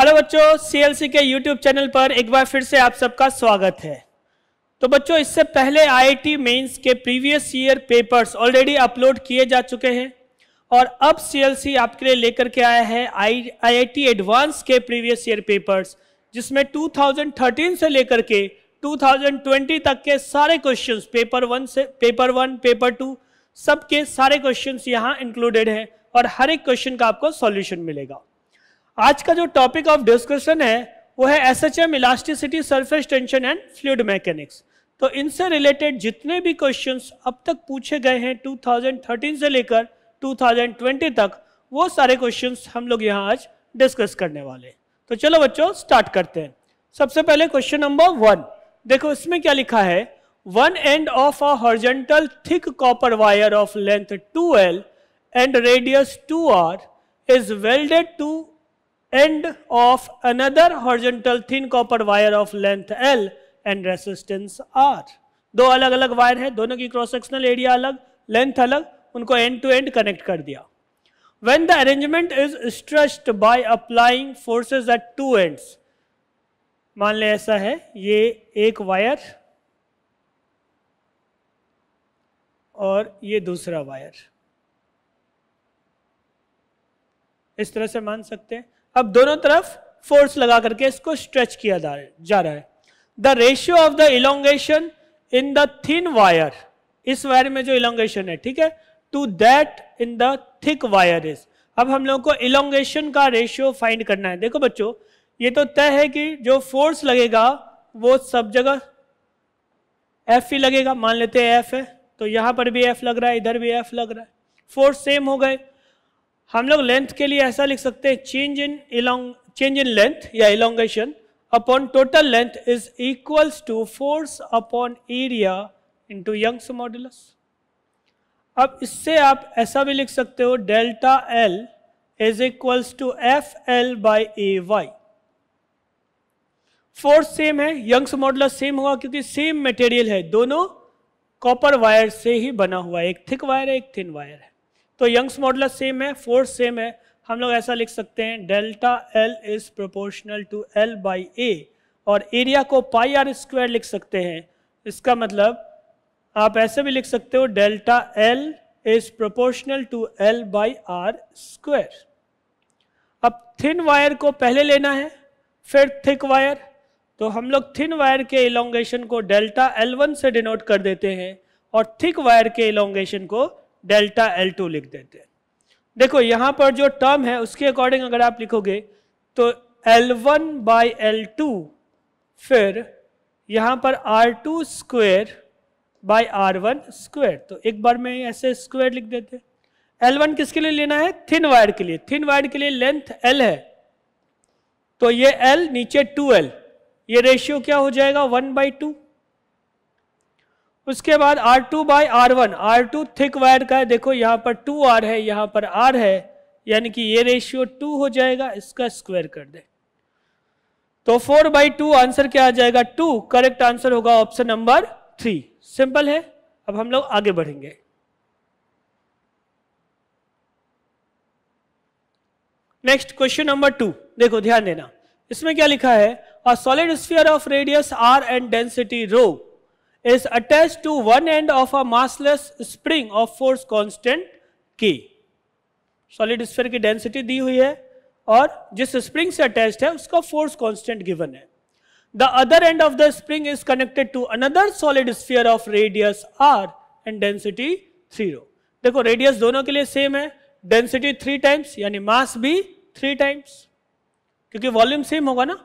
Hello बच्चों CLC के YouTube channel पर एक बार फिर से आप सबका स्वागत है तो बच्चों इससे पहले आईआईटी मेंस के previous year papers already upload किए जा चुके हैं और अब सीएलसी आपके लिए लेकर के आया है आईआईटी एडवांस के प्रीवियस ईयर पेपर्स जिसमें 2013 से लेकर के 2020 तक के सारे क्वेश्चन पेपर वन से पेपर वन पेपर टू सबके सारे क्वेश्चन यहाँ इंक्लूडेड है और हर एक क्वेश्चन का आपको सोल्यूशन मिलेगा आज का जो टॉपिक ऑफ डिस्कशन है वो है S H M elasticity surface tension and fluid mechanics तो इनसे रिलेटेड जितने भी क्वेश्चन अब तक पूछे गए हैं 2013 से लेकर 2020 तक वो सारे क्वेश्चन हम लोग यहाँ आज डिस्कस करने वाले तो चलो बच्चों स्टार्ट करते हैं सबसे पहले क्वेश्चन नंबर वन देखो इसमें क्या लिखा है one end of a horizontal thick copper wire of length L and radius R is welded to end of another horizontal thin copper wire of length L and resistance R. दो अलग अलग wire हैं दोनों की cross sectional area अलग length अलग उनको and to and connect कर दिया when the arrangement is stressed by applying forces at two ends मान ले ऐसा है ये एक वायर और ये दूसरा वायर इस तरह से मान सकते हैं अब दोनों तरफ फोर्स लगा करके इसको स्ट्रेच किया जा रहा है the ratio of the elongation in the thin wire इस वायर में जो इलोंगेशन है ठीक है to that in the thick wire is अब हम लोग को इलोंगेशन का रेशियो फाइंड करना है देखो बच्चों ये तो तय है कि जो फोर्स लगेगा वो सब जगह एफ ही लगेगा मान लेते हैं एफ है तो यहां पर भी एफ लग रहा है इधर भी एफ लग रहा है फोर्स सेम हो गए हम लोग लेंथ के लिए ऐसा लिख सकते हैं change in elong change in length या elongation upon total length is equals to force upon area into Young's modulus अब इससे आप ऐसा भी लिख सकते हो delta L is equals to F L by A Y force same है यंग्स मॉडुलस सेम होगा क्योंकि सेम मटेरियल है दोनों कॉपर वायर से ही बना हुआ है एक थिक वायर है एक थिन वायर है तो यंग्स मॉडल सेम है फोर्स सेम है हम लोग ऐसा लिख सकते हैं delta L is proportional to L by A और एरिया को पाई आर स्क्वायर लिख सकते हैं इसका मतलब आप ऐसे भी लिख सकते हो delta L is proportional to L by R square अब थिन वायर को पहले लेना है फिर थिक वायर तो हम लोग थिन वायर के इलोंगेशन को डेल्टा एल वन से डिनोट कर देते हैं और थिक वायर के इलोंगेशन को डेल्टा एल टू लिख देते हैं देखो यहाँ पर जो टर्म है उसके अकॉर्डिंग अगर आप लिखोगे तो L one by L two फिर यहाँ पर R two square by R one square तो एक बार में ऐसे स्क्वेयर लिख देते हैं एल वन किसके लिए लेना है थिन वायर के लिए थिन वायर के लिए लेंथ एल है तो ये एल नीचे टू एल ये रेशियो क्या हो जाएगा वन बाई टू उसके बाद R two by R one R two thick wire का है देखो यहाँ पर टू आर है यहाँ पर आर है यानी कि ये रेशियो टू हो जाएगा इसका स्क्वायर कर दे तो फोर बाई टू आंसर क्या आ जाएगा टू करेक्ट आंसर होगा ऑप्शन नंबर थ्री सिंपल है अब हम लोग आगे बढ़ेंगे नेक्स्ट क्वेश्चन नंबर टू देखो ध्यान देना इसमें क्या लिखा है a solid sphere of radius R and density rho is attached to one end of a massless spring of force constant k solid sphere की डेंसिटी दी हुई है और जिस स्प्रिंग से अटैच है उसका फोर्स कांस्टेंट गिवन है the other end of the spring is connected to another solid sphere of radius R and density zero देखो रेडियस दोनों के लिए सेम है डेंसिटी थ्री टाइम्स यानी मास भी थ्री टाइम्स क्योंकि वॉल्यूम सेम होगा ना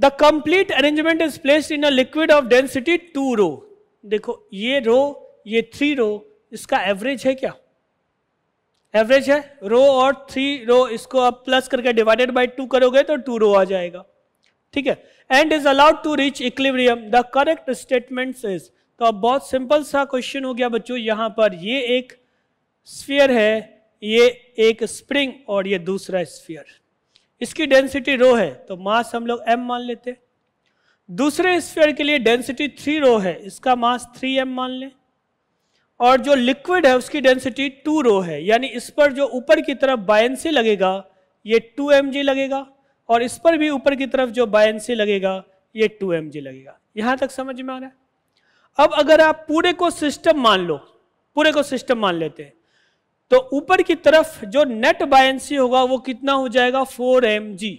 the complete arrangement is placed in a liquid of density two rho देखो ये रो ये थ्री रो इसका एवरेज है क्या एवरेज है रो और थ्री रो इसको आप प्लस करके डिवाइडेड बाई टू करोगे तो टू रो आ जाएगा ठीक है and is allowed to reach equilibrium the correct statement is तो अब बहुत सिंपल सा क्वेश्चन हो गया बच्चों यहाँ पर ये एक स्फियर है ये एक स्प्रिंग और ये दूसरा स्फियर इसकी डेंसिटी रो है तो मास हम लोग एम मान लेते दूसरे स्फीयर के लिए डेंसिटी थ्री रो है इसका मास थ्री एम मान लें और जो लिक्विड है उसकी डेंसिटी टू रो है यानी इस पर जो ऊपर की तरफ बायसी लगेगा ये टू एम जी लगेगा और इस पर भी ऊपर की तरफ जो बायसी लगेगा ये टू एम जी लगेगा यहाँ तक समझ में आ रहा है अब अगर आप पूरे को सिस्टम मान लो पूरे को सिस्टम मान लेते हैं तो ऊपर की तरफ जो नेट बायसी होगा वो कितना हो जाएगा फोर एम जी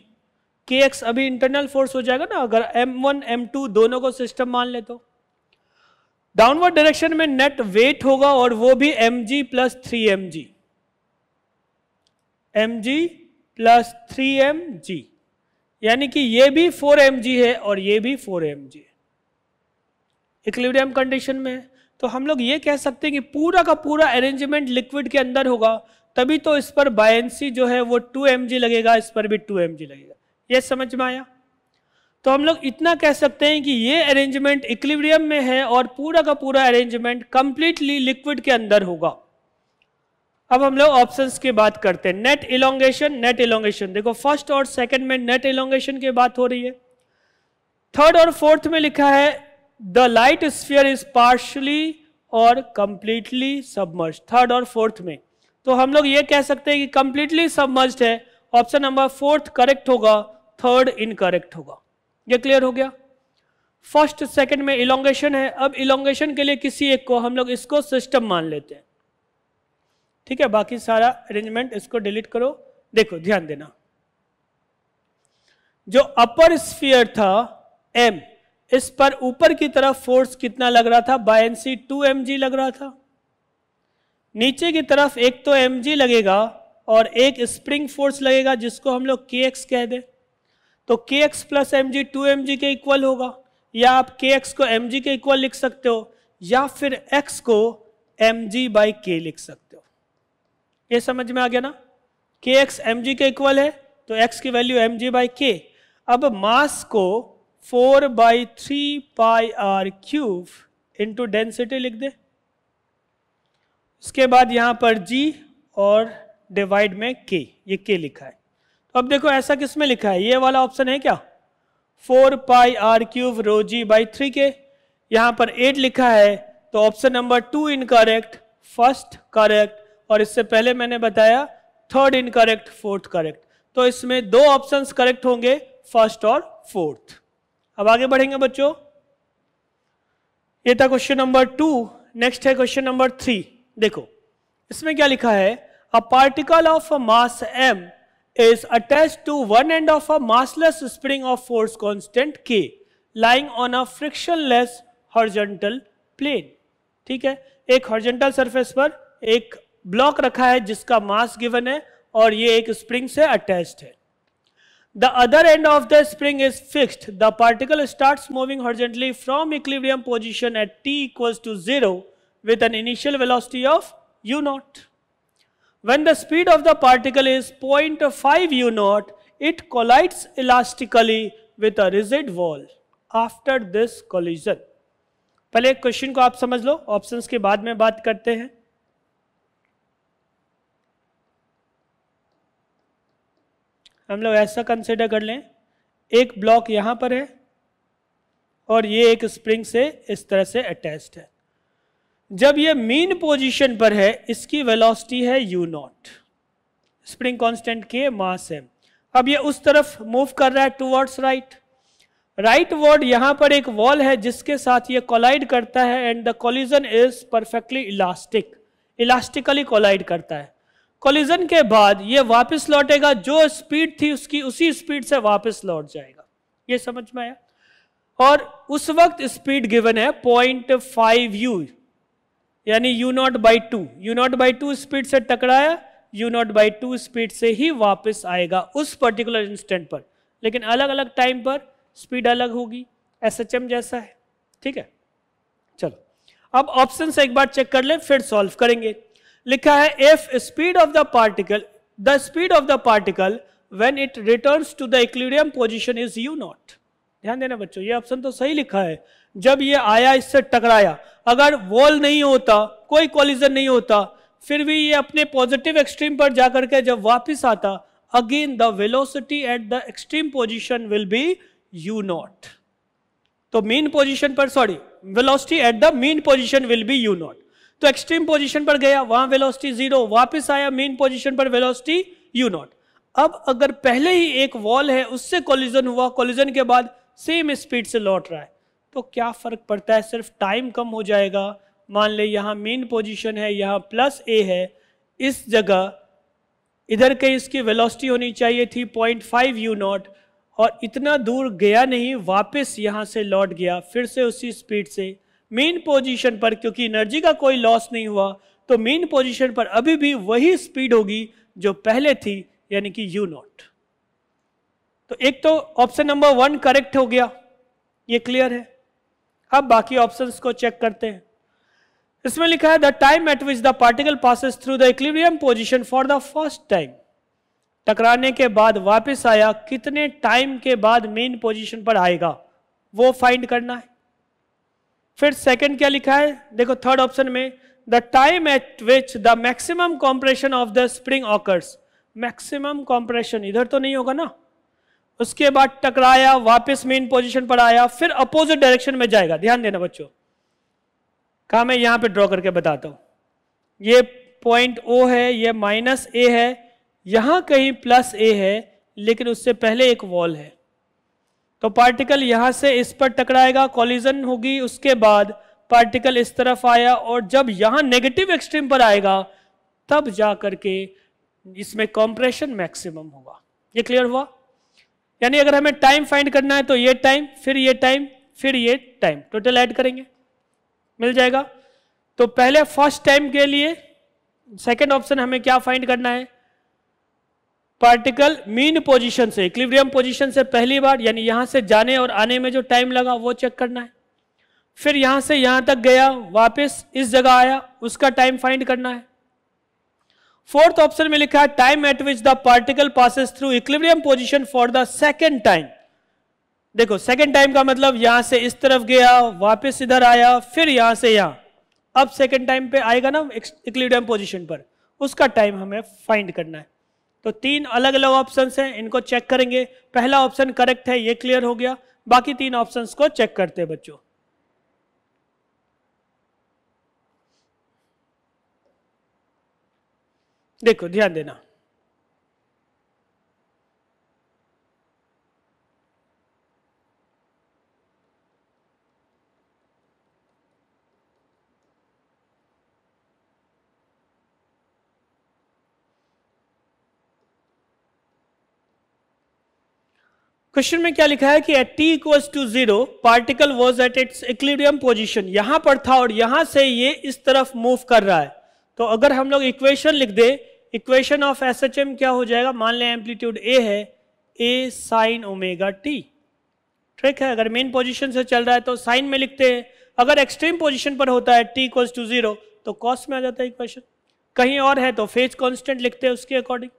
के एक्स अभी इंटरनल फोर्स हो जाएगा ना अगर एम वन एम टू दोनों को सिस्टम मान ले तो डाउनवर्ड डायरेक्शन में नेट वेट होगा और वो भी M G plus three M G M G plus three M G यानी कि ये भी फोर एम जी है और ये भी फोर एम जी है इक्विलिब्रियम कंडीशन में है तो हम लोग ये कह सकते हैं कि पूरा का पूरा अरेंजमेंट लिक्विड के अंदर होगा तभी तो इस पर बायसी जो है वो टू एम लगेगा इस पर भी टू एम लगेगा ये समझ में आया तो हम लोग इतना कह सकते हैं कि ये अरेंजमेंट इक्लिब्रियम में है और पूरा का पूरा अरेंजमेंट कंप्लीटली लिक्विड के अंदर होगा अब हम लोग ऑप्शंस की बात करते हैं नेट इलोंगेशन नेट इलोंगेशन देखो फर्स्ट और सेकंड में नेट इलोंगेशन की बात हो रही है थर्ड और फोर्थ में लिखा है the light sphere is partially और कंप्लीटली सबमर्ज थर्ड और फोर्थ में तो हम लोग ये कह सकते हैं कि कंप्लीटली सबमर्ज है ऑप्शन नंबर फोर्थ करेक्ट होगा थर्ड इनकरेक्ट होगा ये क्लियर हो गया फर्स्ट सेकंड में इलोंगेशन है अब इलोंगेशन के लिए किसी एक को हम लोग इसको सिस्टम मान लेते हैं ठीक है बाकी सारा अरेंजमेंट इसको डिलीट करो देखो ध्यान देना जो अपर स्फीयर था एम इस पर ऊपर की तरफ फोर्स कितना लग रहा था बायसी टू एम लग रहा था नीचे की तरफ एक तो एम लगेगा और एक स्प्रिंग फोर्स लगेगा जिसको हम लोग के एक्स कह दें तो K X plus M G two M G के इक्वल होगा या आप के एक्स को एम जी के इक्वल लिख सकते हो या फिर एक्स को एम जी बाई के लिख सकते हो ये समझ में आ गया ना के एक्स एम जी के इक्वल है तो एक्स की वैल्यू एम जी बाई के अब मास को four by three pi R cube into density लिख दे उसके बाद यहां पर जी और डिवाइड में के ये के लिखा है तो अब देखो ऐसा किसमें लिखा है ये वाला ऑप्शन है क्या four pi R cube rho G by three के यहां पर एट लिखा है तो option number two incorrect first correct और इससे पहले मैंने बताया थर्ड इनकरेक्ट फोर्थ करेक्ट तो इसमें दो ऑप्शंस करेक्ट होंगे फर्स्ट और फोर्थ अब आगे बढ़ेंगे बच्चों ये था क्वेश्चन नंबर टू नेक्स्ट है क्वेश्चन नंबर थ्री देखो इसमें क्या लिखा है a particle of a mass M attach to one end of a massless spring of force force K lying on a frictionless horizontal plane ठीक है एक horizontal surface पर एक ब्लॉक रखा है जिसका मास गिवन है और ये एक स्प्रिंग से अटैच है the other end of the spring is fixed the particle starts moving horizontally from equilibrium position at t equals to 0 with an initial velocity of u naught when the speed of the particle is 0.5 u naught it collides elastically with a rigid wall after this collision पहले question को आप समझ लो options के बाद में बात करते हैं हम लोग ऐसा कंसिडर कर लें एक ब्लॉक यहाँ पर है और ये एक स्प्रिंग से इस तरह से अटैच्ड है जब ये मीन पोजीशन पर है इसकी वेलोसिटी है यू नॉट स्प्रिंग कांस्टेंट के मास है अब ये उस तरफ मूव कर रहा है towards right rightward यहाँ पर एक वॉल है जिसके साथ ये कोलाइड करता है and the collision is perfectly elastic elastically collide करता है कोलिजन के बाद ये वापस लौटेगा जो स्पीड थी उसकी उसी स्पीड से वापस लौट जाएगा ये समझ में आया और उस वक्त स्पीड गिवन है पॉइंट फाइव यू यानी U naught by two you naught by two speed से टकराया U naught by two speed से ही वापस आएगा उस पर्टिकुलर इंस्टेंट पर लेकिन अलग अलग टाइम पर स्पीड अलग होगी एस एच एम जैसा है ठीक है चलो अब ऑप्शन से एक बार चेक कर ले फिर सॉल्व करेंगे लिखा है if speed of the particle the speed of the particle when it returns to the equilibrium position is U naught ध्यान देना बच्चों ये ऑप्शन तो सही लिखा है जब ये आया इससे टकराया अगर वॉल नहीं होता कोई कॉलिजन नहीं होता फिर भी ये अपने पॉजिटिव एक्सट्रीम पर जाकर के जब वापिस आता again the velocity at the extreme position will be U naught तो मेन पोजिशन पर sorry velocity at the mean position will be U naught तो एक्सट्रीम पोजिशन पर गया वहां वेलोसिटी जीरो वापस आया मेन पोजिशन पर वेलोसिटी यू नॉट अब अगर पहले ही एक वॉल है उससे कॉलिजन हुआ कॉलिजन के बाद सेम स्पीड से लौट रहा है तो क्या फर्क पड़ता है सिर्फ टाइम कम हो जाएगा मान ले यहाँ मेन पोजिशन है यहाँ प्लस ए है इस जगह इधर के इसकी वेलोसिटी होनी चाहिए थी पॉइंट फाइव यू नॉट और इतना दूर गया नहीं वापस यहाँ से लौट गया फिर से उसी स्पीड से मेन पोजीशन पर क्योंकि एनर्जी का कोई लॉस नहीं हुआ तो मेन पोजीशन पर अभी भी वही स्पीड होगी जो पहले थी यानी कि यू नॉट तो एक तो ऑप्शन नंबर वन करेक्ट हो गया ये क्लियर है अब बाकी ऑप्शंस को चेक करते हैं इसमें लिखा है the time at which the particle passes through the equilibrium position for the first time टकराने के बाद वापस आया कितने टाइम के बाद मेन पोजीशन पर आएगा वो फाइंड करना है फिर सेकंड क्या लिखा है देखो थर्ड ऑप्शन में the time at which the maximum compression of the spring occurs maximum compression इधर तो नहीं होगा ना उसके बाद टकराया वापस मेन पोजीशन पर आया फिर अपोजिट डायरेक्शन में जाएगा ध्यान देना बच्चों कहा मैं यहां पे ड्रॉ करके बताता हूं ये पॉइंट ओ है ये माइनस ए है यहां कहीं प्लस ए है लेकिन उससे पहले एक वॉल है तो पार्टिकल यहां से इस पर टकराएगा कॉलिजन होगी उसके बाद पार्टिकल इस तरफ आया और जब यहां नेगेटिव एक्सट्रीम पर आएगा तब जा करके इसमें कॉम्प्रेशन मैक्सिमम होगा ये क्लियर हुआ यानी अगर हमें टाइम फाइंड करना है तो ये टाइम फिर ये टाइम फिर ये टाइम टोटल ऐड करेंगे मिल जाएगा तो पहले फर्स्ट टाइम के लिए सेकंड ऑप्शन हमें क्या फाइंड करना है पार्टिकल मीन पोजीशन से इक्लिब्रियम पोजीशन से पहली बार यानी यहां से जाने और आने में जो टाइम लगा वो चेक करना है फिर यहां से यहां तक गया वापस इस जगह आया उसका टाइम फाइंड करना है फोर्थ ऑप्शन में लिखा है time at which the particle passes through equilibrium position for the second time देखो सेकेंड टाइम का मतलब यहां से इस तरफ गया वापस इधर आया फिर यहां से यहां अब सेकेंड टाइम पे आएगा ना इक्लिडियम पोजीशन पर उसका टाइम हमें फाइंड करना है तो तीन अलग अलग ऑप्शंस हैं इनको चेक करेंगे पहला ऑप्शन करेक्ट है ये क्लियर हो गया बाकी तीन ऑप्शंस को चेक करते हैं बच्चों देखो ध्यान देना क्वेश्चन में क्या लिखा है कि at T equal to zero particle was at its equilibrium position यहां पर था और यहां से ये इस तरफ मूव कर रहा है तो अगर हम लोग इक्वेशन लिख दे equation of S H M क्या हो जाएगा मान लें एम्पलीट्यूड ए है ए साइन ओमेगा टी ठीक है अगर मेन पोजिशन से चल रहा है तो साइन में लिखते हैं अगर एक्सट्रीम पोजिशन पर होता है टी इक्वल्स टू जीरो तो कॉस्ट में आ जाता है इक्वेशन कहीं और है तो फेज कॉन्स्टेंट लिखते हैं उसके अकॉर्डिंग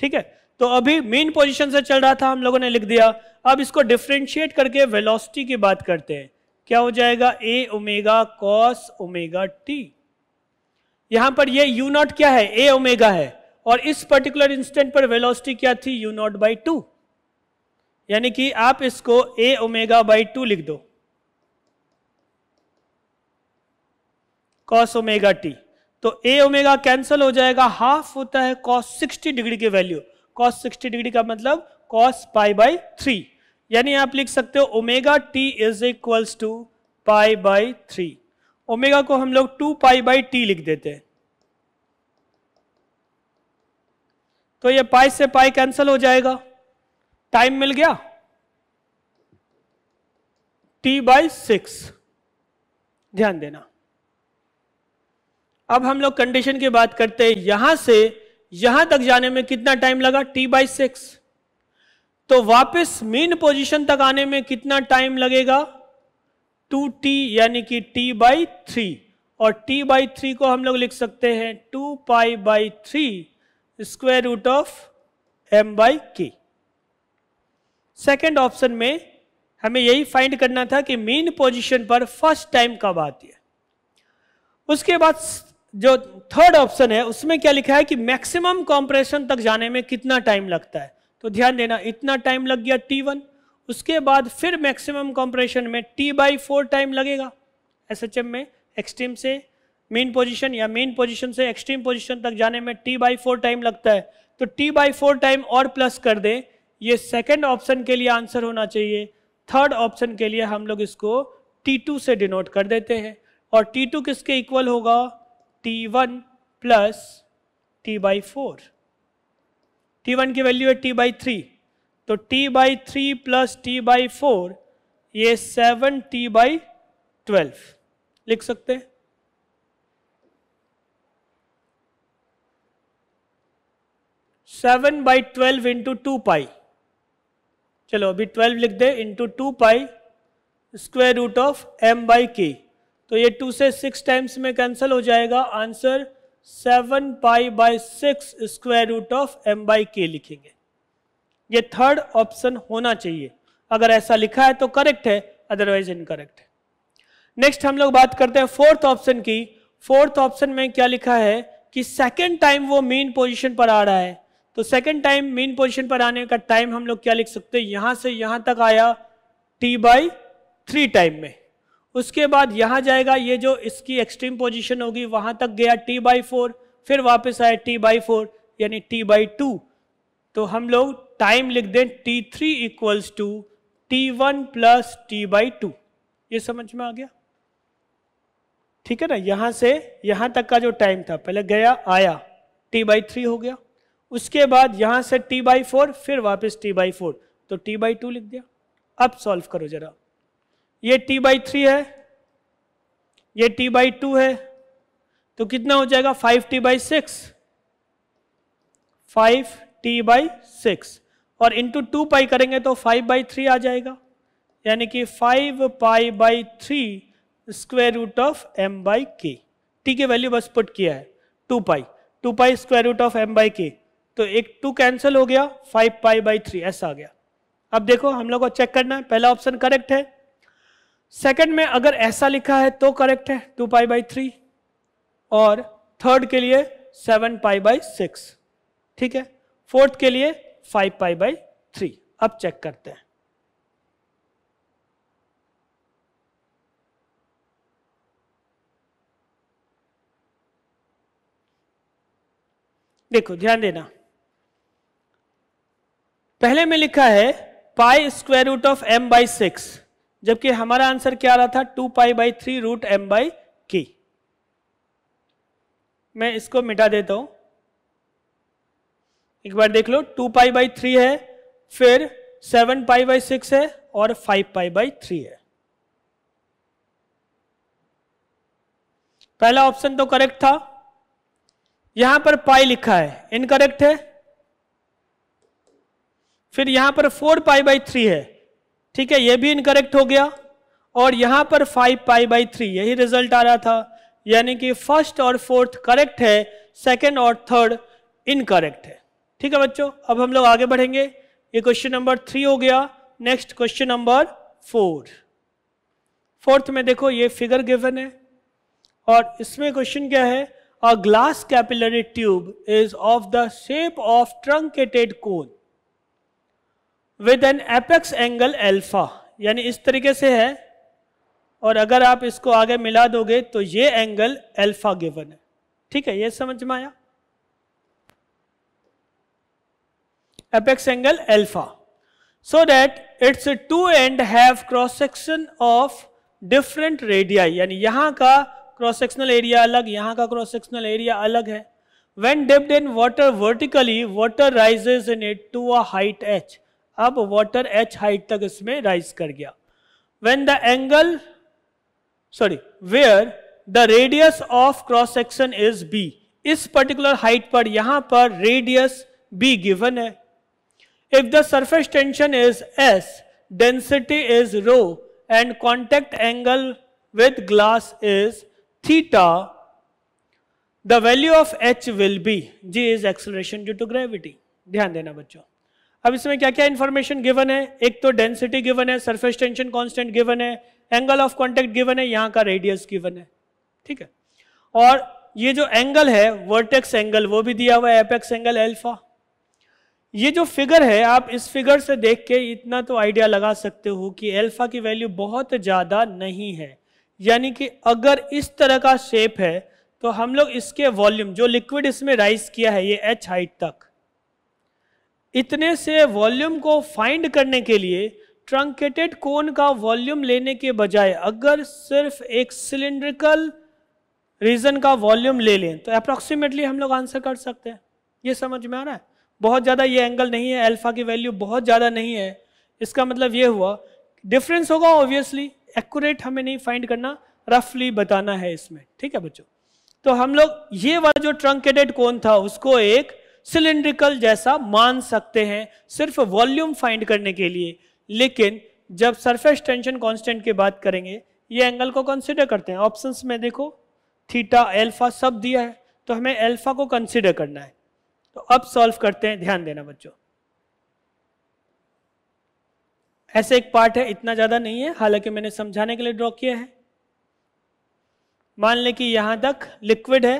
ठीक है तो अभी मेन पोजीशन से चल रहा था हम लोगों ने लिख दिया अब इसको डिफ्रेंशिएट करके वेलोसिटी की बात करते हैं क्या हो जाएगा A omega cos omega T यहां पर ये यू नॉट क्या है ए ओमेगा है और इस पर्टिकुलर इंस्टेंट पर वेलोसिटी क्या थी यू नॉट बाई टू यानी कि आप इसको ए ओमेगा बाई टू लिख दो कॉस ओमेगा टी तो ए ओमेगा कैंसल हो जाएगा हाफ होता है कॉस सिक्सटी डिग्री की वैल्यू कॉस 60 डिग्री का मतलब कॉस पाई बाई थ्री यानी आप लिख सकते हो omega T is equals to pi by three omega को हम लोग टू पाई बाई टी लिख देते हैं तो ये पाई से पाई कैंसिल हो जाएगा टाइम मिल गया टी बाई सिक्स ध्यान देना अब हम लोग कंडीशन की बात करते हैं यहां से यहां तक जाने में कितना टाइम लगा टी बाई सिक्स तो वापस मेन पोजीशन तक आने में कितना टाइम लगेगा टू टी यानी कि टी बाई थ्री और टी बाई थ्री को हम लोग लिख सकते हैं two pi by three square root of M by K second option में हमें यही फाइंड करना था कि मेन पोजीशन पर फर्स्ट टाइम कब आती है उसके बाद जो थर्ड ऑप्शन है उसमें क्या लिखा है कि मैक्सिमम कॉम्प्रेशन तक जाने में कितना टाइम लगता है तो ध्यान देना इतना टाइम लग गया टी वन उसके बाद फिर मैक्सिमम कॉम्प्रेशन में टी बाई फोर टाइम लगेगा एस एच एम में एक्सट्रीम से मेन पोजीशन या मेन पोजीशन से एक्सट्रीम पोजीशन तक जाने में टी बाई फोर टाइम लगता है तो टी बाई फोर टाइम और प्लस कर दें ये सेकेंड ऑप्शन के लिए आंसर होना चाहिए थर्ड ऑप्शन के लिए हम लोग इसको टी टू से डिनोट कर देते हैं और टी टू किसके इक्वल होगा T one plus T by four T one की वैल्यू है टी बाई थ्री तो T by three plus T by four ये सेवन टी बाई ट्वेल्व लिख सकते हैं seven by twelve into two pi चलो अभी ट्वेल्व लिख दे into two pi square root of M by K तो ये टू से सिक्स टाइम्स में कैंसिल हो जाएगा answer seven pi by six square root of M by K लिखेंगे ये थर्ड ऑप्शन होना चाहिए अगर ऐसा लिखा है तो करेक्ट है अदरवाइज इनकरेक्ट है नेक्स्ट हम लोग बात करते हैं फोर्थ ऑप्शन की फोर्थ ऑप्शन में क्या लिखा है कि सेकेंड टाइम वो मेन पोजिशन पर आ रहा है तो सेकेंड टाइम मेन पोजिशन पर आने का टाइम हम लोग क्या लिख सकते हैं यहां से यहां तक आया टी बाई थ्री टाइम में उसके बाद यहाँ जाएगा ये जो इसकी एक्सट्रीम पोजीशन होगी वहाँ तक गया टी बाई फोर फिर वापस आया टी बाई फोर यानी टी बाई टू तो हम लोग टाइम लिख दें T three equals to T one plus T by two ये समझ में आ गया ठीक है ना यहाँ से यहाँ तक का जो टाइम था पहले गया आया टी बाई थ्री हो गया उसके बाद यहाँ से टी बाई फोर फिर वापस टी बाई फोर तो टी बाई टू लिख दिया अब सॉल्व करो जरा ये टी बाई थ्री है ये टी बाई टू है तो कितना हो जाएगा five T by six five T by six और इंटू टू पाई करेंगे तो फाइव बाई थ्री आ जाएगा यानी कि five pi by three square root of M by K T के वैल्यू बस पुट किया है two pi two pi square root of M by K तो एक टू कैंसिल हो गया फाइव पाई बाई थ्री ऐसा आ गया अब देखो हम लोग को चेक करना है पहला ऑप्शन करेक्ट है सेकंड में अगर ऐसा लिखा है तो करेक्ट है टू पाई बाई थ्री और थर्ड के लिए सेवन पाई बाई सिक्स ठीक है फोर्थ के लिए फाइव पाई बाई थ्री अब चेक करते हैं देखो ध्यान देना पहले में लिखा है pi square root of M by six जबकि हमारा आंसर क्या आ रहा था two pi by three root M by के मैं इसको मिटा देता हूं एक बार देख लो टू पाई बाई थ्री है फिर सेवन पाई बाई सिक्स है और फाइव पाई बाई थ्री है पहला ऑप्शन तो करेक्ट था यहां पर पाई लिखा है इनकरेक्ट है फिर यहां पर फोर पाई बाई थ्री है ठीक है ये भी इनकरेक्ट हो गया और यहाँ पर फाइव पाई बाई थ्री यही रिजल्ट आ रहा था यानी कि फर्स्ट और फोर्थ करेक्ट है सेकेंड और थर्ड इनकरेक्ट है ठीक है बच्चों अब हम लोग आगे बढ़ेंगे ये क्वेश्चन नंबर थ्री हो गया next question number four fourth में देखो ये फिगर गिवन है और इसमें क्वेश्चन क्या है a glass capillary tube is of the shape of truncated cone with an apex angle alpha यानी इस तरीके से है और अगर आप इसको आगे मिला दोगे तो ये एंगल एल्फा गिवन है ठीक है ये समझ में आया apex angle alpha so that its two end have cross section of different radii यानी यहां का क्रॉस सेक्शनल एरिया अलग यहां का क्रॉस सेक्शनल एरिया अलग है when dipped in water vertically water rises in it to at H अब water H height तक इसमें राइज कर गया when the angle sorry where the radius of cross section is B इस particular height पर यहां पर रेडियस बी गिवन है if the surface tension is S density is rho and contact angle with glass is theta the value of H will be ji is acceleration due to gravity ध्यान देना बच्चों अब इसमें क्या क्या information given है एक तो डेंसिटी गिवन है सरफेस टेंशन कांस्टेंट गिवन है एंगल ऑफ कांटेक्ट गिवन है यहाँ का रेडियस गिवन है ठीक है और ये जो एंगल है वर्टेक्स एंगल वो भी दिया हुआ है एपेक्स एंगल एल्फा ये जो फिगर है आप इस फिगर से देख के इतना तो आइडिया लगा सकते हो कि एल्फा की वैल्यू बहुत ज़्यादा नहीं है यानी कि अगर इस तरह का शेप है तो हम लोग इसके वॉल्यूम जो लिक्विड इसमें राइज किया है ये एच हाइट तक इतने से वॉल्यूम को फाइंड करने के लिए ट्रंकेटेड कोन का वॉल्यूम लेने के बजाय अगर सिर्फ एक सिलिंड्रिकल रीजन का वॉल्यूम ले लें तो अप्रॉक्सीमेटली हम लोग आंसर कर सकते हैं ये समझ में आ रहा है बहुत ज़्यादा ये एंगल नहीं है अल्फा की वैल्यू बहुत ज़्यादा नहीं है इसका मतलब ये हुआ डिफरेंस होगा ऑब्वियसली एक्यूरेट हमें नहीं फाइंड करना रफली बताना है इसमें ठीक है बच्चों तो हम लोग ये वाला जो ट्रंकेटेड कोन था उसको एक सिलेंड्रिकल जैसा मान सकते हैं सिर्फ वॉल्यूम फाइंड करने के लिए लेकिन जब सरफेस टेंशन कांस्टेंट की बात करेंगे ये एंगल को कंसिडर करते हैं ऑप्शंस में देखो थीटा एल्फा सब दिया है तो हमें एल्फा को कंसिडर करना है तो अब सॉल्व करते हैं ध्यान देना बच्चों ऐसे एक पार्ट है इतना ज़्यादा नहीं है हालांकि मैंने समझाने के लिए ड्रॉ किया है मान लें कि यहां तक लिक्विड है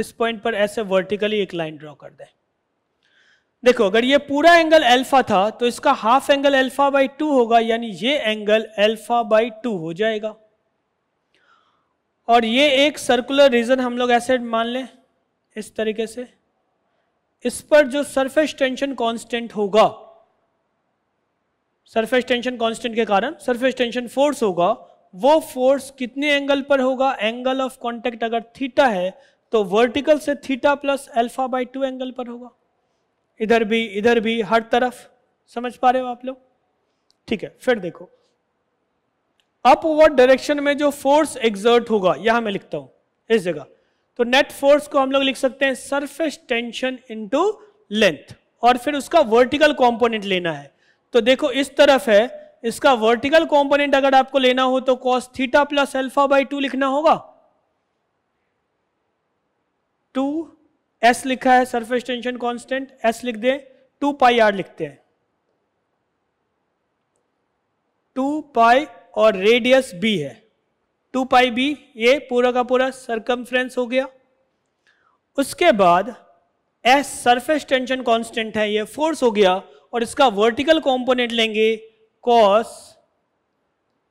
इस पॉइंट पर ऐसे वर्टिकली एक लाइन ड्रॉ कर दें देखो अगर ये पूरा एंगल अल्फा था तो इसका half angle alpha by two होगा यानी ये एंगल अल्फा बाई टू हो जाएगा और ये एक सर्कुलर रीजन हम लोग ऐसे मान लें इस तरीके से इस पर जो सरफेस टेंशन कांस्टेंट होगा सरफेस टेंशन कांस्टेंट के कारण सरफेस टेंशन फोर्स होगा वो फोर्स कितने एंगल पर होगा एंगल ऑफ कॉन्टेक्ट अगर थीटा है तो वर्टिकल से theta plus alpha by two angle पर होगा इधर भी इधर भी हर तरफ समझ पा रहे हो आप लोग ठीक है फिर देखो अपवर्ड डायरेक्शन में जो फोर्स एग्जर्ट होगा यहां मैं लिखता हूं इस जगह तो नेट फोर्स को हम लोग लिख सकते हैं सरफेस टेंशन इनटू लेंथ और फिर उसका वर्टिकल कंपोनेंट लेना है तो देखो इस तरफ है इसका वर्टिकल कंपोनेंट अगर आपको लेना हो तो cos theta plus alpha by two लिखना होगा टू एस लिखा है सरफेस टेंशन कांस्टेंट एस लिख दे टू पाई आर लिखते हैं टू पाई और रेडियस बी है टू पाई बी ये पूरा का पूरा सरकमफ्रेंस हो गया उसके बाद एस सरफेस टेंशन कांस्टेंट है ये फोर्स हो गया और इसका वर्टिकल कंपोनेंट लेंगे cos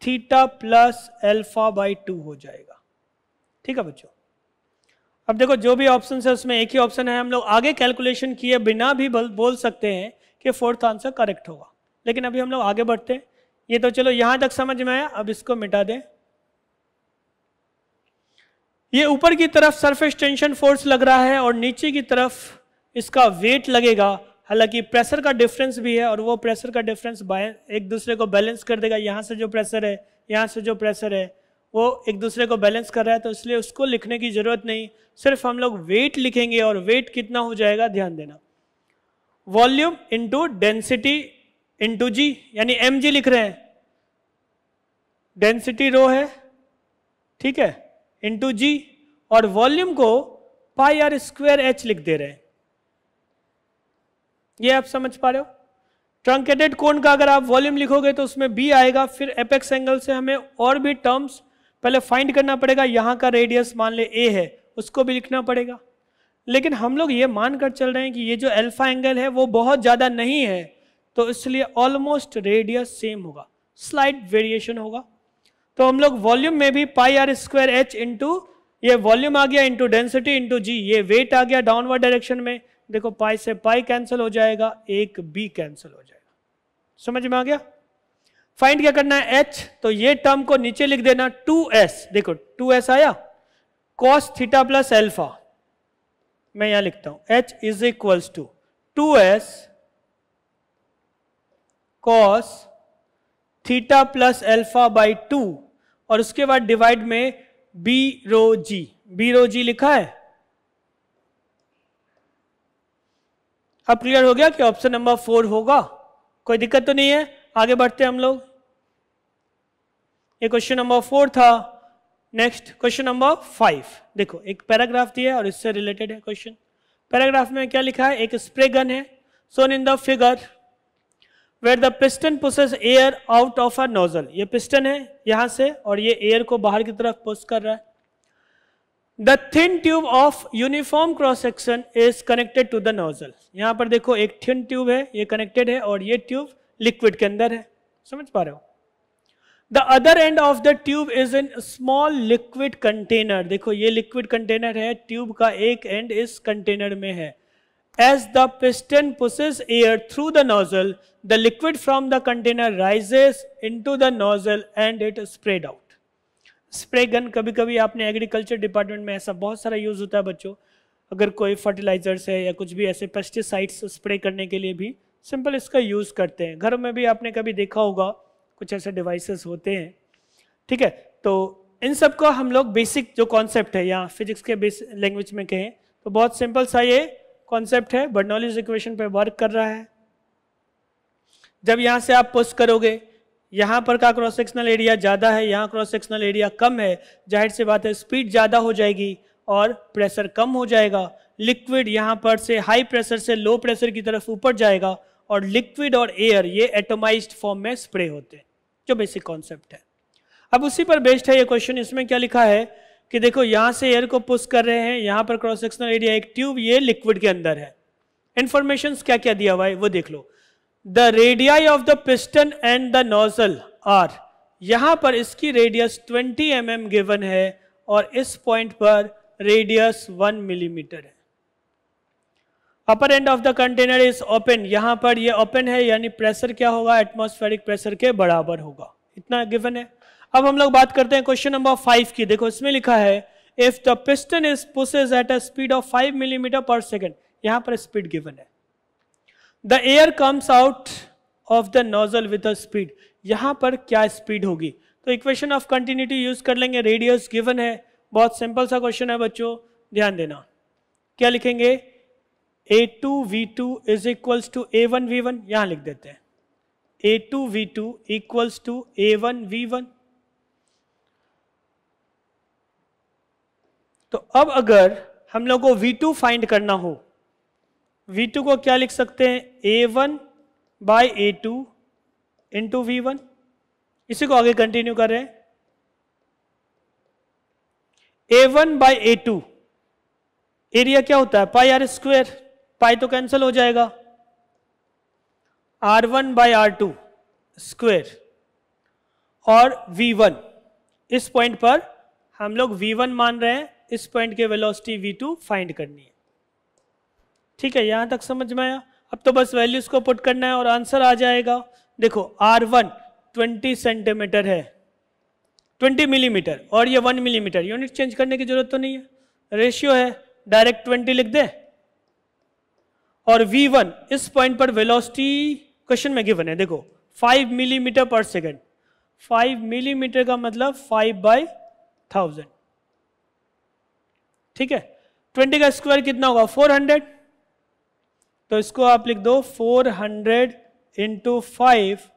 theta plus alpha by two हो जाएगा ठीक है बच्चों अब देखो जो भी ऑप्शन है उसमें एक ही ऑप्शन है हम लोग आगे कैलकुलेशन किए बिना भी बोल सकते हैं कि फोर्थ आंसर करेक्ट होगा लेकिन अभी हम लोग आगे बढ़ते हैं ये तो चलो यहां तक समझ में आया अब इसको मिटा दें ये ऊपर की तरफ सरफेस टेंशन फोर्स लग रहा है और नीचे की तरफ इसका वेट लगेगा हालांकि प्रेशर का डिफरेंस भी है और वो प्रेशर का डिफरेंस एक दूसरे को बैलेंस कर देगा यहां से जो प्रेशर है यहां से जो प्रेशर है वो एक दूसरे को बैलेंस कर रहा है तो इसलिए उसको लिखने की ज़रूरत नहीं सिर्फ हम लोग वेट लिखेंगे और वेट कितना हो जाएगा ध्यान देना volume into density into G यानी एम जी लिख रहे हैं डेंसिटी रो है ठीक है इंटू जी और वॉल्यूम को पाई आर स्क्वायर एच लिख दे रहे हैं ये आप समझ पा रहे हो ट्रंकेटेड कोण का अगर आप वॉल्यूम लिखोगे तो उसमें बी आएगा फिर एपेक्स एंगल से हमें और भी टर्म्स पहले फाइंड करना पड़ेगा यहाँ का रेडियस मान ले ए है उसको भी लिखना पड़ेगा लेकिन हम लोग ये मान कर चल रहे हैं कि ये जो अल्फा एंगल है वो बहुत ज़्यादा नहीं है तो इसलिए ऑलमोस्ट रेडियस सेम होगा स्लाइड वेरिएशन होगा तो हम लोग वॉल्यूम में भी pi R square H into ये वॉल्यूम आ गया इंटू डेंसिटी इंटू जी ये वेट आ गया डाउनवर्ड डायरेक्शन में देखो पाई से पाई कैंसिल हो जाएगा एक बी कैंसिल हो जाएगा समझ में आ गया फाइंड क्या करना है एच तो ये टर्म को नीचे लिख देना टू एस देखो टू एस आया कॉस थीटा प्लस एल्फा मैं यहां लिखता हूं H is equals to two S cos theta plus alpha by two और उसके बाद डिवाइड में बी रो जी बी रो जी लिखा है अब क्लियर हो गया कि ऑप्शन नंबर फोर होगा कोई दिक्कत तो नहीं है आगे बढ़ते हैं हम लोग ये क्वेश्चन नंबर फोर था नेक्स्ट क्वेश्चन नंबर फाइव देखो एक पैराग्राफ दिया है और इससे रिलेटेड है क्वेश्चन पैराग्राफ में क्या लिखा है एक स्प्रे गन है shown in the figure where the piston pushes air out of a nozzle ये पिस्टन है यहां से और ये एयर को बाहर की तरफ पोस्ट कर रहा है the thin tube of uniform cross section is connected to the nozzle यहां पर देखो एक थिन ट्यूब है ये कनेक्टेड है और ये ट्यूब लिक्विड के अंदर है समझ पा रहे हो the other end of the tube is in small liquid container देखो ये लिक्विड कंटेनर है ट्यूब का एक एंड इस कंटेनर में है as the piston pushes air through the nozzle the liquid from the container rises into the nozzle and it spread out spray gun कभी कभी आपने एग्रीकल्चर डिपार्टमेंट में ऐसा बहुत सारा यूज़ होता है बच्चों अगर कोई फर्टिलाइजर्स है या कुछ भी ऐसे पेस्टिसाइड्स स्प्रे करने के लिए भी सिंपल इसका यूज़ करते हैं घरों में भी आपने कभी देखा होगा कुछ ऐसे डिवाइसेस होते हैं ठीक है तो इन सब को हम लोग बेसिक जो कॉन्सेप्ट है या फिजिक्स के लैंग्वेज में कहें तो बहुत सिंपल सा ये कॉन्सेप्ट है नॉलेज इक्वेशन पे वर्क कर रहा है जब यहाँ से आप पुस्ट करोगे यहाँ पर का क्रॉस सेक्शनल एरिया ज़्यादा है यहाँ क्रॉस सेक्शनल एरिया कम है जाहिर सी बात है स्पीड ज़्यादा हो जाएगी और प्रेशर कम हो जाएगा लिक्विड यहाँ पर से हाई प्रेशर से लो प्रेशर की तरफ ऊपर जाएगा और लिक्विड और एयर ये एटोमाइज्ड फॉर्म में स्प्रे होते हैं जो बेसिक कॉन्सेप्ट है अब उसी पर बेस्ड है ये क्वेश्चन इसमें क्या लिखा है कि देखो यहां से एयर को पुश कर रहे हैं यहाँ पर क्रॉस सेक्शनल एरिया एक ट्यूब ये लिक्विड के अंदर है इंफॉर्मेशन क्या क्या दिया हुआ है वो देख लो the radii of the piston and the nozzle are यहां पर इसकी रेडियस 20 एम mm गिवन है और इस पॉइंट पर रेडियस 1 मिलीमीटर mm है upper end of the container is open यहां पर ये ओपन है यानी प्रेशर क्या होगा एटमोस्फेरिक प्रेशर के बराबर होगा इतना गिवन है अब हम लोग बात करते हैं क्वेश्चन नंबर फाइव की देखो इसमें लिखा है if the piston is pushes at a speed of five millimetre per second यहां पर स्पीड गिवन है the air comes out of the nozzle with a speed यहां पर क्या स्पीड होगी तो इक्वेशन ऑफ कंटिन्यूटी यूज कर लेंगे रेडियस गिवन है बहुत सिंपल सा क्वेश्चन है बच्चों ध्यान देना क्या लिखेंगे A two V two is equals to A one V one यहां लिख देते हैं A two V two equals to A one V one तो अब अगर हम लोग को वी टू फाइंड करना हो वी टू को क्या लिख सकते हैं A one by A two into V one इसी को आगे कंटिन्यू कर रहे हैं A one by A two area क्या होता है पाई आर स्क्वेयर पाई तो कैंसिल हो जाएगा R one by R two square और वी वन इस पॉइंट पर हम लोग वी वन मान रहे हैं इस पॉइंट के वेलोसिटी वी टू फाइंड करनी है ठीक है यहां तक समझ में आया अब तो बस वैल्यूज को पुट करना है और आंसर आ जाएगा देखो आर वन ट्वेंटी सेंटीमीटर है ट्वेंटी मिलीमीटर और ये वन मिलीमीटर यूनिट चेंज करने की जरूरत तो नहीं है रेशियो है डायरेक्ट ट्वेंटी लिख दे और v1 इस पॉइंट पर वेलोसिटी क्वेश्चन में गिवन है देखो 5 मिलीमीटर पर सेकंड 5 मिलीमीटर का मतलब 5 बाई थाउजेंड ठीक है 20 का स्क्वायर कितना होगा 400 तो इसको आप लिख दो 400 hundred into five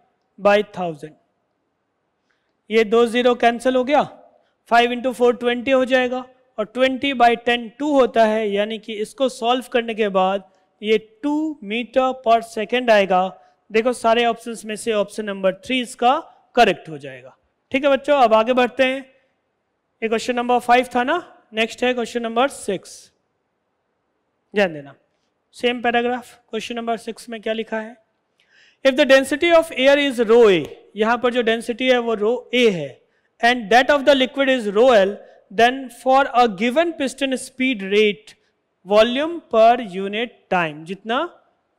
by thousand ये दो जीरो कैंसिल हो गया फाइव इंटू फोर ट्वेंटी हो जाएगा और ट्वेंटी बाई टेन टू होता है यानी कि इसको सॉल्व करने के बाद ये टू मीटर पर सेकेंड आएगा देखो सारे ऑप्शन में से ऑप्शन नंबर थ्री इसका करेक्ट हो जाएगा ठीक है बच्चों अब आगे बढ़ते हैं ये क्वेश्चन नंबर फाइव था ना नेक्स्ट है क्वेश्चन नंबर सिक्स ध्यान देना same paragraph question number six में क्या लिखा है if the density of air is rho A यहां पर जो डेंसिटी है वो रो ए है and that of the liquid is rho L then for a given piston speed rate volume per unit time जितना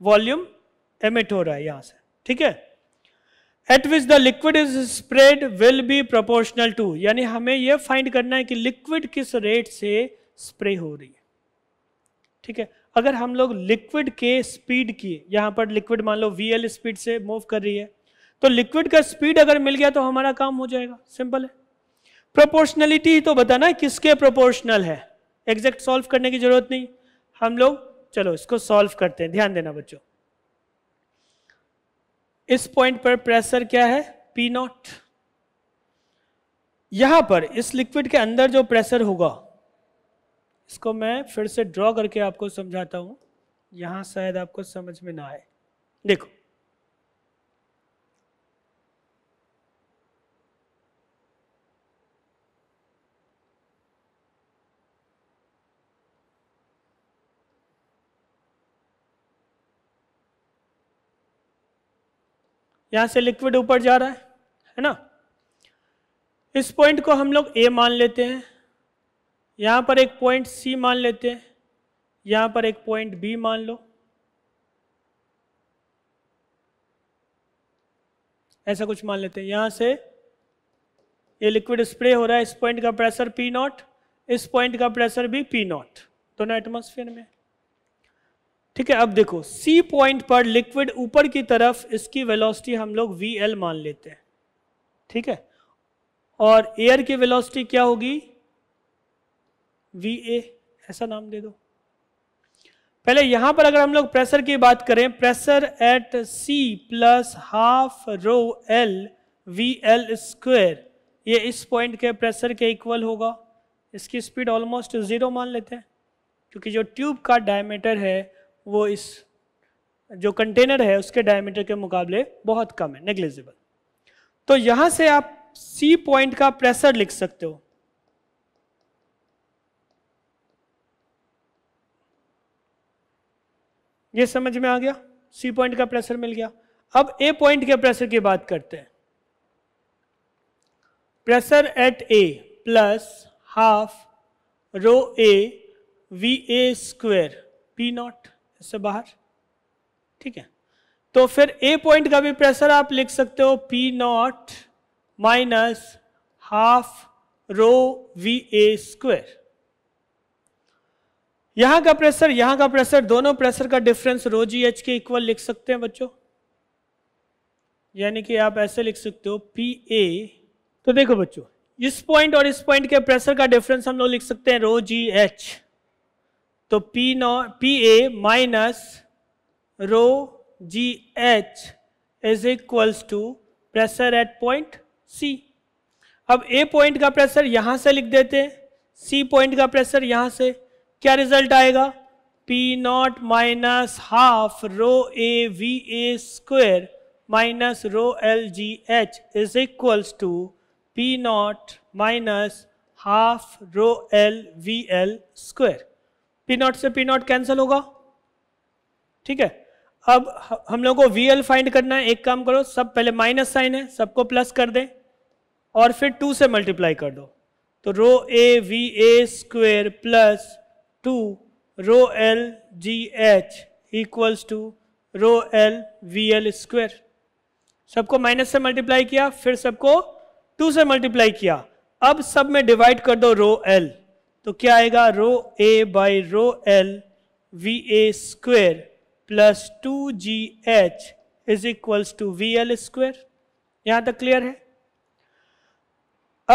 वॉल्यूम एमिट हो रहा है यहां से ठीक है at which the liquid is spread will be proportional to यानी हमें यह फाइंड करना है कि लिक्विड किस रेट से स्प्रे हो रही है ठीक है अगर हम लोग लिक्विड के स्पीड की यहां पर लिक्विड मान लो वी स्पीड से मूव कर रही है तो लिक्विड का स्पीड अगर मिल गया तो हमारा काम हो जाएगा सिंपल है प्रोपोर्शनलिटी तो बताना किसके प्रोपोर्शनल है एग्जैक्ट सॉल्व करने की जरूरत नहीं हम लोग चलो इसको सॉल्व करते हैं ध्यान देना बच्चों इस पॉइंट पर प्रेशर क्या है पी नॉट यहां पर इस लिक्विड के अंदर जो प्रेशर होगा इसको मैं फिर से ड्रॉ करके आपको समझाता हूं यहां शायद आपको समझ में ना आए देखो यहां से लिक्विड ऊपर जा रहा है है ना इस पॉइंट को हम लोग ए मान लेते हैं यहां पर एक पॉइंट सी मान लेते हैं यहां पर एक पॉइंट बी मान लो ऐसा कुछ मान लेते हैं यहां से ये लिक्विड स्प्रे हो रहा है इस पॉइंट का प्रेशर पी नॉट इस पॉइंट का प्रेशर भी पी नॉट दोनों एटमोसफियर में ठीक है अब देखो सी पॉइंट पर लिक्विड ऊपर की तरफ इसकी वेलोसिटी हम लोग वी एल मान लेते हैं ठीक है और एयर की वेलोसिटी क्या होगी वी ए ऐसा नाम दे दो पहले यहां पर अगर हम लोग प्रेशर की बात करें pressure at C plus half rho L V L square ये इस पॉइंट के प्रेशर के इक्वल होगा इसकी स्पीड ऑलमोस्ट जीरो मान लेते हैं क्योंकि जो ट्यूब का डायमीटर है वो इस जो कंटेनर है उसके डायमीटर के मुकाबले बहुत कम है नेग्लिजिबल तो यहां से आप सी पॉइंट का प्रेशर लिख सकते हो ये समझ में आ गया सी पॉइंट का प्रेशर मिल गया अब ए पॉइंट के प्रेशर की बात करते हैं pressure at A plus half rho A V A square P naught इससे बाहर ठीक है तो फिर ए पॉइंट का भी प्रेशर आप लिख सकते हो P naught minus half rho V A square यहां का प्रेशर यहां का प्रेशर दोनों प्रेशर का डिफरेंस रो जी एच के इक्वल लिख सकते हैं बच्चों यानी कि आप ऐसे लिख सकते हो पी ए तो देखो बच्चों इस पॉइंट और इस पॉइंट के प्रेशर का डिफरेंस हम लोग लिख सकते हैं रो जी एच तो P naught P A minus rho ji H is equals to pressure at point C अब ए पॉइंट का प्रेशर यहां से लिख देते हैं सी पॉइंट का प्रेशर यहां से क्या रिजल्ट आएगा P naught minus half rho A V A square minus rho L G H is equals to P naught minus half rho L V L square P naught से P naught cancel होगा ठीक है अब हम लोगों को V L find करना है एक काम करो सब पहले माइनस साइन है सबको प्लस कर दें और फिर टू से मल्टीप्लाई कर दो तो rho A V A square plus two rho L G H equals to rho L V L square सबको माइनस से मल्टीप्लाई किया फिर सबको टू से मल्टीप्लाई किया अब सब में डिवाइड कर दो रो एल तो क्या आएगा rho A by rho L V A square plus two ji H is equals to V L square यहां तक क्लियर है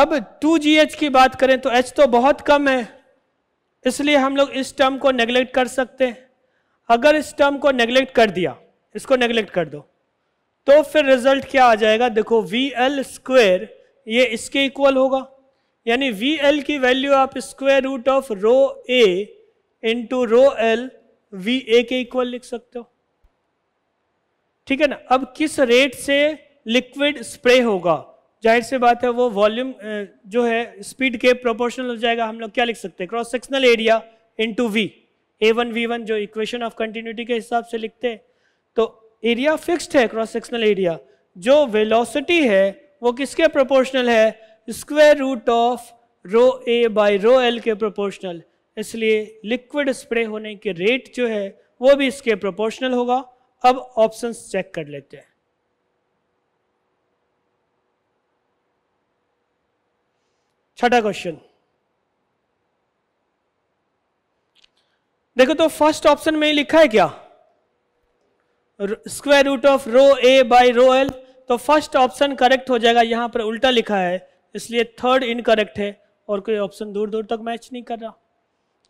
अब 2gh की बात करें तो h तो बहुत कम है इसलिए हम लोग इस टर्म को नेग्लेक्ट कर सकते हैं अगर इस टर्म को नेग्लेक्ट कर दिया इसको नेग्लेक्ट कर दो तो फिर रिजल्ट क्या आ जाएगा देखो वी एल स्क्वेयर ये इसके इक्वल होगा यानी वी एल की वैल्यू आप square root of rho A into rho L V A के इक्वल लिख सकते हो ठीक है ना अब किस रेट से लिक्विड स्प्रे होगा जाहिर सी बात है वो वॉल्यूम जो है स्पीड के प्रोपोर्शनल हो जाएगा हम लोग क्या लिख सकते हैं cross sectional area into V A one V one जो इक्वेशन ऑफ कंटिन्यूटी के हिसाब से लिखते हैं तो एरिया फिक्स्ड है क्रॉस सेक्शनल एरिया जो वेलोसिटी है वो किसके प्रोपोर्शनल है square root of rho A by rho L के प्रोपोर्शनल इसलिए लिक्विड स्प्रे होने के रेट जो है वो भी इसके प्रोपोर्शनल होगा अब ऑप्शंस चेक कर लेते हैं छठा क्वेश्चन देखो तो फर्स्ट ऑप्शन में ही लिखा है क्या square root of rho A by rho L तो फर्स्ट ऑप्शन करेक्ट हो जाएगा यहां पर उल्टा लिखा है इसलिए थर्ड इनकरेक्ट है और कोई ऑप्शन दूर दूर तक मैच नहीं कर रहा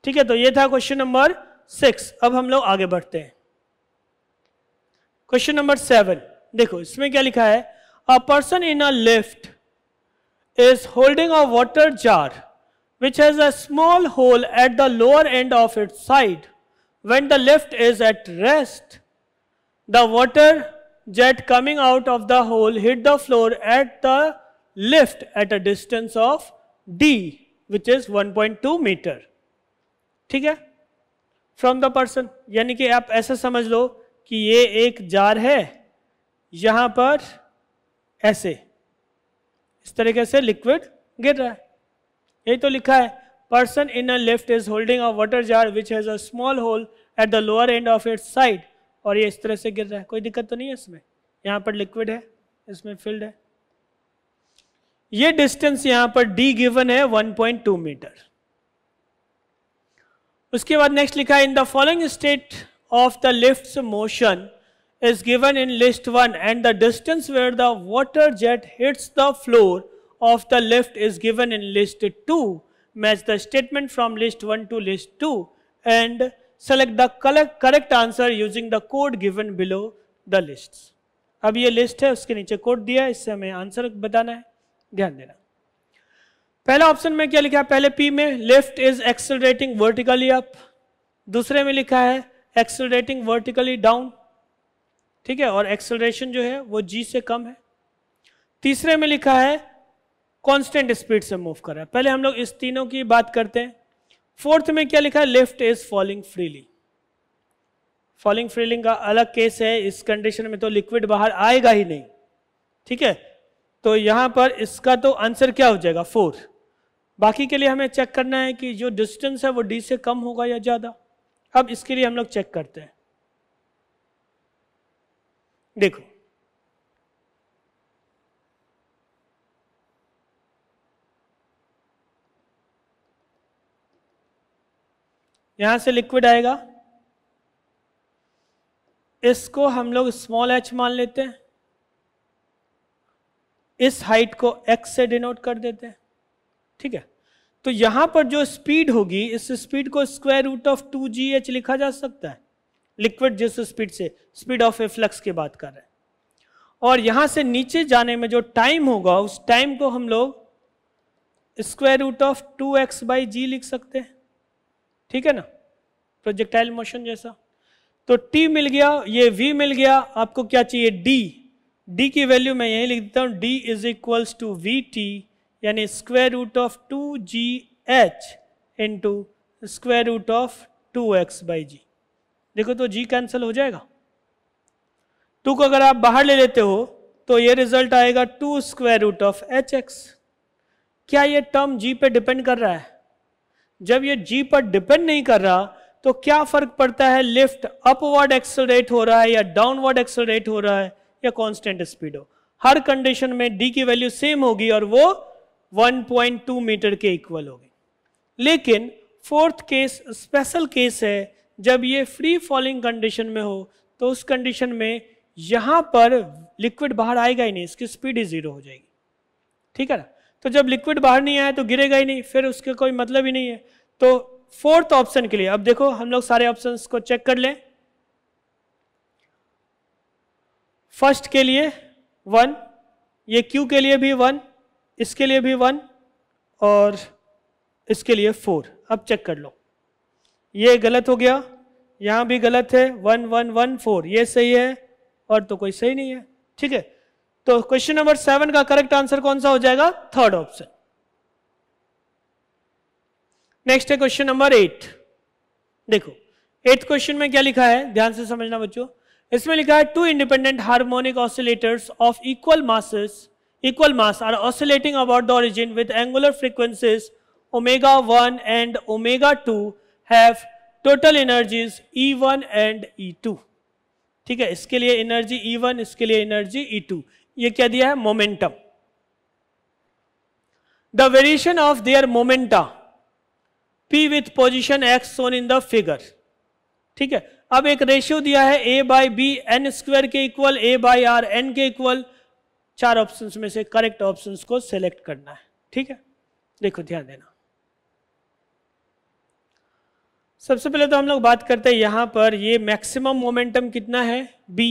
ठीक है तो ये था क्वेश्चन नंबर सिक्स अब हम लोग आगे बढ़ते हैं क्वेश्चन नंबर सेवन देखो इसमें क्या लिखा है a person in a lift is holding a water jar which has a small hole at the lower end of it side when the lift is at rest the water jet coming out of the hole hit the floor at the lift at a distance of d which is 1.2 meter ठीक है from the person यानी कि आप ऐसा समझ लो कि ये एक जार है यहां पर ऐसे इस तरीके से लिक्विड गिर रहा है यही तो लिखा है person in a lift is holding a water jar which has a small hole at the lower end of its side और ये इस तरह से गिर रहा है कोई दिक्कत तो नहीं है इसमें यहां पर लिक्विड है इसमें फील्ड है ये डिस्टेंस यहां पर डी गिवन है 1.2 मीटर उसके बाद नेक्स्ट लिखा है in the following state of the lift motion is given in list one and the distance where the water jet hits the floor of the lift is given in list two match the statement from list one to list two and select the correct answer using the code given below the list अब ये list है उसके नीचे code दिया है इससे हमें answer बताना है ध्यान देना पहला ऑप्शन में क्या लिखा है पहले पी में lift is accelerating vertically up दूसरे में लिखा है एक्सलरेटिंग वर्टिकली डाउन ठीक है और एक्सलरेशन जो है वो जी से कम है तीसरे में लिखा है कांस्टेंट स्पीड से मूव कर रहा है पहले हम लोग इस तीनों की बात करते हैं फोर्थ में क्या लिखा है lift is falling freely falling freely का अलग केस है इस कंडीशन में तो लिक्विड बाहर आएगा ही नहीं ठीक है तो यहाँ पर इसका तो आंसर क्या हो जाएगा फोर बाकी के लिए हमें चेक करना है कि जो डिस्टेंस है वो डी से कम होगा या ज़्यादा अब इसके लिए हम लोग चेक करते हैं देखो यहां से लिक्विड आएगा इसको हम लोग स्मॉल एच मान लेते हैं इस हाइट को एक्स से डिनोट कर देते हैं ठीक है तो यहां पर जो स्पीड होगी इस स्पीड को square root of two ji h लिखा जा सकता है लिक्विड जिस स्पीड से स्पीड ऑफ फ्लक्स की बात कर रहे हैं और यहां से नीचे जाने में जो टाइम होगा उस टाइम को हम लोग square root of two x by g लिख सकते हैं ठीक है ना प्रोजेक्टाइल मोशन जैसा तो टी मिल गया ये वी मिल गया आपको क्या चाहिए डी डी की वैल्यू मैं यही लिख देता हूँ d is equals to v t यानी square root of two ji h into square root of two x by g देखो तो जी कैंसिल हो जाएगा टू को अगर आप बाहर ले लेते हो तो ये रिजल्ट आएगा two square root of h x क्या ये टर्म जी पे डिपेंड कर रहा है जब ये जी पर डिपेंड नहीं कर रहा तो क्या फर्क पड़ता है लिफ्ट अपवर्ड एक्सलरेट हो रहा है या डाउनवर्ड एक्सलरेट हो रहा है या कांस्टेंट स्पीड हो हर कंडीशन में डी की वैल्यू सेम होगी और वो 1.2 मीटर के इक्वल होगी लेकिन फोर्थ केस स्पेशल केस है जब ये फ्री फॉलिंग कंडीशन में हो तो उस कंडीशन में यहां पर लिक्विड बाहर आएगा ही नहीं इसकी स्पीड ही जीरो हो जाएगी ठीक है ना तो जब लिक्विड बाहर नहीं आया तो गिरेगा ही नहीं फिर उसका कोई मतलब ही नहीं है तो फोर्थ ऑप्शन के लिए अब देखो हम लोग सारे ऑप्शंस को चेक कर लें फर्स्ट के लिए वन ये क्यू के लिए भी वन इसके लिए भी वन और इसके लिए फोर अब चेक कर लो ये गलत हो गया यहाँ भी गलत है वन वन वन फोर ये सही है और तो कोई सही नहीं है ठीक है तो क्वेश्चन नंबर सेवन का करेक्ट आंसर कौन सा हो जाएगा थर्ड ऑप्शन नेक्स्ट है क्वेश्चन नंबर एट देखो एट क्वेश्चन में क्या लिखा है ध्यान से समझना बच्चों इसमें लिखा है two independent harmonic oscillators of equal masses equal mass are oscillating about the origin with angular frequencies omega one and omega two have total energies E one and E two ठीक है इसके लिए एनर्जी ई वन इसके लिए energy E to ये क्या दिया है momentum the variation of their momenta p with position x shown in the figure ठीक है अब एक रेशियो दिया है a by b n square के equal a by r n के इक्वल चार ऑप्शंस में से करेक्ट ऑप्शंस को सेलेक्ट करना है ठीक है देखो ध्यान देना सबसे पहले तो हम लोग बात करते हैं यहां पर ये मैक्सिमम मोमेंटम कितना है बी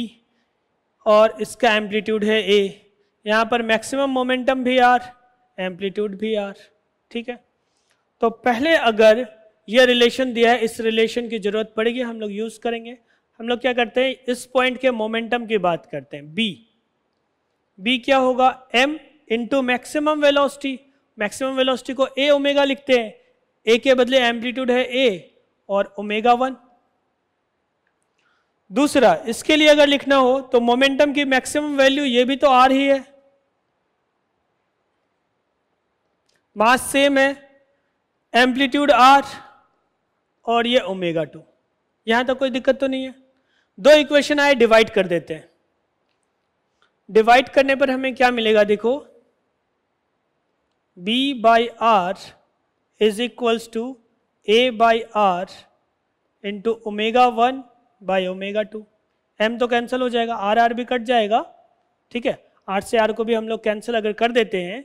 और इसका एम्पलीट्यूड है ए यहां पर मैक्सिमम मोमेंटम भी आर एम्पलीट्यूड भी आर ठीक है तो पहले अगर ये रिलेशन दिया है इस रिलेशन की जरूरत पड़ेगी हम लोग यूज करेंगे हम लोग क्या करते हैं इस पॉइंट के मोमेंटम की बात करते हैं बी बी क्या होगा m into maximum velocity maximum velocity को ए ओमेगा लिखते हैं ए के बदले एम्पलीट्यूड है ए और ओमेगा वन दूसरा इसके लिए अगर लिखना हो तो मोमेंटम की मैक्सिमम वैल्यू ये भी तो आर ही है मास सेम है एम्पलीट्यूड आर और ये ओमेगा टू यहां तक कोई दिक्कत तो नहीं है दो इक्वेशन आए डिवाइड कर देते हैं डिवाइड करने पर हमें क्या मिलेगा देखो b by r is equals to a by r into omega one by omega two m तो कैंसिल हो जाएगा आर आर भी कट जाएगा ठीक है आर से आर को भी हम लोग कैंसिल अगर कर देते हैं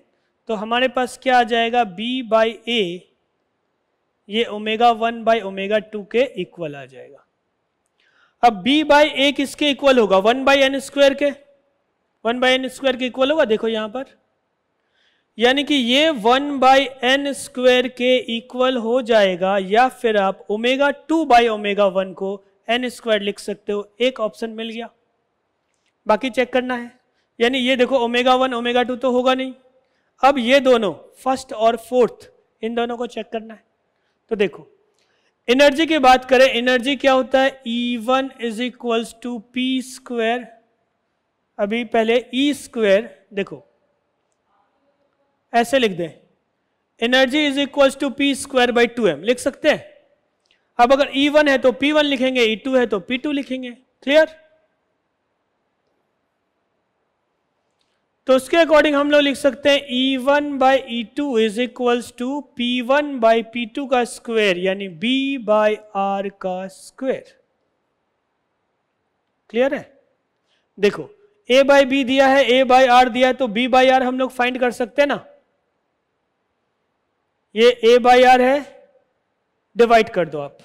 तो हमारे पास क्या आ जाएगा b बाई ए ये omega one by omega two के इक्वल आ जाएगा अब बी बाई ए किसके इक्वल होगा वन बाई एन स्क्वायर के वन बाई एन स्क्वायर के इक्वल होगा देखो यहां पर यानी कि ये वन बाई एन स्क्वायर के इक्वल हो जाएगा या फिर आप omega two by omega one को एन स्क्वायर लिख सकते हो एक ऑप्शन मिल गया बाकी चेक करना है यानी ये देखो ओमेगा वन ओमेगा टू तो होगा नहीं अब ये दोनों फर्स्ट और फोर्थ इन दोनों को चेक करना है तो देखो एनर्जी की बात करें एनर्जी क्या होता है E one is equals to p square अभी पहले ई e स्क्वेयर देखो ऐसे लिख दें energy is equals to p square by two m लिख सकते हैं अब अगर ई e वन है तो पी वन लिखेंगे ई e टू है तो पी टू लिखेंगे क्लियर तो उसके अकॉर्डिंग हम लोग लिख सकते हैं E one by E two is equals to p one by p two का स्क्वेयर यानी बी बाई आर का स्क्वेयर क्लियर है देखो ए बाई बी दिया है ए बाई आर दिया है तो बी बाई आर हम लोग फाइंड कर सकते हैं ना ये ए बाई आर है डिवाइड कर दो आप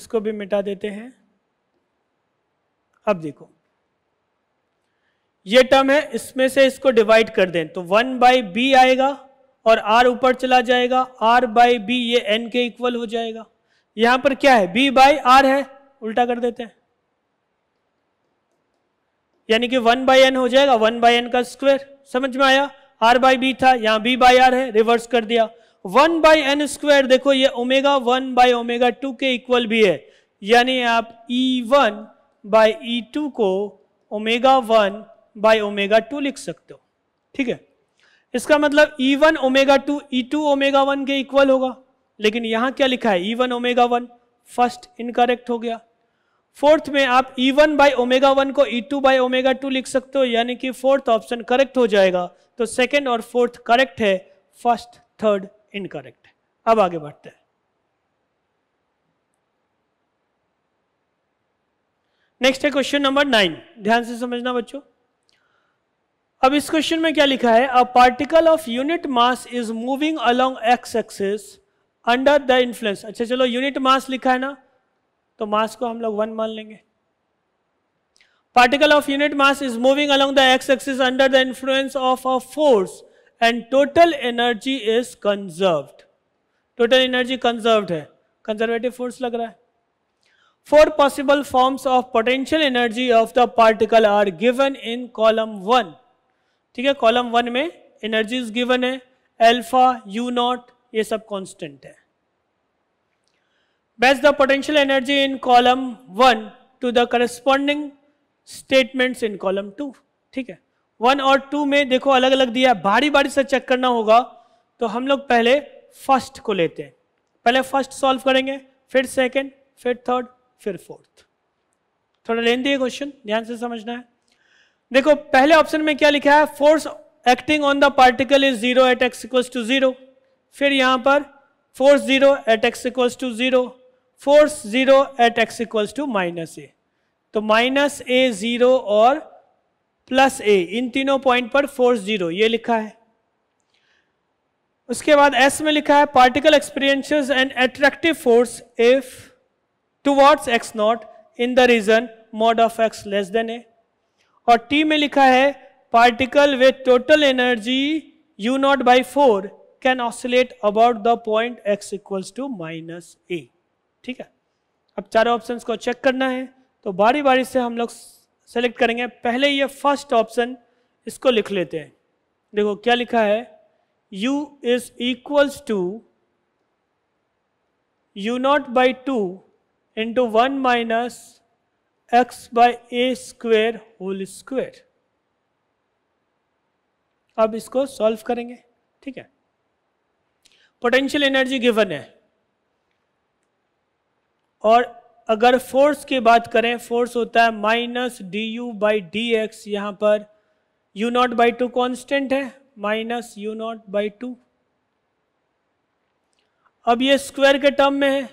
इसको भी मिटा देते हैं अब देखो ये टर्म है इसमें से इसको डिवाइड कर दें तो वन बाई बी आएगा और आर ऊपर चला जाएगा आर बाई बी ये एन के इक्वल हो जाएगा यहां पर क्या है बी बाई आर है उल्टा कर देते हैं यानी कि वन बाई एन हो जाएगा वन बाई एन का स्क्वायर समझ में आया आर बाई बी था यहां बी बाई आर है रिवर्स कर दिया वन बाई एन स्क्वायर देखो ये omega one by omega two के इक्वल भी है यानी आप E one by E two को omega one by omega two लिख सकते हो ठीक है इसका मतलब E e one omega two E e two omega one के इक्वल होगा लेकिन यहां क्या लिखा है E e one omega one first incorrect हो गया फोर्थ में आप E one by omega one को E two by omega two लिख सकते हो यानी कि फोर्थ ऑप्शन करेक्ट हो जाएगा तो सेकेंड और फोर्थ करेक्ट है फर्स्ट थर्ड इनकरेक्ट अब आगे बढ़ते हैं नेक्स्ट है क्वेश्चन नंबर नाइन ध्यान से समझना बच्चों अब इस क्वेश्चन में क्या लिखा है a particle of unit mass is moving along x axis under the influence अच्छा चलो यूनिट मास लिखा है ना तो मास को हम लोग वन मान लेंगे particle of unit mass is moving along the x axis under the influence of a force and total energy is conserve total energy conserve है कंजर्वेटिव फोर्स लग रहा है four possible forms of potential energy of the particle are given in column one ठीक है column one में energies given है alpha u naught ये सब कांस्टेंट है best the potential energy in column one two the corresponding statements in column two ठीक है one और टू में देखो अलग अलग दिया है भारी बारी से चेक करना होगा तो हम लोग पहले फर्स्ट को लेते हैं पहले फर्स्ट सॉल्व करेंगे फिर सेकेंड फिर थर्ड फिर फोर्थ थोड़ा लेंदी है क्वेश्चन ध्यान से समझना है देखो पहले ऑप्शन में क्या लिखा है force acting on the particle is zero at x equals to zero फिर यहां पर force zero at x equals to zero force zero at x equals to minus a तो माइनस ए जीरो और plus a इन तीनों point पर force zero ये लिखा है उसके बाद एस में लिखा है particle experiences and attractive force if two x naught in the region mod of x less than a और टी में लिखा है particle with total energy you naught by four can oscillate about the point x equals to minus a ठीक है अब चारों options को check करना है तो बारी बारी से हम लोग सेलेक्ट करेंगे पहले ये फर्स्ट ऑप्शन इसको लिख लेते हैं देखो क्या लिखा है u is equals to you naught by two into one minus x by a square whole square. अब इसको सॉल्व करेंगे ठीक है पोटेंशियल एनर्जी गिवन है और अगर फोर्स की बात करें फोर्स होता है minus d you by d x यहां पर u naught by two constant है minus you naught by two अब ये स्क्वायर के टर्म में है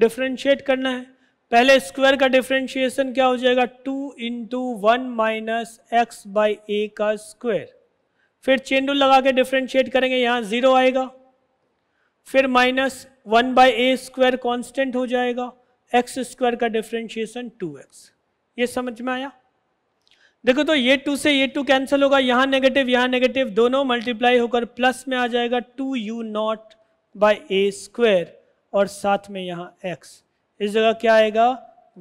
डिफ्रेंशिएट करना है पहले स्क्वायर का डिफ्रेंशिएशन क्या हो जाएगा two into one minus x by a का स्क्वायर फिर चेंडू लगा के डिफ्रेंशिएट करेंगे यहाँ जीरो आएगा फिर minus one by a square constant हो जाएगा एक्स स्क्वायर का डिफ्रेंशिएशन टू एक्स ये समझ में आया देखो तो ये टू से ये टू कैंसिल होगा यहाँ नेगेटिव यहाँ नेगेटिव दोनों मल्टीप्लाई होकर प्लस में आ जाएगा two you naught by a square और साथ में यहाँ एक्स इस जगह क्या आएगा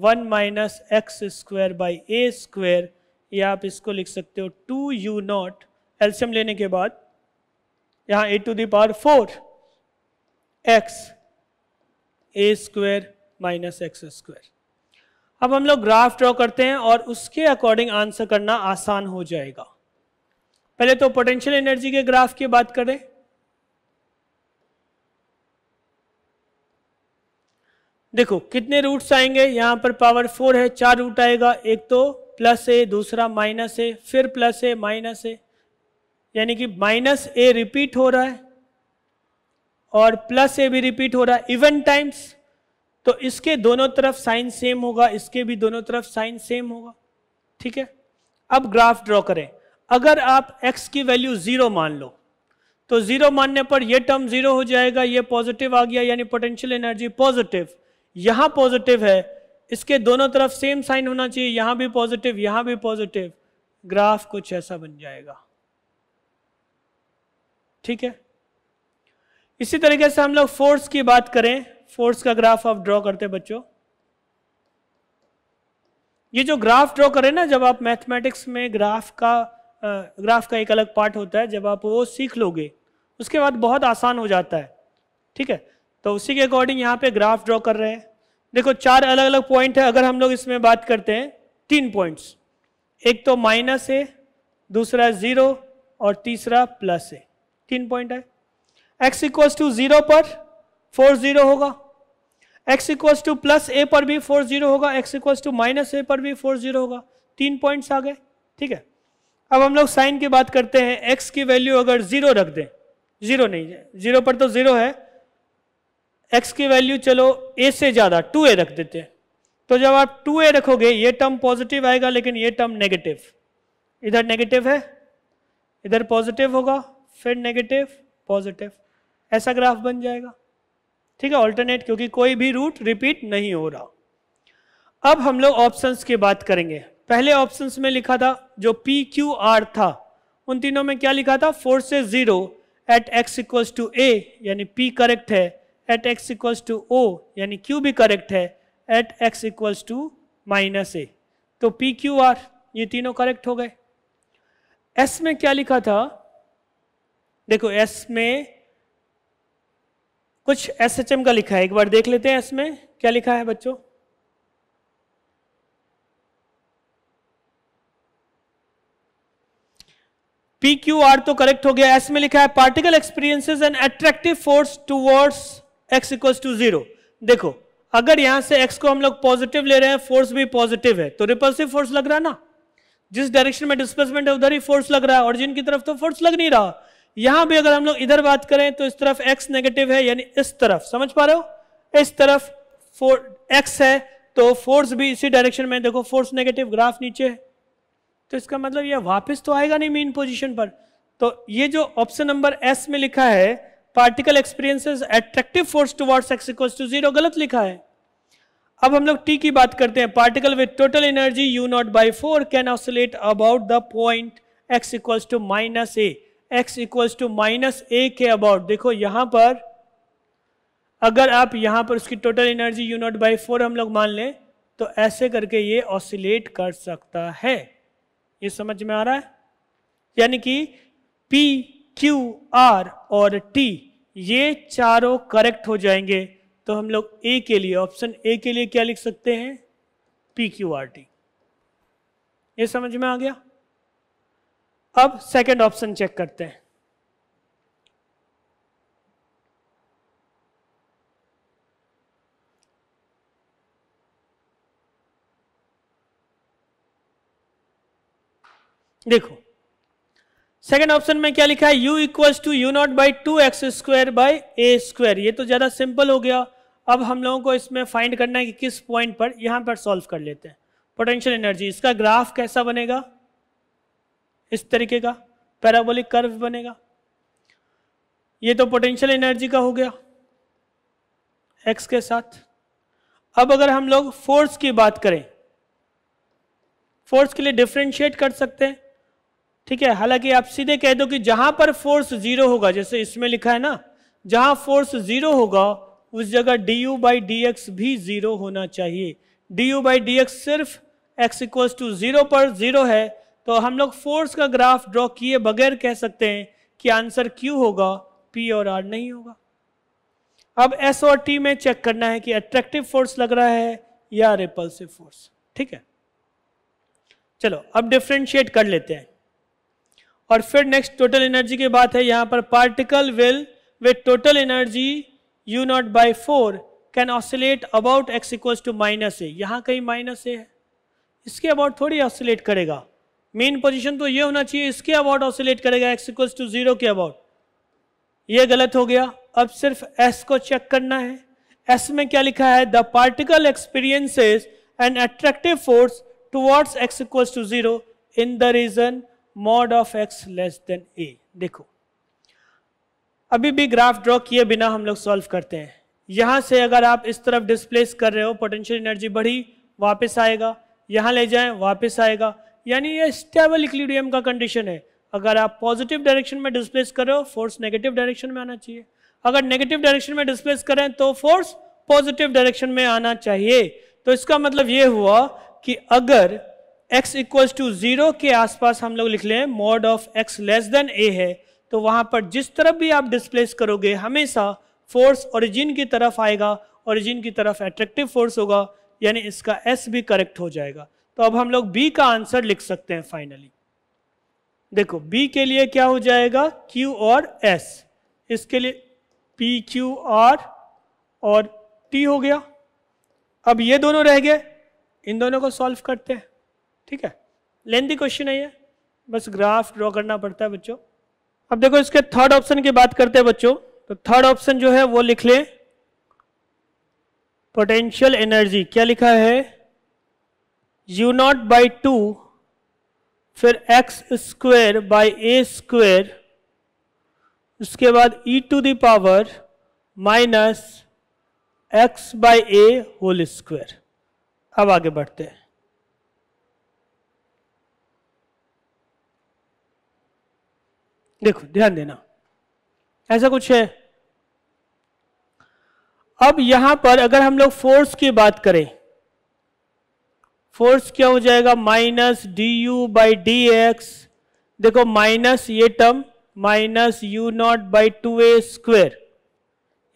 one minus x square by a square या आप इसको लिख सकते हो टू यू नॉट एल्शियम लेने के बाद यहाँ a to the power four x a square minus x square अब हम लोग ग्राफ ड्रॉ करते हैं और उसके अकॉर्डिंग आंसर करना आसान हो जाएगा पहले तो पोटेंशियल एनर्जी के ग्राफ की बात करें देखो कितने रूट्स आएंगे यहाँ पर पावर फोर है चार रूट आएगा एक तो प्लस ए दूसरा माइनस ए फिर प्लस ए माइनस ए यानी कि माइनस ए रिपीट हो रहा है और प्लस ए भी रिपीट हो रहा है इवन टाइम्स तो इसके दोनों तरफ साइन सेम होगा इसके भी दोनों तरफ साइन सेम होगा ठीक है अब ग्राफ ड्रॉ करें अगर आप x की वैल्यू जीरो मान लो तो जीरो मानने पर यह टर्म जीरो हो जाएगा ये पॉजिटिव आ गया यानी पोटेंशियल एनर्जी पॉजिटिव यहां पॉजिटिव है इसके दोनों तरफ सेम साइन होना चाहिए यहां भी पॉजिटिव यहां भी पॉजिटिव ग्राफ कुछ ऐसा बन जाएगा ठीक है इसी तरीके से हम लोग फोर्स की बात करें फोर्स का ग्राफ आप ड्रॉ करते बच्चों ये जो ग्राफ ड्रॉ करें ना जब आप मैथमेटिक्स में ग्राफ का ग्राफ का एक अलग पार्ट होता है जब आप वो सीख लोगे उसके बाद बहुत आसान हो जाता है ठीक है तो उसी के अकॉर्डिंग यहाँ पे ग्राफ ड्रॉ कर रहे हैं देखो चार अलग अलग पॉइंट है अगर हम लोग इसमें बात करते हैं तीन पॉइंट्स एक तो माइनस है दूसरा जीरो और तीसरा प्लस है तीन पॉइंट है एक्स इक्वल्स टू जीरो पर फोर जीरो होगा x equals to plus a पर भी फोर जीरो होगा x equals to minus a पर भी फोर जीरो होगा तीन पॉइंट्स आ गए ठीक है अब हम लोग साइन की बात करते हैं एक्स की वैल्यू अगर जीरो रख दें जीरो नहीं जीरो पर तो जीरो है एक्स की वैल्यू चलो ए से ज़्यादा टू ए रख देते हैं तो जब आप टू ए रखोगे ये टर्म पॉजिटिव आएगा लेकिन ये टर्म नेगेटिव इधर नेगेटिव है इधर पॉजिटिव होगा फिर नेगेटिव पॉजिटिव ऐसा ग्राफ बन जाएगा ठीक है ऑल्टरनेट क्योंकि कोई भी रूट रिपीट नहीं हो रहा अब हम लोग ऑप्शंस की बात करेंगे पहले ऑप्शंस में लिखा था जो पी क्यू आर था उन तीनों में क्या लिखा था फोर से zero at x equals to a यानी पी करेक्ट है at x equals to o यानी क्यू भी करेक्ट है at x equals to minus a तो पी क्यू आर ये तीनों करेक्ट हो गए एस में क्या लिखा था देखो एस में कुछ एस एच एम का लिखा है एक बार देख लेते हैं एस में क्या लिखा है बच्चों पी क्यू आर तो करेक्ट हो गया एस में लिखा है particle experiences and attractive force towards x equals to zero देखो अगर यहां से x को हम लोग पॉजिटिव ले रहे हैं फोर्स भी पॉजिटिव है तो रिपल्सिव फोर्स लग रहा है ना जिस डायरेक्शन में डिस्प्लेसमेंट है उधर ही फोर्स लग रहा है और की तरफ तो फोर्स लग नहीं रहा यहां भी अगर हम लोग इधर बात करें तो इस तरफ x नेगेटिव है यानी इस तरफ समझ पा रहे हो इस तरफ x है तो फोर्स भी इसी डायरेक्शन में देखो फोर्स नेगेटिव ग्राफ नीचे है तो इसका मतलब यह वापस तो आएगा नहीं मेन पोजिशन पर तो ये जो ऑप्शन नंबर एस में लिखा है particle experiences attractive force towards x equal to zero गलत लिखा है अब हम लोग टी की बात करते हैं particle with total energy you naught by four can oscillate about the point x equal to minus a x equal to minus a के अबाउट देखो यहां पर अगर आप यहां पर उसकी total energy you naught by four हम लोग मान लें तो ऐसे करके ये ऑसिलेट कर सकता है ये समझ में आ रहा है यानी कि पी क्यू आर और टी ये चारों करेक्ट हो जाएंगे तो हम लोग ए के लिए ऑप्शन ए के लिए क्या लिख सकते हैं पी क्यू आर टी ये समझ में आ गया अब सेकंड ऑप्शन चेक करते हैं देखो सेकेंड ऑप्शन में क्या लिखा है u equals to you naught by two x square by a square ये तो ज़्यादा सिंपल हो गया अब हम लोगों को इसमें फाइंड करना है कि किस पॉइंट पर यहाँ पर सॉल्व कर लेते हैं पोटेंशियल एनर्जी इसका ग्राफ कैसा बनेगा इस तरीके का पैराबोलिक कर्व बनेगा ये तो पोटेंशियल एनर्जी का हो गया एक्स के साथ अब अगर हम लोग फोर्स की बात करें फोर्स के लिए डिफ्रेंशिएट कर सकते हैं ठीक है हालांकि आप सीधे कह दो कि जहां पर फोर्स जीरो होगा जैसे इसमें लिखा है ना जहां फोर्स जीरो होगा उस जगह d you by d x भी जीरो होना चाहिए d you by d x सिर्फ एक्स इक्वल्स टू जीरो पर जीरो है तो हम लोग फोर्स का ग्राफ ड्रॉ किए बगैर कह सकते हैं कि आंसर क्यू होगा पी और आर नहीं होगा अब एस और टी में चेक करना है कि अट्रैक्टिव फोर्स लग रहा है या रिपल्सिव फोर्स ठीक है चलो अब डिफ्रेंशिएट कर लेते हैं और फिर नेक्स्ट टोटल एनर्जी की बात है यहाँ पर particle will with total energy you naught by four can oscillate about x equals to minus a यहाँ कहीं माइनस ए है इसके अबाउट थोड़ी ऑसिलेट करेगा मेन पोजिशन तो ये होना चाहिए इसके अबाउट ऑसिलेट करेगा एक्स इक्वल्स टू जीरो के अबाउट ये गलत हो गया अब सिर्फ एस को चेक करना है एस में क्या लिखा है the particle experiences an attractive force towards x equals to zero in the region mod of x less than a देखो अभी भी ग्राफ ड्रॉ किए बिना हम लोग सॉल्व करते हैं यहाँ से अगर आप इस तरफ डिस्प्लेस कर रहे हो पोटेंशियल एनर्जी बढ़ी वापस आएगा यहाँ ले जाएं वापस आएगा यानी ये स्टेबल इक्लिडियम का कंडीशन है अगर आप पॉजिटिव डायरेक्शन में डिस्प्लेस कर रहे हो फोर्स नेगेटिव डायरेक्शन में आना चाहिए अगर नेगेटिव डायरेक्शन में डिस्प्लेस करें तो फोर्स पॉजिटिव डायरेक्शन में आना चाहिए तो इसका मतलब ये हुआ कि अगर x इक्वल्स टू जीरो के आसपास हम लोग लिख लें mod of x less than a है तो वहां पर जिस तरफ भी आप डिस्प्लेस करोगे हमेशा फोर्स ओरिजिन की तरफ आएगा ओरिजिन की तरफ एट्रेक्टिव फोर्स होगा यानी इसका एस भी करेक्ट हो जाएगा तो अब हम लोग बी का आंसर लिख सकते हैं फाइनली देखो बी के लिए क्या हो जाएगा क्यू और एस इसके लिए पी क्यू आर और टी हो गया अब ये दोनों रह गए इन दोनों को सॉल्व करते हैं ठीक है लेंदी क्वेश्चन है ये बस ग्राफ ड्रॉ करना पड़ता है बच्चों अब देखो इसके थर्ड ऑप्शन की बात करते हैं बच्चों तो थर्ड ऑप्शन जो है वो लिख लें पोटेंशियल एनर्जी क्या लिखा है यू नॉट बाई टू फिर x square by a square उसके बाद e to the power minus x by a whole square अब आगे बढ़ते हैं देखो ध्यान देना ऐसा कुछ है अब यहां पर अगर हम लोग फोर्स की बात करें फोर्स क्या हो जाएगा minus d you by d x देखो माइनस ये term minus you naught by two a square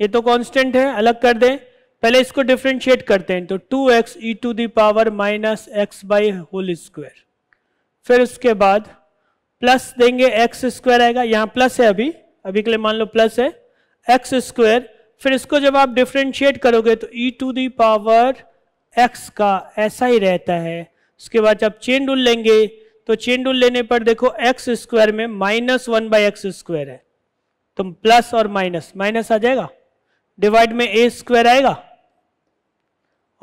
ये तो कांस्टेंट है अलग कर दें पहले इसको डिफ्रेंशिएट करते हैं तो two x e to the power minus x by whole square फिर उसके बाद प्लस देंगे एक्स स्क्वायर आएगा यहाँ प्लस है अभी अभी के लिए मान लो प्लस है एक्स स्क्वायर फिर इसको जब आप डिफ्रेंशिएट करोगे तो e to the power x का ऐसा ही रहता है उसके बाद जब चेन रूल लेंगे तो चेन रूल लेने पर देखो एक्स स्क्वायर में minus one by x square है तो प्लस और माइनस माइनस आ जाएगा डिवाइड में ए स्क्वायर आएगा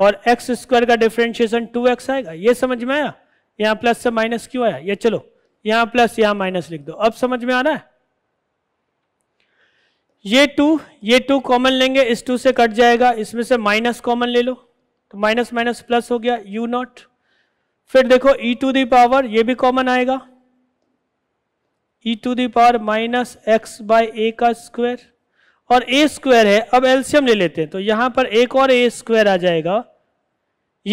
और एक्स स्क्वायर का डिफ्रेंशिएशन टू एक्स आएगा ये समझ में आया यहाँ प्लस से माइनस क्यों आया ये चलो यहां प्लस यहां माइनस लिख दो अब समझ में आ रहा है ये टू ये टू कॉमन लेंगे इस टू से कट जाएगा इसमें से माइनस कॉमन ले लो तो माइनस माइनस प्लस हो गया यू नॉट फिर देखो ई टू दी पावर ये भी कॉमन आएगा e to the power minus x by a का स्क्वायर और ए स्क्वायर है अब एल्सियम ले लेते हैं तो यहां पर एक और ए स्क्वायर आ जाएगा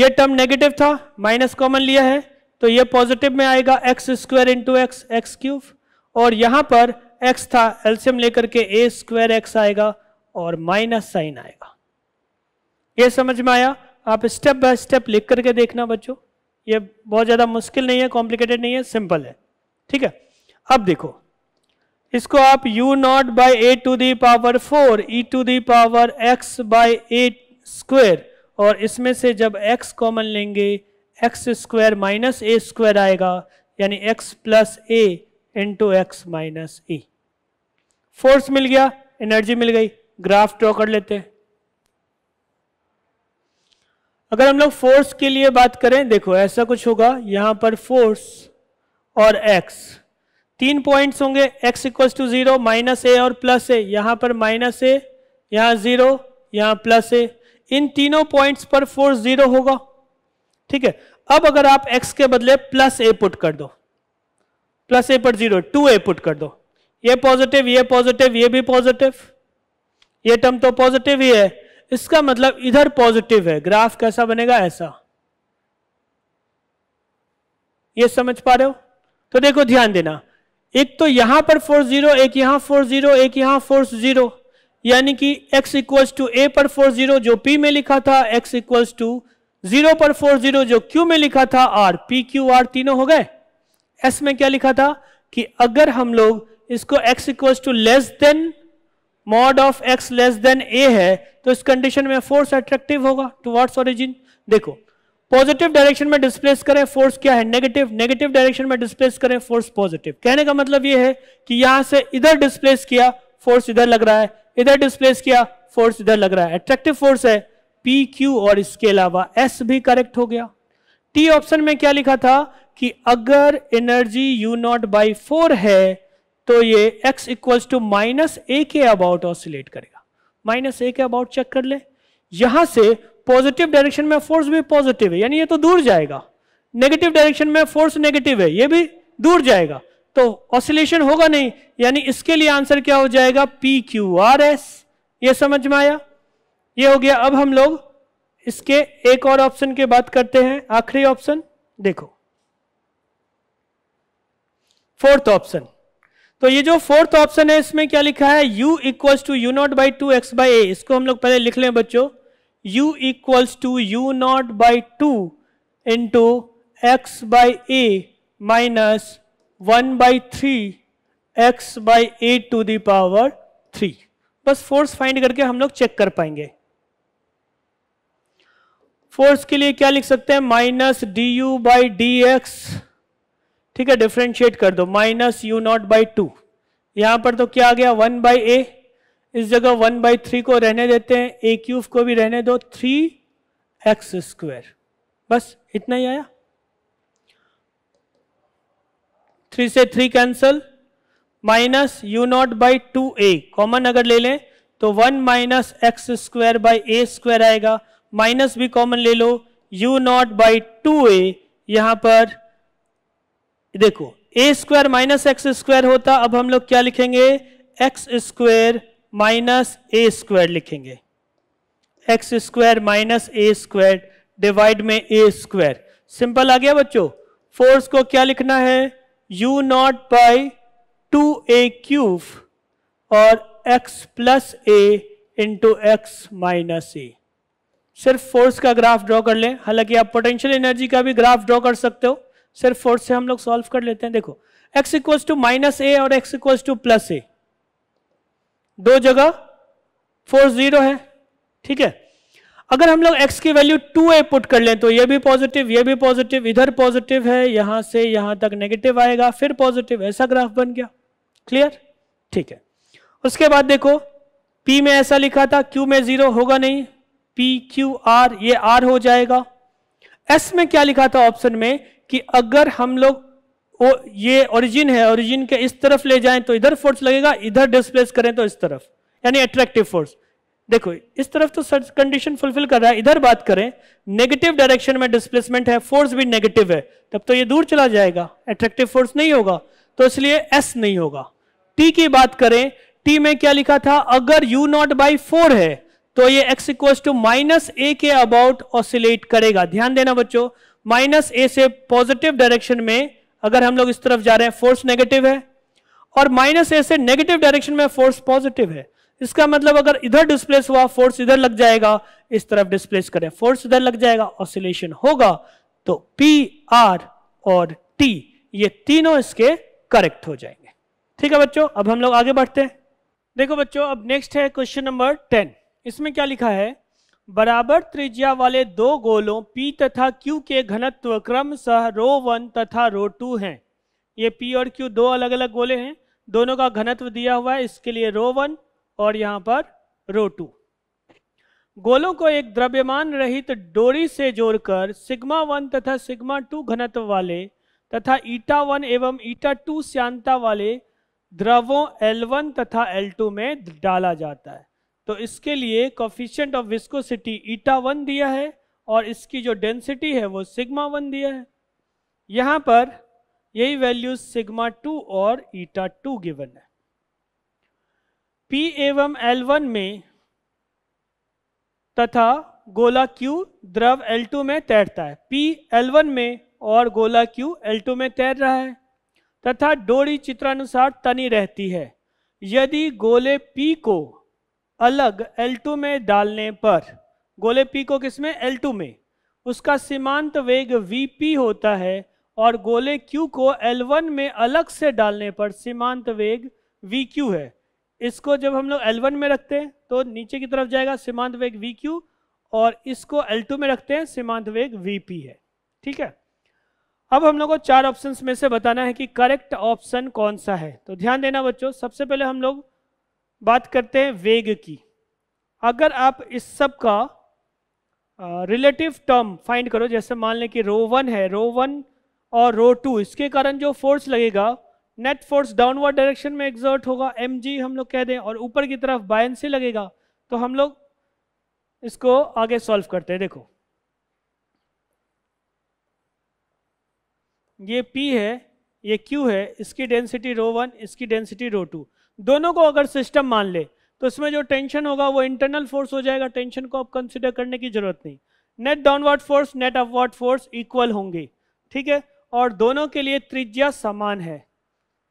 ये टर्म नेगेटिव था माइनस कॉमन लिया है तो ये पॉजिटिव में आएगा x square into x x cube और यहां पर एक्स था एल्सियम लेकर के ए स्क्वायर एक्स आएगा और माइनस साइन आएगा ये समझ में आया आप स्टेप बाय स्टेप लिख करके देखना बच्चों ये बहुत ज़्यादा मुश्किल नहीं है कॉम्प्लिकेटेड नहीं है सिंपल है ठीक है अब देखो इसको आप u naught by A to the power four e to the power x by a square और इसमें से जब x कॉमन लेंगे x square minus a square आएगा यानी x plus a into x minus a force मिल गया energy मिल गई ग्राफ ड्रॉ कर लेते हैं अगर हम लोग फोर्स के लिए बात करें देखो ऐसा कुछ होगा यहां पर फोर्स और एक्स तीन पॉइंट्स होंगे x equal to zero minus a और प्लस ए यहां पर माइनस ए यहां जीरो यहां प्लस ए इन तीनों पॉइंट्स पर फोर्स जीरो होगा ठीक है अब अगर आप x के बदले प्लस ए पुट कर दो प्लस ए पर जीरो टू ए पुट कर दो ये पॉजिटिव ये पॉजिटिव ये भी पॉजिटिव ये टर्म तो पॉजिटिव ही है इसका मतलब इधर पॉजिटिव है ग्राफ कैसा बनेगा ऐसा ये समझ पा रहे हो तो देखो ध्यान देना एक तो यहां पर फोर जीरो एक यहां फोर जीरो एक यहां फोर जीरो यानी कि x इक्वल्स टू ए पर फोर जीरो जो p में लिखा था x इक्वल्स टू जीरो पर फोर जीरो जो क्यू में लिखा था आर पी क्यू आर तीनों हो गए एस में क्या लिखा था कि अगर हम लोग इसको x equal to less than mod of x less than a है तो इस कंडीशन में फोर्स अट्रैक्टिव होगा टू वाट्स ओरिजिन देखो पॉजिटिव डायरेक्शन में डिस्प्लेस करें फोर्स क्या है नेगेटिव नेगेटिव डायरेक्शन में डिस्प्लेस करें फोर्स पॉजिटिव कहने का मतलब यह है कि यहां से इधर डिस्प्लेस किया फोर्स इधर लग रहा है इधर डिस्प्लेस किया फोर्स इधर लग रहा है अट्रैक्टिव फोर्स है पी क्यू और इसके अलावा एस भी करेक्ट हो गया टी ऑप्शन में क्या लिखा था कि अगर energy you naught by four है तो ये x equals to minus a के अबाउट ऑसिलेट करेगा माइनस ए के अबाउट चेक कर ले यहां से पॉजिटिव डायरेक्शन में फोर्स भी पॉजिटिव है यानी ये तो दूर जाएगा नेगेटिव डायरेक्शन में फोर्स नेगेटिव है ये भी दूर जाएगा तो ऑसिलेशन होगा नहीं यानी इसके लिए आंसर क्या हो जाएगा पी क्यू आर एस ये समझ में आया ये हो गया अब हम लोग इसके एक और ऑप्शन के बात करते हैं आखिरी ऑप्शन देखो फोर्थ ऑप्शन तो ये जो फोर्थ ऑप्शन है इसमें क्या लिखा है u equals to you naught by two x by a इसको हम लोग पहले लिख लें बच्चों u equals to you naught by two into x by a minus one by three x by A to the power three बस force find करके हम लोग चेक कर पाएंगे फोर्स के लिए क्या लिख सकते हैं minus d you by d x ठीक है डिफ्रेंशिएट कर दो minus you naught by two यहां पर तो क्या आ गया वन बाई ए इस जगह वन बाई थ्री को रहने देते हैं ए क्यूब को भी रहने दो थ्री एक्स स्क्वायर बस इतना ही आया थ्री से three cancel minus you naught by two a common अगर ले लें तो one minus x square by a square आएगा माइनस भी कॉमन ले लो U naught by two a यहां पर देखो a square minus x square होता अब हम लोग क्या लिखेंगे x square minus a square लिखेंगे x square minus a square divide में ए स्क्वायर सिंपल आ गया बच्चों फोर्स को क्या लिखना है U naught by two a cube और x plus a into x minus a सिर्फ फोर्स का ग्राफ ड्रॉ कर लें हालांकि आप पोटेंशियल एनर्जी का भी ग्राफ ड्रॉ कर सकते हो सिर्फ फोर्स से हम लोग सॉल्व कर लेते हैं देखो x equals to minus a और x equals to plus a दो जगह फोर्स जीरो है ठीक है अगर हम लोग x की वैल्यू टू ए पुट कर लें तो ये भी पॉजिटिव ये भी पॉजिटिव इधर पॉजिटिव है यहां से यहां तक नेगेटिव आएगा फिर पॉजिटिव ऐसा ग्राफ बन गया क्लियर ठीक है उसके बाद देखो p में ऐसा लिखा था q में जीरो होगा नहीं पी क्यू आर ये आर हो जाएगा एस में क्या लिखा था ऑप्शन में कि अगर हम लोग ओ, ये ओरिजिन है ओरिजिन के इस तरफ ले जाएं तो इधर फोर्स लगेगा इधर डिस्प्लेस करें तो इस तरफ यानी अट्रैक्टिव फोर्स देखो इस तरफ तो सर्च कंडीशन फुलफिल कर रहा है इधर बात करें नेगेटिव डायरेक्शन में डिस्प्लेसमेंट है फोर्स भी नेगेटिव है तब तो ये दूर चला जाएगा अट्रैक्टिव फोर्स नहीं होगा तो इसलिए एस नहीं होगा टी की बात करें टी में क्या लिखा था अगर यू नॉट बाई फोर है तो ये x equals to minus a के अबाउट ऑसिलेट करेगा ध्यान देना बच्चों माइनस ए से पॉजिटिव डायरेक्शन में अगर हम लोग इस तरफ जा रहे हैं फोर्स नेगेटिव है और माइनस ए से नेगेटिव डायरेक्शन में फोर्स पॉजिटिव है इसका मतलब अगर इधर डिस्प्लेस हुआ फोर्स इधर लग जाएगा इस तरफ डिस्प्लेस करें फोर्स इधर लग जाएगा ऑसिलेशन होगा तो पी आर और टी ये तीनों इसके करेक्ट हो जाएंगे ठीक है बच्चों अब हम लोग आगे बढ़ते हैं देखो बच्चों अब नेक्स्ट है क्वेश्चन नंबर टेन इसमें क्या लिखा है बराबर त्रिज्या वाले दो गोलों P तथा Q के घनत्व क्रमशः रो वन तथा रो टू हैं ये P और Q दो अलग अलग गोले हैं दोनों का घनत्व दिया हुआ है इसके लिए रो वन और यहाँ पर रो टू गोलों को एक द्रव्यमान रहित डोरी से जोड़कर सिग्मा वन तथा सिग्मा टू घनत्व वाले तथा ईटा वन एवं ईटा टू श्यांता वाले द्रवों एल वन तथा एल टू में डाला जाता है तो इसके लिए coefficient of viscosity eta one दिया है और इसकी जो डेंसिटी है वो सिग्मा वन दिया है यहाँ पर यही वैल्यूज सिग्मा टू और ईटा टू गिवन है पी एवं एल वन में तथा गोला क्यू द्रव एल टू में तैरता है पी एल वन में और गोला क्यू एल टू में तैर रहा है तथा डोरी चित्रानुसार तनी रहती है यदि गोले पी को अलग L2 में डालने पर गोले P को किसमें L2 में उसका सीमांत वेग Vp होता है और गोले Q को L1 में अलग से डालने पर सीमांत वेग VQ है इसको जब हम लोग L1 में रखते हैं तो नीचे की तरफ जाएगा सीमांत वेग VQ और इसको L2 में रखते हैं सीमांत वेग VP है ठीक है अब हम लोग को चार ऑप्शंस में से बताना है कि करेक्ट ऑप्शन कौन सा है तो ध्यान देना बच्चों सबसे पहले हम लोग बात करते हैं वेग की अगर आप इस सब का रिलेटिव टर्म फाइंड करो जैसे मान लें कि रो वन है रो वन और रो टू इसके कारण जो फोर्स लगेगा नेट फोर्स डाउनवर्ड डायरेक्शन में एग्जर्ट होगा एम हम लोग कह दें और ऊपर की तरफ बायन से लगेगा तो हम लोग इसको आगे सॉल्व करते हैं देखो ये P है ये Q है इसकी डेंसिटी रो वन इसकी डेंसिटी रो टू दोनों को अगर सिस्टम मान ले तो इसमें जो टेंशन होगा वो इंटरनल फोर्स हो जाएगा टेंशन को आप कंसिडर करने की जरूरत नहीं net downward force net upward force equal होंगे ठीक है और दोनों के लिए त्रिज्या समान है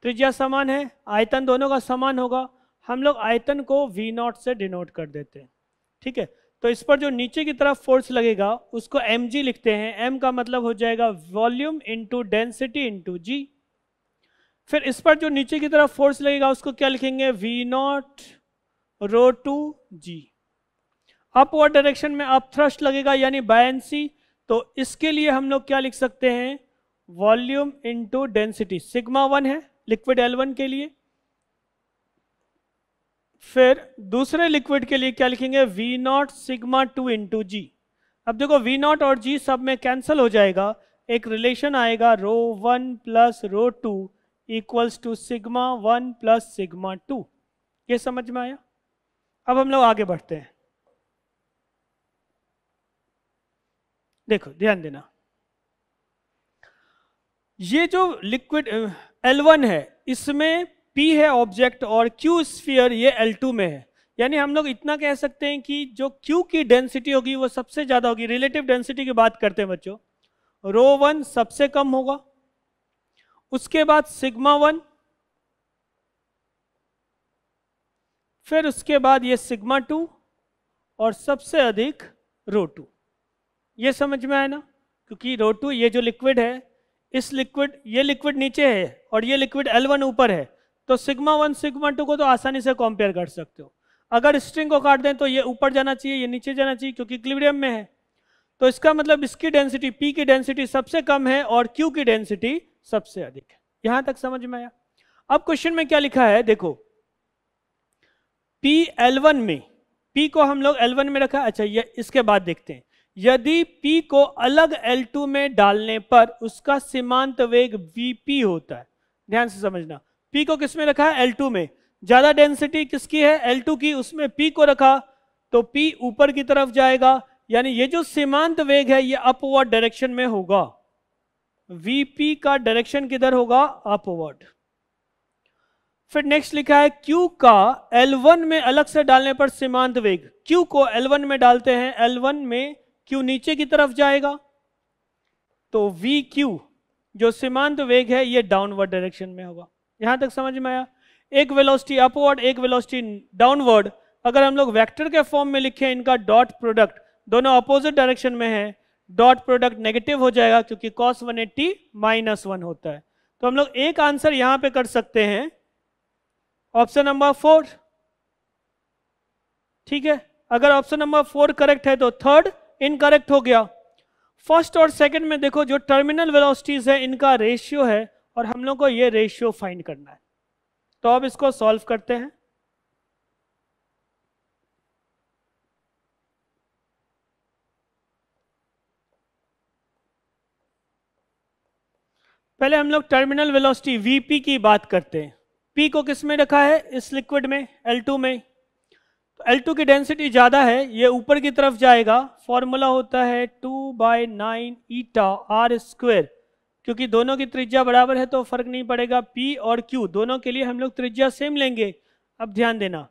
त्रिज्या समान है आयतन दोनों का समान होगा हम लोग आयतन को वी नॉट से डिनोट कर देते हैं ठीक है तो इस पर जो नीचे की तरफ फोर्स लगेगा उसको एम लिखते हैं एम का मतलब हो जाएगा volume into density into g फिर इस पर जो नीचे की तरफ फोर्स लगेगा उसको क्या लिखेंगे V naught rho two g upward direction में अप थ्रस्ट लगेगा यानी बायसी तो इसके लिए हम लोग क्या लिख सकते हैं volume into density sigma one है लिक्विड एल वन के लिए फिर दूसरे लिक्विड के लिए क्या लिखेंगे V naught sigma two into g अब देखो वी नॉट और जी सब में कैंसिल हो जाएगा एक रिलेशन आएगा rho one plus rho two equals to sigma one plus sigma two ये समझ में आया अब हम लोग आगे बढ़ते हैं देखो ध्यान देना ये जो लिक्विड L1 है इसमें P है ऑब्जेक्ट और Q स्फीयर ये L2 में है यानी हम लोग इतना कह सकते हैं कि जो Q की डेंसिटी होगी वो सबसे ज़्यादा होगी रिलेटिव डेंसिटी की बात करते हैं बच्चों रो वन सबसे कम होगा उसके बाद सिग्मा वन फिर उसके बाद ये सिग्मा टू और सबसे अधिक रो टू ये समझ में आए ना क्योंकि रो टू ये जो लिक्विड है इस लिक्विड ये लिक्विड नीचे है और ये लिक्विड एल वन ऊपर है तो सिग्मा वन सिग्मा टू को तो आसानी से कंपेयर कर सकते हो अगर स्ट्रिंग को काट दें तो ये ऊपर जाना चाहिए ये नीचे जाना चाहिए क्योंकि क्लिवरियम में है तो इसका मतलब इसकी डेंसिटी पी की डेंसिटी सबसे कम है और क्यू की डेंसिटी सबसे अधिक है यहां तक समझ में आया अब क्वेश्चन में क्या लिखा है देखो पी एल वन में पी को हम लोग एल वन में रखा अच्छा ये इसके बाद देखते हैं यदि पी को अलग एल टू में डालने पर उसका सीमांत वेग वीपी होता है ध्यान से समझना पी को किसमें रखा है एल टू में ज्यादा डेंसिटी किसकी है एल टू की उसमें पी को रखा तो पी ऊपर की तरफ जाएगा यानी ये जो सीमांत वेग है ये अपवर्ड डायरेक्शन में होगा वीपी का डायरेक्शन किधर होगा अपवर्ड फिर नेक्स्ट लिखा है क्यू का L1 में अलग से डालने पर सीमांत वेग क्यू को L1 में डालते हैं L1 में क्यू नीचे की तरफ जाएगा तो वी क्यू जो सीमांत वेग है ये डाउनवर्ड डायरेक्शन में होगा यहां तक समझ में आया एक वेलोसिटी अपवर्ड एक वेलोसिटी डाउनवर्ड अगर हम लोग वेक्टर के फॉर्म में लिखे इनका डॉट प्रोडक्ट दोनों अपोजिट डायरेक्शन में है डॉट प्रोडक्ट नेगेटिव हो जाएगा क्योंकि कॉस 180 माइनस वन होता है तो हम लोग एक आंसर यहां पे कर सकते हैं ऑप्शन नंबर फोर ठीक है अगर ऑप्शन नंबर फोर करेक्ट है तो थर्ड इनकरेक्ट हो गया फर्स्ट और सेकंड में देखो जो टर्मिनल वेलोसिटीज है इनका रेशियो है और हम लोग को ये रेशियो फाइंड करना है तो अब इसको सॉल्व करते हैं पहले हम लोग टर्मिनल वेलोसिटी वीपी की बात करते हैं पी को किस में रखा है इस लिक्विड में L2 में तो L2 की डेंसिटी ज़्यादा है ये ऊपर की तरफ जाएगा फॉर्मूला होता है two by nine eta r square क्योंकि दोनों की त्रिज्या बराबर है तो फर्क नहीं पड़ेगा P और Q दोनों के लिए हम लोग त्रिज्या सेम लेंगे अब ध्यान देना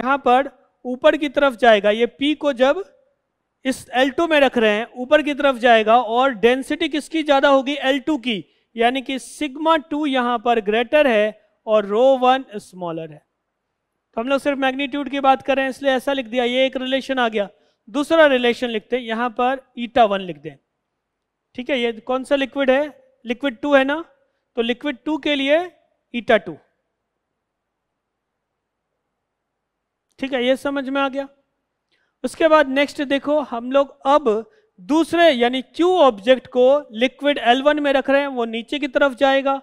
यहाँ पर ऊपर की तरफ जाएगा ये P को जब इस L2 में रख रहे हैं ऊपर की तरफ जाएगा और डेंसिटी किसकी ज़्यादा होगी L2 की यानी कि सिग्मा टू यहां पर ग्रेटर है और रो वन स्मॉलर है तो हम लोग सिर्फ मैग्नीट्यूड की बात कर रहे हैं इसलिए ऐसा लिख दिया ये एक रिलेशन आ गया दूसरा रिलेशन लिखते हैं यहां पर ईटा वन लिख दें ठीक है ये कौन सा लिक्विड है लिक्विड टू है ना तो लिक्विड टू के लिए ईटा टू ठीक है ये समझ में आ गया उसके बाद नेक्स्ट देखो हम लोग अब दूसरे यानी Q ऑब्जेक्ट को लिक्विड L1 में रख रहे हैं वो नीचे की तरफ जाएगा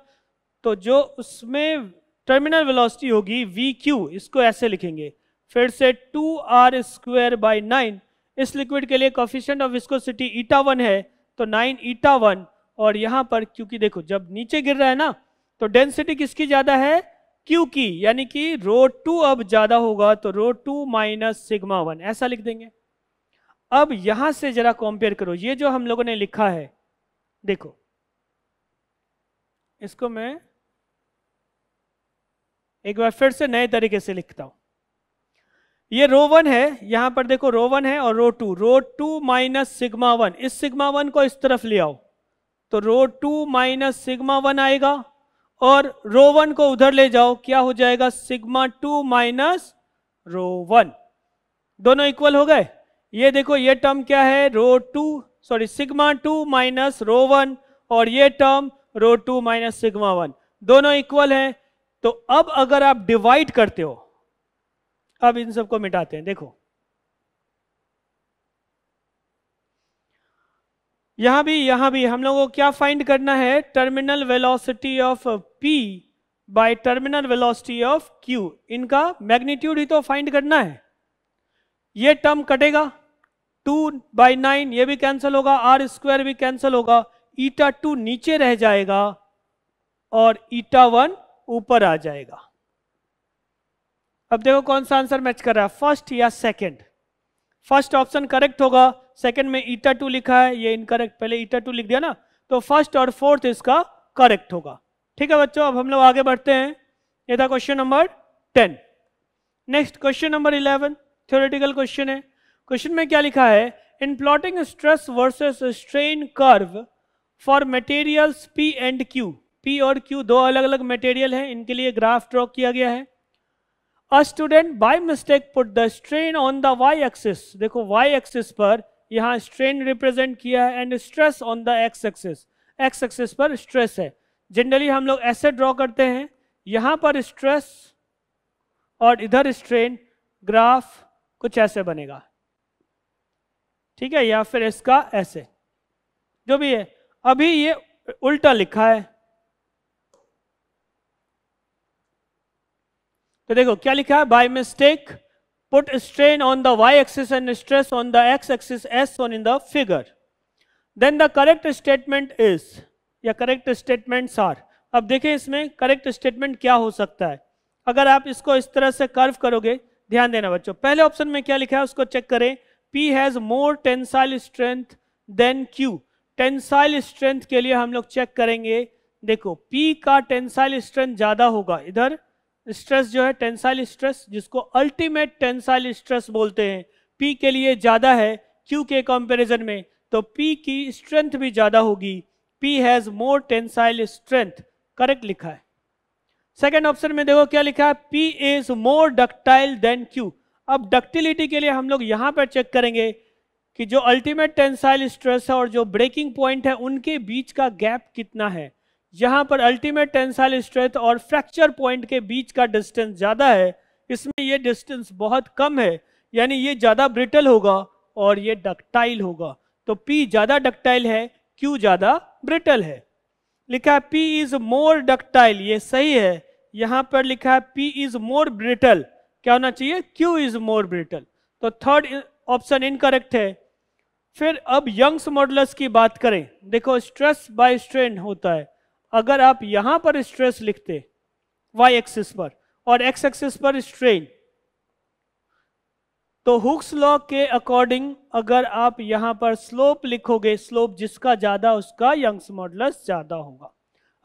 तो जो उसमें टर्मिनल वेलोसिटी होगी VQ इसको ऐसे लिखेंगे फिर से 2r r square by nine इस लिक्विड के लिए coefficient of viscosity eta one है तो नाइन ईटा वन और यहाँ पर क्योंकि देखो जब नीचे गिर रहा है ना तो डेंसिटी किसकी ज़्यादा है क्यू की यानी कि रो टू अब ज़्यादा होगा तो rho two minus sigma one ऐसा लिख देंगे अब यहां से जरा कंपेयर करो ये जो हम लोगों ने लिखा है देखो इसको मैं एक बार फिर से नए तरीके से लिखता हूं ये रो वन है यहां पर देखो रो वन है और rho two rho two minus sigma one इस सिग्मा वन को इस तरफ ले आओ तो rho two minus sigma one आएगा और रो वन को उधर ले जाओ क्या हो जाएगा sigma two minus rho one दोनों इक्वल हो गए ये देखो ये टर्म क्या है rho two sorry sigma two minus rho one और ये term rho two minus sigma one दोनों इक्वल हैं तो अब अगर आप डिवाइड करते हो अब इन सबको मिटाते हैं देखो यहां भी यहां भी हम लोगों को क्या फाइंड करना है terminal velocity of P by terminal velocity of Q इनका मैग्नीट्यूड ही तो फाइंड करना है ये टर्म कटेगा टू बाई नाइन ये भी कैंसिल होगा आर स्क्वायर भी कैंसिल होगा ईटा टू नीचे रह जाएगा और ईटा वन ऊपर आ जाएगा अब देखो कौन सा आंसर मैच कर रहा है फर्स्ट या सेकंड फर्स्ट ऑप्शन करेक्ट होगा सेकंड में ईटा टू लिखा है ये इनकरेक्ट पहले ईटा टू लिख दिया ना तो फर्स्ट और फोर्थ इसका करेक्ट होगा ठीक है बच्चों अब हम लोग आगे बढ़ते हैं ये था question number ten next question number eleven theoretical question है क्वेश्चन में क्या लिखा है in plotting stress versus strain curve for materials P and Q P और क्यू दो अलग अलग मटेरियल हैं इनके लिए ग्राफ ड्रॉ किया गया है a student by mistake put the strain on the y axis देखो वाई एक्सिस पर यहाँ स्ट्रेन रिप्रेजेंट किया है and stress on the x axis x axis पर स्ट्रेस है जनरली हम लोग ऐसे ड्रॉ करते हैं यहाँ पर स्ट्रेस और इधर स्ट्रेन ग्राफ कुछ ऐसे बनेगा ठीक है या फिर इसका ऐसे जो भी है अभी ये उल्टा लिखा है तो देखो क्या लिखा है by mistake put strain on the y axis and stress on the x axis as on in the figure then the correct statement is या करेक्ट स्टेटमेंट आर अब देखें इसमें करेक्ट स्टेटमेंट क्या हो सकता है अगर आप इसको इस तरह से कर्व करोगे ध्यान देना बच्चों पहले ऑप्शन में क्या लिखा है उसको चेक करें P has more tensile strength than Q tensile strength के लिए हम लोग चेक करेंगे देखो पी का टेंसाइल स्ट्रेंथ ज्यादा होगा इधर स्ट्रेस जो है टेंसाइल स्ट्रेस जिसको अल्टीमेट टेंसाइल स्ट्रेस बोलते हैं पी के लिए ज्यादा है क्यू के कंपैरिजन में तो पी की स्ट्रेंथ भी ज्यादा होगी P has more tensile strength correct लिखा है सेकेंड ऑप्शन में देखो क्या लिखा है P is more ductile than Q अब डक्टिलिटी के लिए हम लोग यहां पर चेक करेंगे कि जो अल्टीमेट टेंसाइल स्ट्रेस है और जो ब्रेकिंग पॉइंट है उनके बीच का गैप कितना है यहां पर अल्टीमेट टेंसाइल स्ट्रेस और फ्रैक्चर पॉइंट के बीच का डिस्टेंस ज्यादा है इसमें यह डिस्टेंस बहुत कम है यानी ये ज्यादा ब्रिटल होगा और ये डक्टाइल होगा तो पी ज्यादा डक्टाइल है क्यू ज्यादा ब्रिटल है लिखा है पी इज मोर डक्टाइल ये सही है यहां पर लिखा है पी इज मोर ब्रिटल क्या होना चाहिए क्यू इज मोर ब्रिटल तो थर्ड ऑप्शन इनकरेक्ट है फिर अब यंग्स मॉडलर्स की बात करें देखो स्ट्रेस बाय स्ट्रेन होता है अगर आप यहां पर स्ट्रेस लिखते वाई एक्सिस पर और एक्स एक्सिस पर स्ट्रेन तो हुक्स लॉ के अकॉर्डिंग अगर आप यहां पर स्लोप लिखोगे स्लोप जिसका ज्यादा उसका यंग्स मॉडलस ज्यादा होगा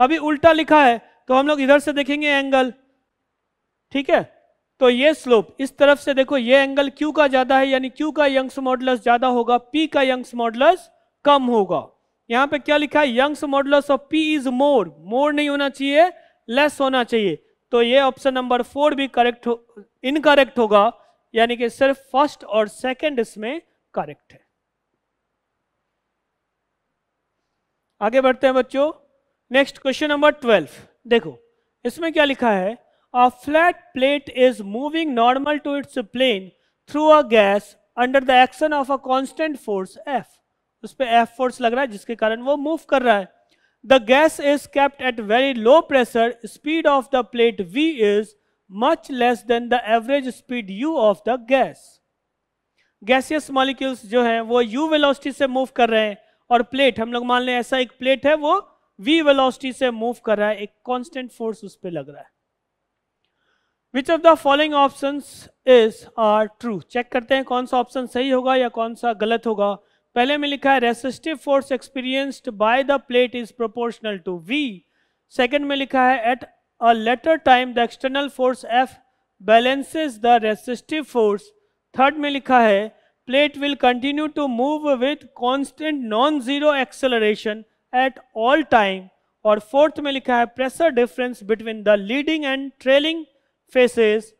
अभी उल्टा लिखा है तो हम लोग इधर से देखेंगे एंगल ठीक है तो ये स्लोप इस तरफ से देखो ये एंगल क्यू का ज्यादा है यानी क्यू का यंग्स मॉडलस ज्यादा होगा पी का यंग्स मॉडलस कम होगा यहां पे क्या लिखा है Young's modulus of P is more more नहीं होना चाहिए लेस होना चाहिए तो ये ऑप्शन नंबर फोर भी करेक्ट हो इनकरेक्ट होगा यानी कि सिर्फ फर्स्ट और सेकेंड इसमें करेक्ट है आगे बढ़ते हैं बच्चों नेक्स्ट क्वेश्चन नंबर ट्वेल्व देखो इसमें क्या लिखा है a flat plate is moving normal to its plane through a gas under the action of a constant force F उस पर एफ फोर्स लग रहा है जिसके कारण वो मूव कर रहा है the gas is kept at very low pressure speed of the plate V is much less than the average speed U of the gas gaseous molecules जो हैं वो यू वेलोसिटी से मूव कर रहे हैं और प्लेट हम लोग मान लें ऐसा एक प्लेट है वो वी वेलोसिटी से मूव कर रहा है एक कांस्टेंट फोर्स उस पर लग रहा है which of the following option is are true check करते हैं कौन सा ऑप्शन सही होगा या कौन सा गलत होगा पहले में लिखा है resistive force experienced by the plate is proportional to V second में लिखा है at a later time the external force F balances the resistive force third में लिखा है plate will continue to move with constant non zero acceleration at all time और fourth में लिखा है pressure difference between the leading and trailing faces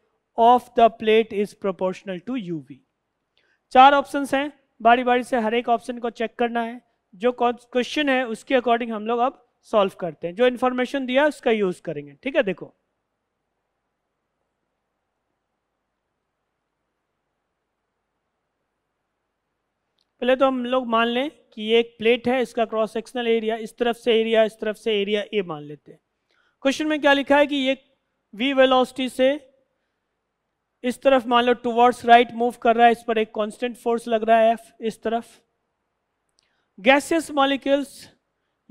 of the plate is proportional to U V चार options हैं बारी बारी से हर एक ऑप्शन को चेक करना है जो क्वेश्चन है उसके अकॉर्डिंग हम लोग अब सॉल्व करते हैं जो इन्फॉर्मेशन दिया उसका यूज करेंगे ठीक है देखो पहले तो हम लोग मान लें कि ये एक प्लेट है इसका क्रॉस सेक्शनल एरिया इस तरफ से एरिया इस तरफ से एरिया ए मान लेते हैं क्वेश्चन में क्या लिखा है कि ये वी वेलोसिटी से इस तरफ मान लो टुवर्ड्स राइट मूव कर रहा है इस पर एक कांस्टेंट फोर्स लग रहा है एफ इस तरफ गैसियस मॉलिक्यूल्स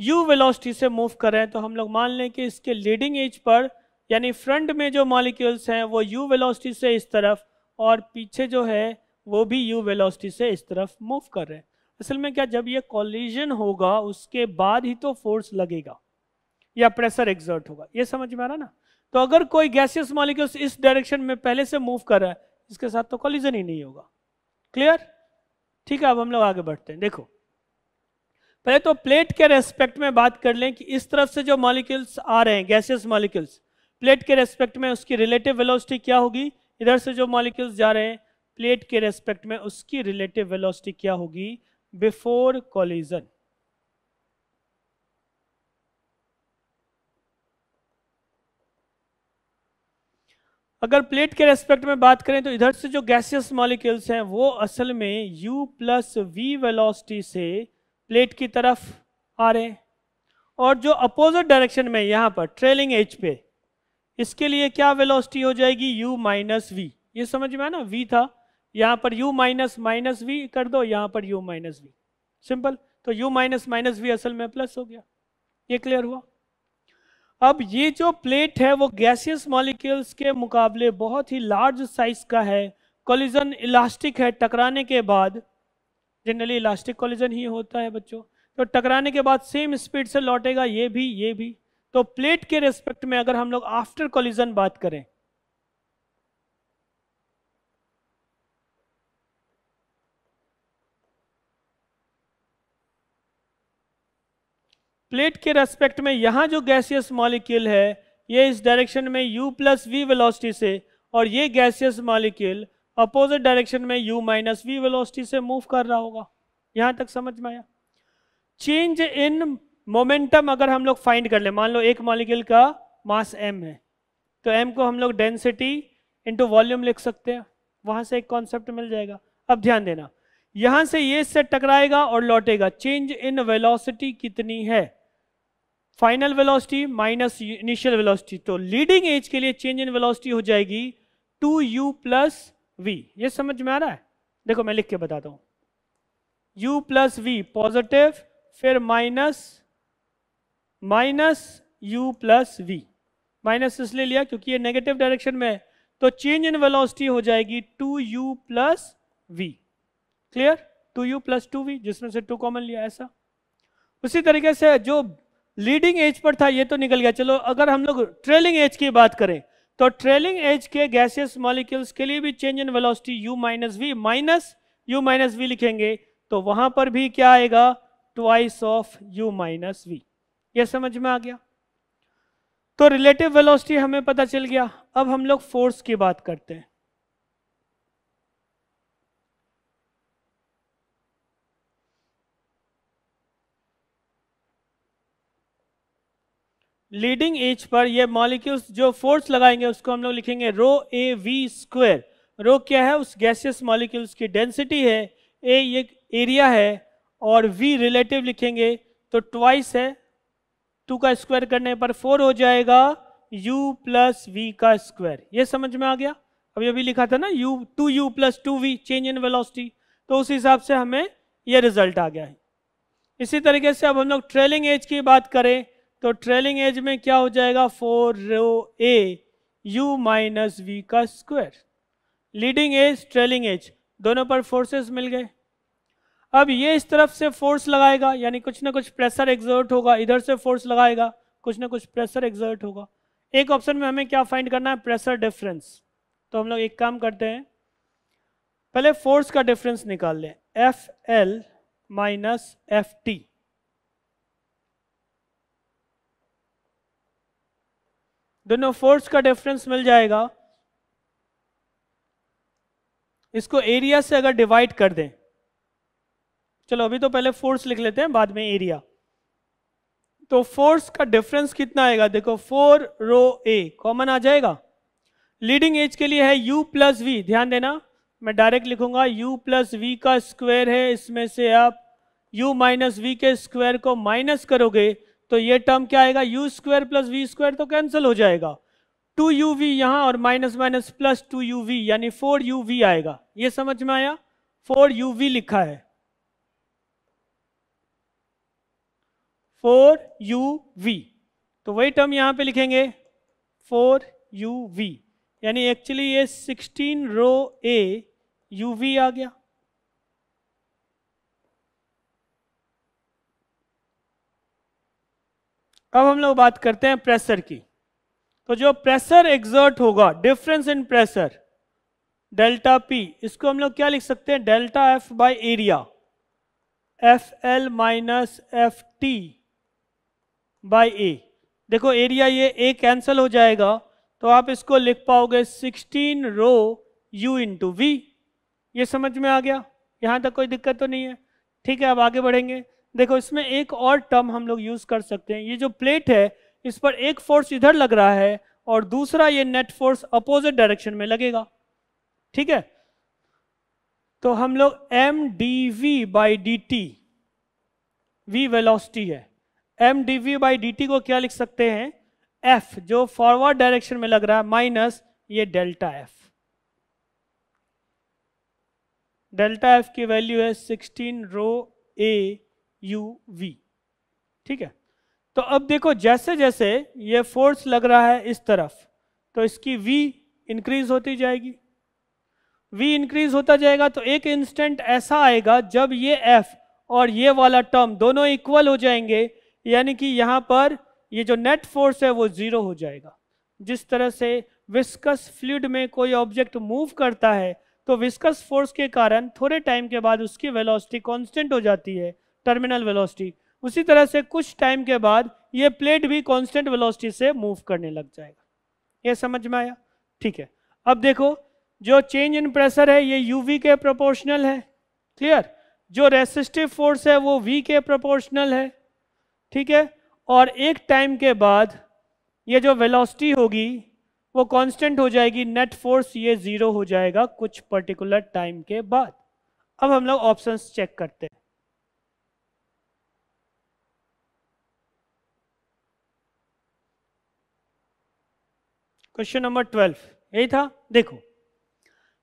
यू वेलोसिटी से मूव कर रहे हैं तो हम लोग मान लें कि इसके लीडिंग एज पर यानी फ्रंट में जो मॉलिक्यूल्स हैं वो यू वेलोसिटी से इस तरफ और पीछे जो है वो भी यू वेलोसिटी से इस तरफ मूव कर रहे हैं असल में क्या जब ये कॉलिजन होगा उसके बाद ही तो फोर्स लगेगा या प्रेशर एग्जर्ट होगा ये समझ में आ रहा ना तो अगर कोई गैसियस मॉलिक्यूल्स इस डायरेक्शन में पहले से मूव कर रहा है इसके साथ तो कॉलिजन ही नहीं होगा क्लियर ठीक है अब हम लोग आगे बढ़ते हैं देखो पहले तो प्लेट के रेस्पेक्ट में बात कर लें कि इस तरफ से जो मॉलिक्यूल्स आ रहे हैं गैसियस मॉलिक्यूल्स प्लेट के रेस्पेक्ट में उसकी रिलेटिव वेलोसिटी क्या होगी इधर से जो मॉलिक्यूल्स जा रहे हैं प्लेट के रेस्पेक्ट में उसकी रिलेटिव वेलोसिटी क्या होगी बिफोर कॉलिजन अगर प्लेट के रेस्पेक्ट में बात करें तो इधर से जो गैसियस मॉलिक्यूल्स हैं वो असल में u प्लस वी वेलोसिटी से प्लेट की तरफ आ रहे हैं और जो अपोजिट डायरेक्शन में यहां पर ट्रेलिंग एज पे इसके लिए क्या वेलोसिटी हो जाएगी u माइनस वी ये समझ में आया ना v था यहाँ पर u माइनस माइनस वी कर दो यहाँ पर u माइनस वी सिंपल तो u माइनस माइनस वी असल में प्लस हो गया ये क्लियर हुआ अब ये जो प्लेट है वो गैसियस मॉलिक्यूल्स के मुकाबले बहुत ही लार्ज साइज का है कॉलिजन इलास्टिक है टकराने के बाद जनरली इलास्टिक कॉलिजन ही होता है बच्चों तो टकराने के बाद सेम स्पीड से लौटेगा ये भी ये भी तो प्लेट के रेस्पेक्ट में अगर हम लोग आफ्टर कॉलिजन बात करें प्लेट के रेस्पेक्ट में यहाँ जो गैसियस मॉलिक्यूल है ये इस डायरेक्शन में u प्लस वी वेलोसिटी से और ये गैसियस मॉलिक्यूल अपोजिट डायरेक्शन में u माइनस वी वेलोसिटी से मूव कर रहा होगा यहाँ तक समझ में आया चेंज इन मोमेंटम अगर हम लोग फाइंड कर ले मान लो एक मॉलिक्यूल का मास m है तो m को हम लोग डेंसिटी इंटू वॉल्यूम लिख सकते हैं वहाँ से एक कॉन्सेप्ट मिल जाएगा अब ध्यान देना यहाँ से ये इससे टकराएगा और लौटेगा चेंज इन वेलोसिटी कितनी है final velocity minus initial velocity तो लीडिंग एज के लिए चेंज इन वेलोसिटी हो जाएगी टू यू प्लस वी ये समझ में आ रहा है देखो मैं लिख के बताता हूं u प्लस वी पॉजिटिव फिर minus minus u plus V minus इसलिए लिया क्योंकि ये नेगेटिव डायरेक्शन में है तो चेंज इन वेलोसिटी हो जाएगी two U plus V clear two U plus two V जिसमें से टू कॉमन लिया ऐसा उसी तरीके से जो लीडिंग एज पर था ये तो निकल गया चलो अगर हम लोग ट्रेलिंग एज की बात करें तो ट्रेलिंग एज के गैसियस मॉलिक्यूल्स के लिए भी change in velocity u minus V minus U minus V लिखेंगे तो वहां पर भी क्या आएगा twice of u minus V ये समझ में आ गया तो रिलेटिव वेलोसिटी हमें पता चल गया अब हम लोग फोर्स की बात करते हैं लीडिंग एज पर ये मॉलिक्यूल्स जो फोर्स लगाएंगे उसको हम लोग लिखेंगे रो ए वी स्क्वेयर रो क्या है उस गैसियस मॉलिक्यूल्स की डेंसिटी है ए ये एरिया है और वी रिलेटिव लिखेंगे तो ट्वाइस है टू का स्क्वायर करने पर फोर हो जाएगा यू प्लस वी का स्क्वायर ये समझ में आ गया अभी अभी लिखा था ना U two U plus two V change in velocity तो उस हिसाब से हमें ये रिजल्ट आ गया है इसी तरीके से अब हम लोग ट्रेलिंग एज की बात करें तो ट्रेलिंग एज में क्या हो जाएगा four rho A U minus V का square leading edge trailing edge दोनों पर फोर्सेस मिल गए अब ये इस तरफ से फोर्स लगाएगा यानी कुछ ना कुछ प्रेशर एग्जर्ट होगा इधर से फोर्स लगाएगा कुछ ना कुछ प्रेशर एग्जर्ट होगा एक ऑप्शन में हमें क्या फाइंड करना है प्रेशर डिफरेंस तो हम लोग एक काम करते हैं पहले फोर्स का डिफरेंस निकाल लें F L minus F T दोनों फोर्स का डिफरेंस मिल जाएगा इसको एरिया से अगर डिवाइड कर दें चलो अभी तो पहले फोर्स लिख लेते हैं बाद में एरिया तो फोर्स का डिफरेंस कितना आएगा देखो फोर रो ए कॉमन आ जाएगा लीडिंग एज के लिए है u प्लस वी ध्यान देना मैं डायरेक्ट लिखूंगा u प्लस वी का स्क्वायर है इसमें से आप u माइनस वी के स्क्वायर को माइनस करोगे तो ये टर्म क्या आएगा U square plus V square तो कैंसिल हो जाएगा टू यू वी यहां और minus minus plus two U V यानी फोर यू वी आएगा ये समझ में आया फोर यू वी लिखा है फोर यू वी तो वही टर्म यहां पे लिखेंगे फोर यू वी यानी एक्चुअली ये sixteen rho A U V आ गया अब हम लोग बात करते हैं प्रेशर की तो जो प्रेशर एग्जर्ट होगा difference in pressure delta P इसको हम लोग क्या लिख सकते हैं delta F by area F L minus F T by A देखो एरिया ये ए कैंसिल हो जाएगा तो आप इसको लिख पाओगे 16 रो यू इंटू वी ये समझ में आ गया यहाँ तक कोई दिक्कत तो नहीं है ठीक है अब आगे बढ़ेंगे देखो इसमें एक और टर्म हम लोग यूज कर सकते हैं ये जो प्लेट है इस पर एक फोर्स इधर लग रहा है और दूसरा ये नेट फोर्स अपोजिट डायरेक्शन में लगेगा ठीक है तो हम लोग M D V by D T V velocity है M D V by D T को क्या लिख सकते हैं एफ जो फॉरवर्ड डायरेक्शन में लग रहा है माइनस ये डेल्टा एफ डेल्टा एफ की वैल्यू है 16 रो ए यू वी ठीक है तो अब देखो जैसे जैसे ये फोर्स लग रहा है इस तरफ तो इसकी वी इंक्रीज होती जाएगी वी इंक्रीज होता जाएगा तो एक इंस्टेंट ऐसा आएगा जब ये एफ और ये वाला टर्म दोनों इक्वल हो जाएंगे यानी कि यहाँ पर ये जो नेट फोर्स है वो जीरो हो जाएगा जिस तरह से विस्कस फ्लूड में कोई ऑब्जेक्ट मूव करता है तो विस्कस फोर्स के कारण थोड़े टाइम के बाद उसकी वेलोसिटी कांस्टेंट हो जाती है टर्मिनल वेलोसिटी उसी तरह से कुछ टाइम के बाद ये प्लेट भी कांस्टेंट वेलोसिटी से मूव करने लग जाएगा ये समझ में आया ठीक है अब देखो जो चेंज इन प्रेशर है ये वी के प्रोपोर्शनल है क्लियर जो रेसिस्टिव फोर्स है वो वी के प्रोपोर्शनल है ठीक है और एक टाइम के बाद ये जो वेलोसिटी होगी वो कांस्टेंट हो जाएगी नेट फोर्स ये ज़ीरो हो जाएगा कुछ पर्टिकुलर टाइम के बाद अब हम लोग ऑप्शंस चेक करते हैं क्वेश्चन नंबर ट्वेल्व यही था देखो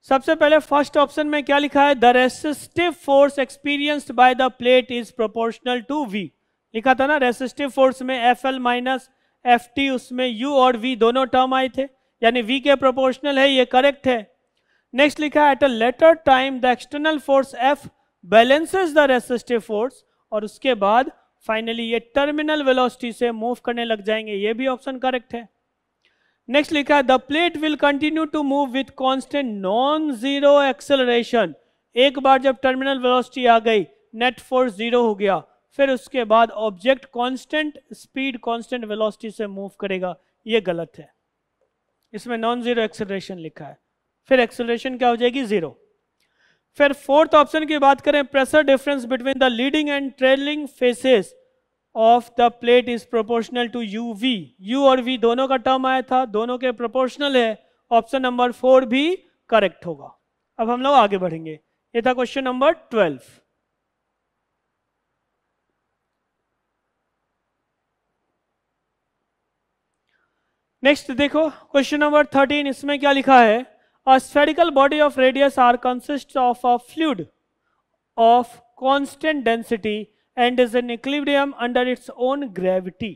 सबसे पहले फर्स्ट ऑप्शन में क्या लिखा है the resistive force experienced by the plate is proportional to V लिखा था ना रेसिस्टिव फोर्स में F L minus F T उसमें यू और वी दोनों टर्म आए थे यानी वी के प्रोपोर्शनल है ये करेक्ट है नेक्स्ट लिखा है at a later time the external force F balances the resistive force और उसके बाद फाइनली ये टर्मिनल वेलोसिटी से मूव करने लग जाएंगे ये भी ऑप्शन करेक्ट है नेक्स्ट लिखा है the plate will continue to move with constant non zero acceleration एक बार जब टर्मिनल वेलोसिटी आ गई नेट फोर्स जीरो हो गया फिर उसके बाद object constant speed constant velocity से मूव करेगा ये गलत है इसमें नॉन जीरो एक्सेलरेशन लिखा है फिर एक्सेलरेशन क्या हो जाएगी जीरो फिर फोर्थ ऑप्शन की बात करें pressure difference between the leading and trailing faces of the plate is proportional to U V U और वी दोनों का टर्म आया था दोनों के प्रोपोर्शनल है ऑप्शन नंबर फोर भी करेक्ट होगा अब हम लोग आगे बढ़ेंगे ये था क्वेश्चन नंबर ट्वेल्व नेक्स्ट देखो क्वेश्चन नंबर थर्टीन इसमें क्या लिखा है a spherical body of radius R consist of a fluid of constant density and is in equilibrium under its own gravity.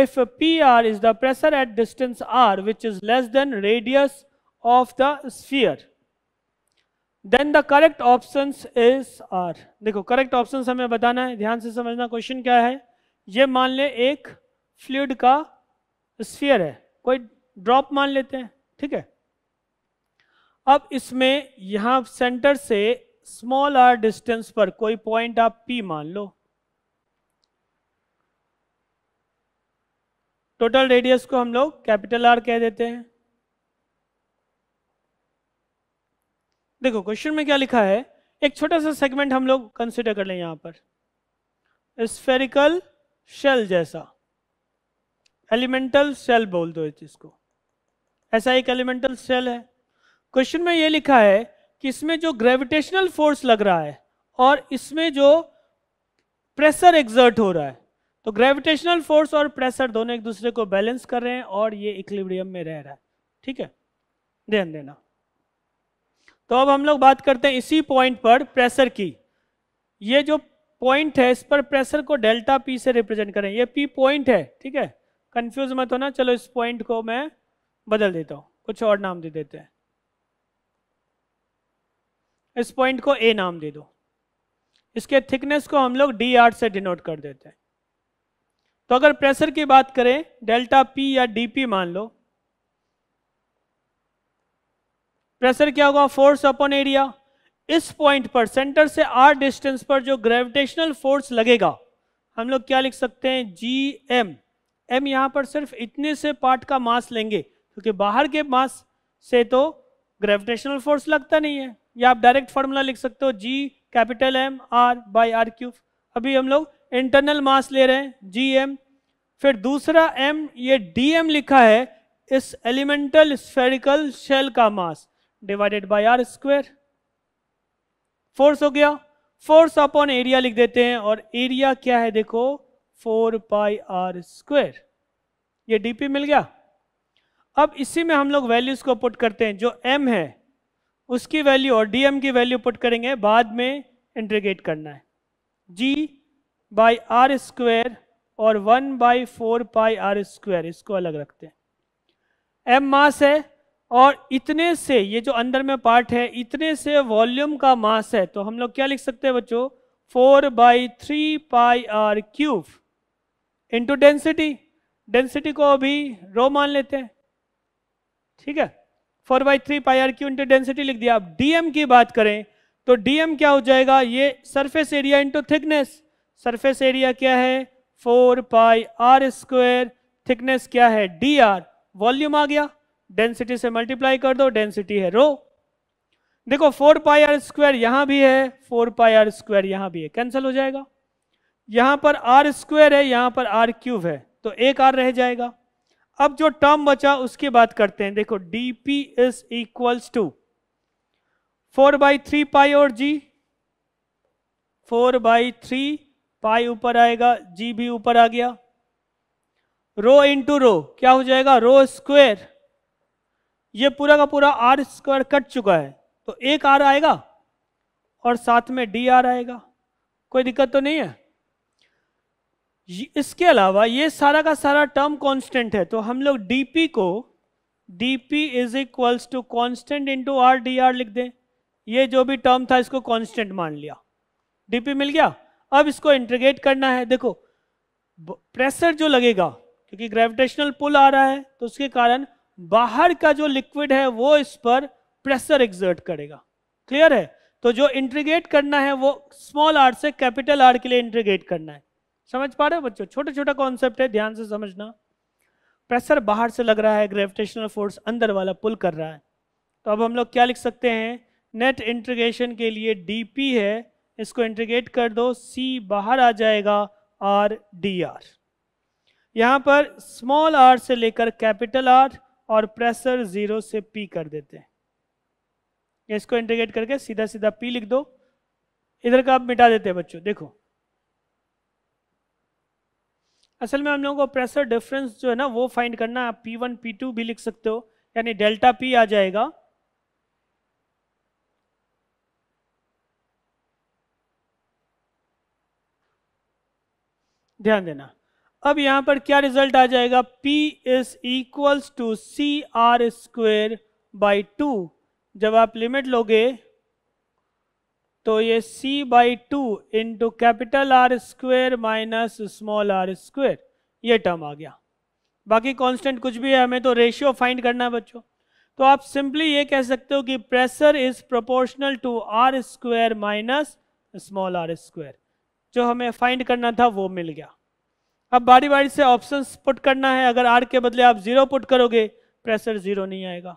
If PR is the pressure at distance R which is less than radius of the sphere, then the correct option is are देखो correct option हमें बताना है ध्यान से समझना question क्या है ये मान ले एक फ्लूड का स्फीयर है कोई ड्रॉप मान लेते हैं ठीक है अब इसमें यहां सेंटर से स्मॉल आर डिस्टेंस पर कोई पॉइंट आप पी मान लो टोटल रेडियस को हम लोग कैपिटल आर कह देते हैं देखो क्वेश्चन में क्या लिखा है एक छोटा सा सेगमेंट हम लोग कंसिडर कर लें यहां पर स्फेरिकल शेल जैसा एलिमेंटल सेल बोल दो इसको ऐसा एक एलिमेंटल सेल है क्वेश्चन में ये लिखा है कि इसमें जो ग्रेविटेशनल फोर्स लग रहा है और इसमें जो प्रेशर एग्जर्ट हो रहा है तो ग्रेविटेशनल फोर्स और प्रेशर दोनों एक दूसरे को बैलेंस कर रहे हैं और ये इक्लिब्रियम में रह रहा है ठीक है ध्यान देना तो अब हम लोग बात करते हैं इसी पॉइंट पर प्रेशर की ये जो पॉइंट है इस पर प्रेशर को डेल्टा पी से रिप्रेजेंट करें ये पी पॉइंट है ठीक है कंफ्यूज मत होना चलो इस पॉइंट को मैं बदल देता हूँ कुछ और नाम दे देते हैं इस पॉइंट को ए नाम दे दो इसके थिकनेस को हम लोग डी आर से डिनोट कर देते हैं तो अगर प्रेशर की बात करें डेल्टा पी या डीपी मान लो प्रेशर क्या होगा फोर्स अपॉन एरिया इस पॉइंट पर सेंटर से आर डिस्टेंस पर जो ग्रेविटेशनल फोर्स लगेगा हम लोग क्या लिख सकते हैं जी एम एम यहां पर सिर्फ इतने से पार्ट का मास लेंगे क्योंकि बाहर के मास से तो ग्रेविटेशनल फोर्स लगता नहीं है या आप डायरेक्ट फॉर्मूला लिख सकते हो G capital M R by R cube अभी हम लोग इंटरनल मास ले रहे हैं जी एम फिर दूसरा एम ये डी एम लिखा है इस एलिमेंटल स्फेरिकल शेल का mass divided by R square force हो गया फोर्स अपॉन एरिया लिख देते हैं और एरिया क्या है देखो फोर पाई आर स्क्वेयर ये डीपी मिल गया अब इसी में हम लोग वैल्यूज को पुट करते हैं जो एम है उसकी वैल्यू और डीएम की वैल्यू पुट करेंगे बाद में इंटरग्रेट करना है जी बाई आर स्क्वायर और one by four pi R square इसको अलग रखते हैं एम मास है और इतने से ये जो अंदर में पार्ट है इतने से वॉल्यूम का मास है तो हम लोग क्या लिख सकते हैं बच्चों four by three pi R cube into density density को अभी रो मान लेते हैं ठीक है four by three pi R cube into density लिख दिया अब डीएम की बात करें तो डीएम क्या हो जाएगा ये surface area into thickness surface area क्या है four pi R square thickness क्या है डी आर वॉल्यूम आ गया डेंसिटी से मल्टीप्लाई कर दो डेंसिटी है रो देखो फोर पाई आर स्क्वायर यहां भी है फोर पाई आर स्क्वायर यहां भी है कैंसिल हो जाएगा यहां पर आर स्क्वायर है यहां पर आर क्यूब है तो एक आर रह जाएगा अब जो टर्म बचा उसकी बात करते हैं देखो D P is equals to four by three pi और G four by three pi ऊपर आएगा जी भी ऊपर आ गया रो इंटू रो क्या हो जाएगा रो स्क्वेर ये पूरा का पूरा आर स्क्वायर कट चुका है तो एक आर आएगा और साथ में डी आर आएगा कोई दिक्कत तो नहीं है इसके अलावा ये सारा का सारा टर्म कांस्टेंट है तो हम लोग डीपी को D P is equals to constant into R D R लिख दें ये जो भी टर्म था इसको कांस्टेंट मान लिया डीपी मिल गया अब इसको इंट्रीगेट करना है देखो प्रेशर जो लगेगा क्योंकि ग्रेविटेशनल पुल आ रहा है तो उसके कारण बाहर का जो लिक्विड है वो इस पर प्रेशर एग्जर्ट करेगा क्लियर है तो जो इंट्रीगेट करना है वो स्मॉल आर से कैपिटल आर के लिए इंट्रीगेट करना है समझ पा रहे हो बच्चों छोटा छोटा कॉन्सेप्ट है ध्यान से समझना प्रेशर बाहर से लग रहा है ग्रेविटेशनल फोर्स अंदर वाला पुल कर रहा है तो अब हम लोग क्या लिख सकते हैं नेट इंट्रीगेशन के लिए डी है इसको इंट्रीगेट कर दो सी बाहर आ जाएगा आर डी आर यहाँ पर स्मॉल आर से लेकर कैपिटल आर और प्रेशर जीरो से पी कर देते हैं इसको इंटीग्रेट करके सीधा सीधा पी लिख दो इधर का आप मिटा देते हैं बच्चों देखो असल में हम लोगों को प्रेशर डिफरेंस जो है ना वो फाइंड करना आप पी वन पी टू भी लिख सकते हो यानी डेल्टा पी आ जाएगा ध्यान देना अब यहां पर क्या रिजल्ट आ जाएगा P is equals to C R square by two जब आप लिमिट लोगे तो ये c by two into capital R square minus small R square ये टर्म आ गया बाकी कांस्टेंट कुछ भी है हमें तो रेशियो फाइंड करना है बच्चों तो आप सिंपली ये कह सकते हो कि pressure is proportional to R square minus small R square जो हमें फाइंड करना था वो मिल गया अब बारी बारी से ऑप्शंस पुट करना है अगर आर के बदले आप जीरो पुट करोगे प्रेशर जीरो नहीं आएगा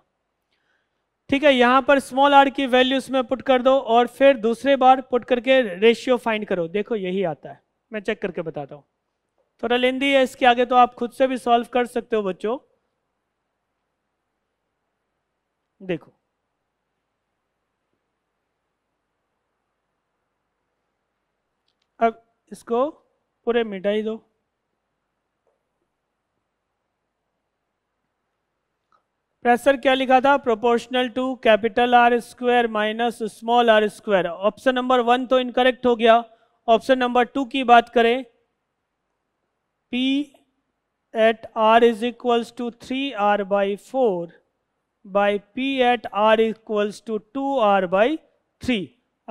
ठीक है यहां पर स्मॉल आर की वैल्यू इसमें पुट कर दो और फिर दूसरे बार पुट करके रेशियो फाइंड करो देखो यही आता है मैं चेक करके बताता हूँ थोड़ा लेंदी है इसके आगे तो आप खुद से भी सॉल्व कर सकते हो बच्चों देखो अब इसको पूरे मिटाई दो प्रेसर क्या लिखा था proportional to capital R square minus small R square option number one तो इनकरेक्ट हो गया ऑप्शन नंबर टू की बात करें P at R is equals to three R by four by P at R equals to two R by three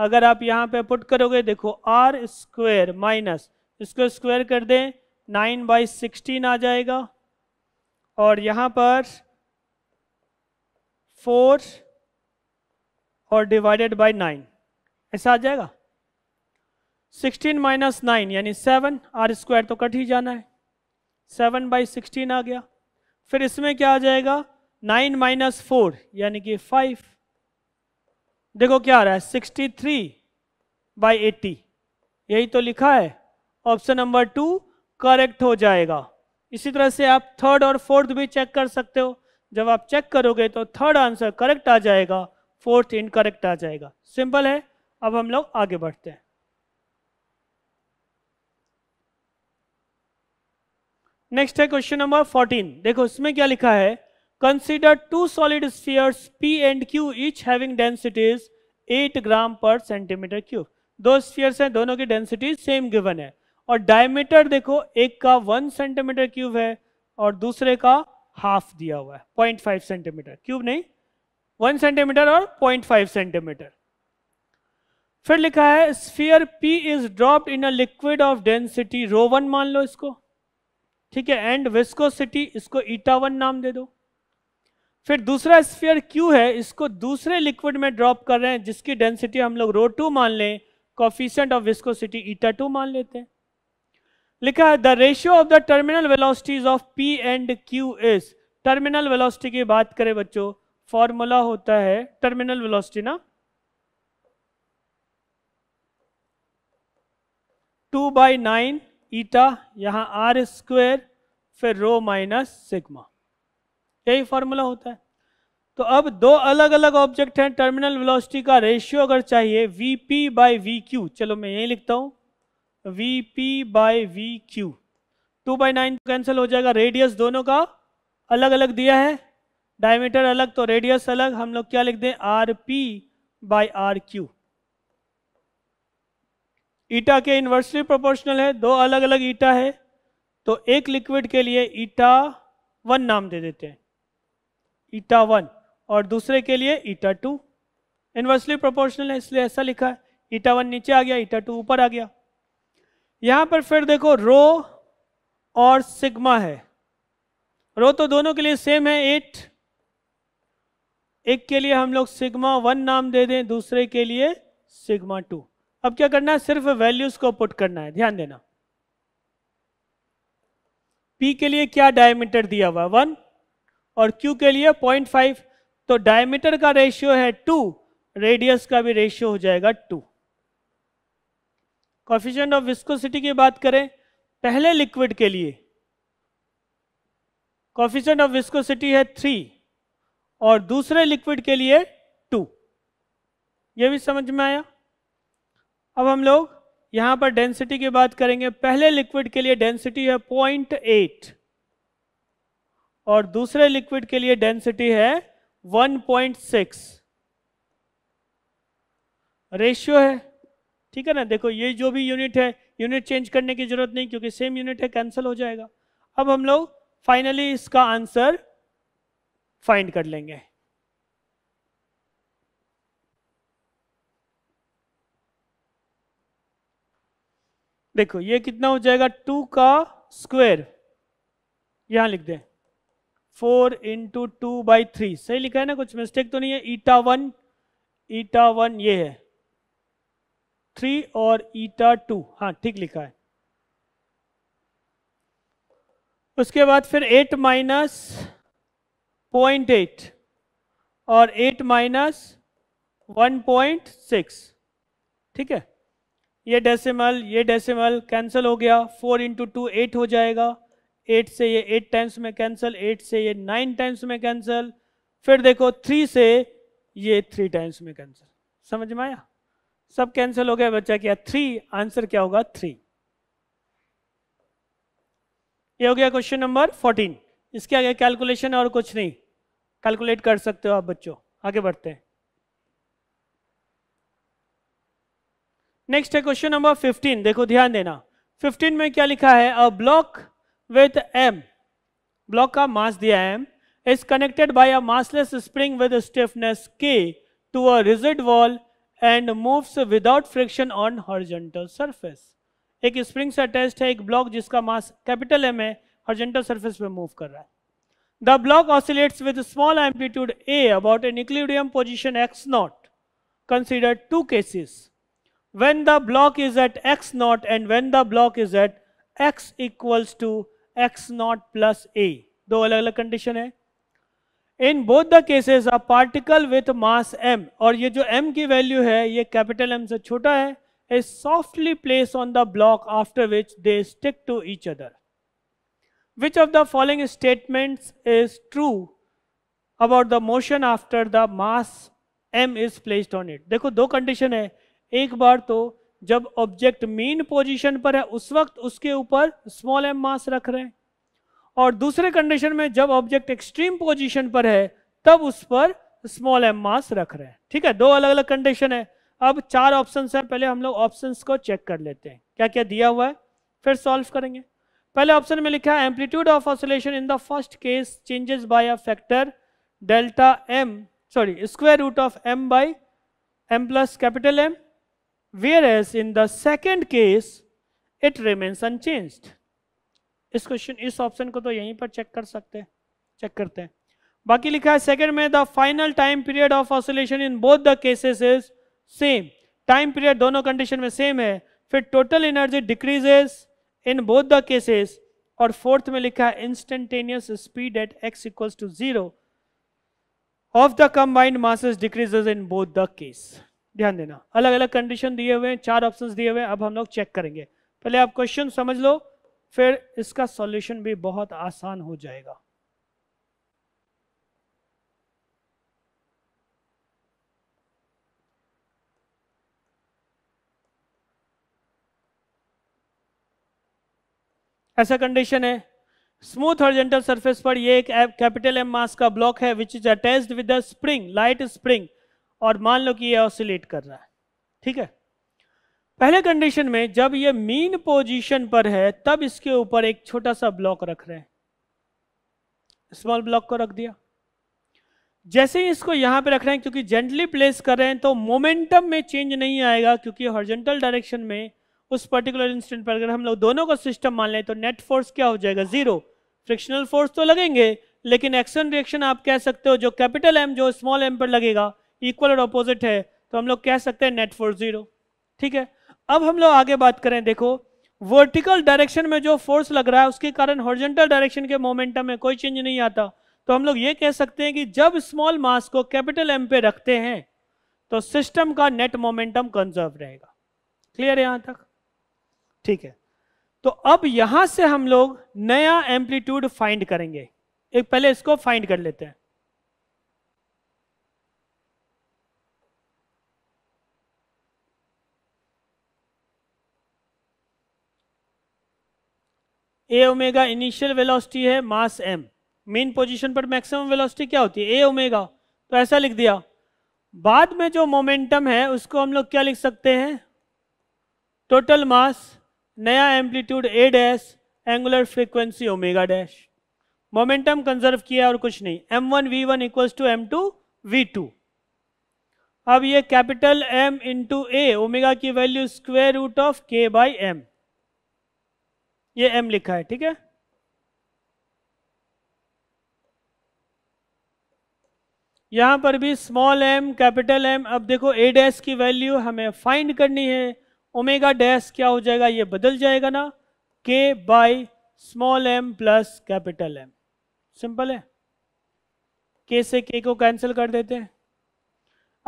अगर आप यहाँ पे पुट करोगे देखो आर स्क्वायर माइनस इसको स्क्वायर कर दें नाइन बाई सिक्सटीन आ जाएगा और यहाँ पर फोर और डिवाइडेड बाई नाइन ऐसा आ जाएगा सिक्सटीन माइनस नाइन यानी सेवन आर स्क्वायर तो कट ही जाना है सेवन बाई सिक्सटीन आ गया फिर इसमें क्या आ जाएगा नाइन माइनस फोर यानी कि फाइव देखो क्या आ रहा है सिक्सटी थ्री बाई एट्टी यही तो लिखा है ऑप्शन नंबर टू करेक्ट हो जाएगा इसी तरह से आप थर्ड और फोर्थ भी चेक कर सकते हो जब आप चेक करोगे तो थर्ड आंसर करेक्ट आ जाएगा फोर्थ इनकरेक्ट आ जाएगा सिंपल है अब हम लोग आगे बढ़ते हैं नेक्स्ट है क्वेश्चन नंबर 14 देखो इसमें क्या लिखा है consider two solid spheres P and Q each having densities 8 gram per centimetre cube दो स्फीयर्स हैं दोनों की डेंसिटी सेम गिवन है और डायमीटर देखो एक का 1 सेंटीमीटर क्यूब है और दूसरे का हाफ दिया हुआ है पॉइंट फाइव सेंटीमीटर क्यूब नहीं वन सेंटीमीटर और पॉइंट फाइव सेंटीमीटर फिर लिखा है sphere P is dropped in a liquid of density rho one मान लो इसको ठीक है एंड विस्कोसिटी इसको ईटा वन नाम दे दो फिर दूसरा स्फीयर क्यू है इसको दूसरे लिक्विड में ड्रॉप कर रहे हैं जिसकी डेंसिटी हम लोग रो टू मान लें coefficient of viscosity eta two मान लेते हैं लिखा है the ratio of the terminal velocities of P and Q is terminal velocity की बात करें बच्चों फॉर्मूला होता है टर्मिनल वेलोसिटी ना टू बाई नाइन ईटा यहां आर स्क्वेर फिर रो माइनस सिग्मा यही फॉर्मूला होता है तो अब दो अलग अलग ऑब्जेक्ट हैं टर्मिनल वेलोसिटी का रेशियो अगर चाहिए V P by V Q चलो मैं यही लिखता हूं V P by V Q two by nine cancel हो जाएगा रेडियस दोनों का अलग अलग दिया है डायमीटर अलग तो रेडियस अलग हम लोग क्या लिख दें R P by R Q eta के इन्वर्सली प्रोपोर्शनल है दो अलग अलग ईटा है तो एक लिक्विड के लिए ईटा वन नाम दे देते हैं ईटा वन और दूसरे के लिए ईटा टू इन्वर्सली प्रोपोर्शनल है इसलिए ऐसा लिखा है ईटा वन नीचे आ गया ईटा टू ऊपर आ गया यहां पर फिर देखो रो और सिग्मा है रो तो दोनों के लिए सेम है एट एक के लिए हम लोग सिग्मा वन नाम दे दें दूसरे के लिए सिग्मा टू अब क्या करना है सिर्फ वैल्यूज को पुट करना है ध्यान देना पी के लिए क्या डायमीटर दिया हुआ वन और क्यू के लिए पॉइंट फाइव तो डायमीटर का रेशियो है टू रेडियस का भी रेशियो हो जाएगा टू कॉफिशेंट ऑफ विस्कोसिटी की बात करें पहले लिक्विड के लिए कॉफिशेंट ऑफ विस्कोसिटी है थ्री और दूसरे लिक्विड के लिए टू ये भी समझ में आया अब हम लोग यहां पर डेंसिटी की बात करेंगे पहले लिक्विड के लिए डेंसिटी है पॉइंट एट और दूसरे लिक्विड के लिए डेंसिटी है वन पॉइंट सिक्स रेशियो है ठीक है ना देखो ये जो भी यूनिट है यूनिट चेंज करने की जरूरत नहीं क्योंकि सेम यूनिट है कैंसिल हो जाएगा अब हम लोग फाइनली इसका आंसर फाइंड कर लेंगे देखो ये कितना हो जाएगा टू का स्क्वायर यहां लिख दें four into two by three सही लिखा है ना कुछ मिस्टेक तो नहीं है ईटा वन ईटा वन ये है थ्री और ईटा टू हाँ ठीक लिखा है उसके बाद फिर एट माइनस पॉइंट एट और eight minus one point six ठीक है ये डेसिमल ये डेसिमल कैंसिल हो गया फोर इंटू टू एट हो जाएगा एट से ये एट टाइम्स में कैंसिल एट से ये नाइन टाइम्स में कैंसिल फिर देखो थ्री से ये थ्री टाइम्स में कैंसिल समझ में आया सब कैंसिल हो गया बच्चा क्या थ्री आंसर क्या होगा थ्री ये हो गया क्वेश्चन नंबर फोर्टीन इसके आगे कैलकुलेशन और कुछ नहीं कैलकुलेट कर सकते हो आप बच्चों आगे बढ़ते हैं नेक्स्ट है क्वेश्चन नंबर 15 देखो ध्यान देना 15 में क्या लिखा है a block with M block का मास दिया M is connected by a massless spring with stiffness K to a rigid wall and moves without friction on horizontal surface. एक स्प्रिंग से अटैच है एक ब्लॉक जिसका मास कैपिटल एम है horizontal surface पे move कर रहा है the block oscillates with small amplitude A about an equilibrium position X naught consider two cases when the block is at x naught and when the block is at x equals to x naught plus a दो अलग अलग condition है in both the cases a particle with mass M और ये जो M की value है ये कैपिटल एम से छोटा है is softly place on the block after which they stick to each other which of the following statement is true about the motion after the mass M is placed on it देखो दो condition है एक बार तो जब object main position पर है उस वक्त उसके ऊपर स्मॉल एम मास रख रहे हैं और दूसरे कंडीशन में जब ऑब्जेक्ट एक्सट्रीम पोजीशन पर है तब उस पर स्मॉल एम मास रख रहे हैं ठीक है दो अलग अलग कंडीशन है अब चार ऑप्शन है पहले हम लोग ऑप्शन को चेक कर लेते हैं क्या क्या दिया हुआ है फिर सॉल्व करेंगे पहले ऑप्शन में लिखा है amplitude of oscillation in the first case changes by a factor delta M sorry square root of M by M plus capital M whereas in the second case it remains unchanged इस question इस option को तो यहीं पर check कर सकते हैं check करते हैं बाकी लिखा है सेकंड में the final time period of oscillation in both the cases is same time period दोनों कंडीशन में सेम है फिर total energy decreases in both the cases और फोर्थ में लिखा है instantaneous speed at x equals to zero of the combined masses decreases in both the case ध्यान देना अलग अलग कंडीशन दिए हुए हैं चार ऑप्शन दिए हुए हैं अब हम लोग चेक करेंगे पहले आप क्वेश्चन समझ लो फिर इसका सॉल्यूशन भी बहुत आसान हो जाएगा ऐसा कंडीशन है स्मूथ हॉरिजॉन्टल सरफेस पर ये एक कैपिटल एम मास का ब्लॉक है which is attached with the spring light spring और मान लो कि ये ऑसिलेट कर रहा है ठीक है पहले कंडीशन में जब ये मीन पोजीशन पर है तब इसके ऊपर एक छोटा सा ब्लॉक रख रहे हैं स्मॉल ब्लॉक को रख दिया जैसे ही इसको यहां पे रख रहे हैं क्योंकि जेंटली प्लेस कर रहे हैं तो मोमेंटम में चेंज नहीं आएगा क्योंकि हॉर्जेंटल डायरेक्शन में उस पर्टिकुलर इंस्टेंट पर अगर हम लोग दोनों का सिस्टम मान लें तो नेट फोर्स क्या हो जाएगा जीरो फ्रिक्शनल फोर्स तो लगेंगे लेकिन एक्शन रिएक्शन आप कह सकते हो जो कैपिटल एम जो स्मॉल एम पर लगेगा इक्वल और अपोजिट है तो हम लोग कह सकते हैं नेट फोर्स जीरो ठीक है अब हम लोग आगे बात करें देखो वर्टिकल डायरेक्शन में जो फोर्स लग रहा है उसके कारण हॉर्जेंटल डायरेक्शन के मोमेंटम में कोई चेंज नहीं आता तो हम लोग ये कह सकते हैं कि जब स्मॉल मास को कैपिटल एम पे रखते हैं तो सिस्टम का नेट मोमेंटम कंजर्व रहेगा क्लियर है यहां तक ठीक है तो अब यहां से हम लोग नया एम्पलीट्यूड फाइंड करेंगे एक पहले इसको फाइंड कर लेते हैं ए ओमेगा इनिशियल वेलोसिटी है मास एम मेन पोजीशन पर मैक्सिमम वेलोसिटी क्या होती है ए ओमेगा तो ऐसा लिख दिया बाद में जो मोमेंटम है उसको हम लोग क्या लिख सकते हैं टोटल मास नया amplitude A dash angular frequency omega dash momentum conserve किया और कुछ नहीं M one V one equals to M two V two अब ये capital M into A omega की वैल्यू स्क्वेयर रूट ऑफ के बाई एम ये एम लिखा है ठीक है यहां पर भी स्मॉल एम कैपिटल एम अब देखो ए डैश की वैल्यू हमें फाइंड करनी है ओमेगा डैश क्या हो जाएगा ये बदल जाएगा ना K by small M plus capital M simple है के से के को कैंसिल कर देते हैं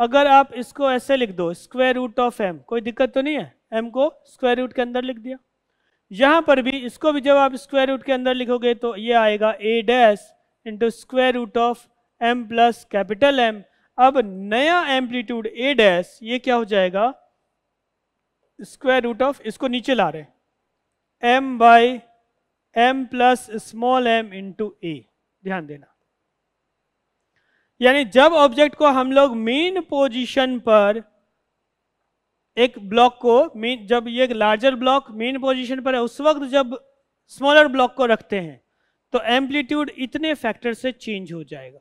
अगर आप इसको ऐसे लिख दो स्क्वायर रूट ऑफ एम कोई दिक्कत तो नहीं है एम को स्क्वायर रूट के अंदर लिख दिया यहां पर भी इसको भी जब आप स्क्वायर रूट के अंदर लिखोगे तो ये आएगा A dash into square root of M plus capital M अब नया एम्पलीट्यूड ए डैश ये क्या हो जाएगा स्क्वायर रूट ऑफ इसको नीचे ला रहे M by M plus small M into A ध्यान देना यानी जब ऑब्जेक्ट को हम लोग मेन पोजिशन पर एक ब्लॉक को मीन जब ये लार्जर ब्लॉक मेन पोजीशन पर है उस वक्त जब स्मॉलर ब्लॉक को रखते हैं तो एम्पलीट्यूड इतने फैक्टर से चेंज हो जाएगा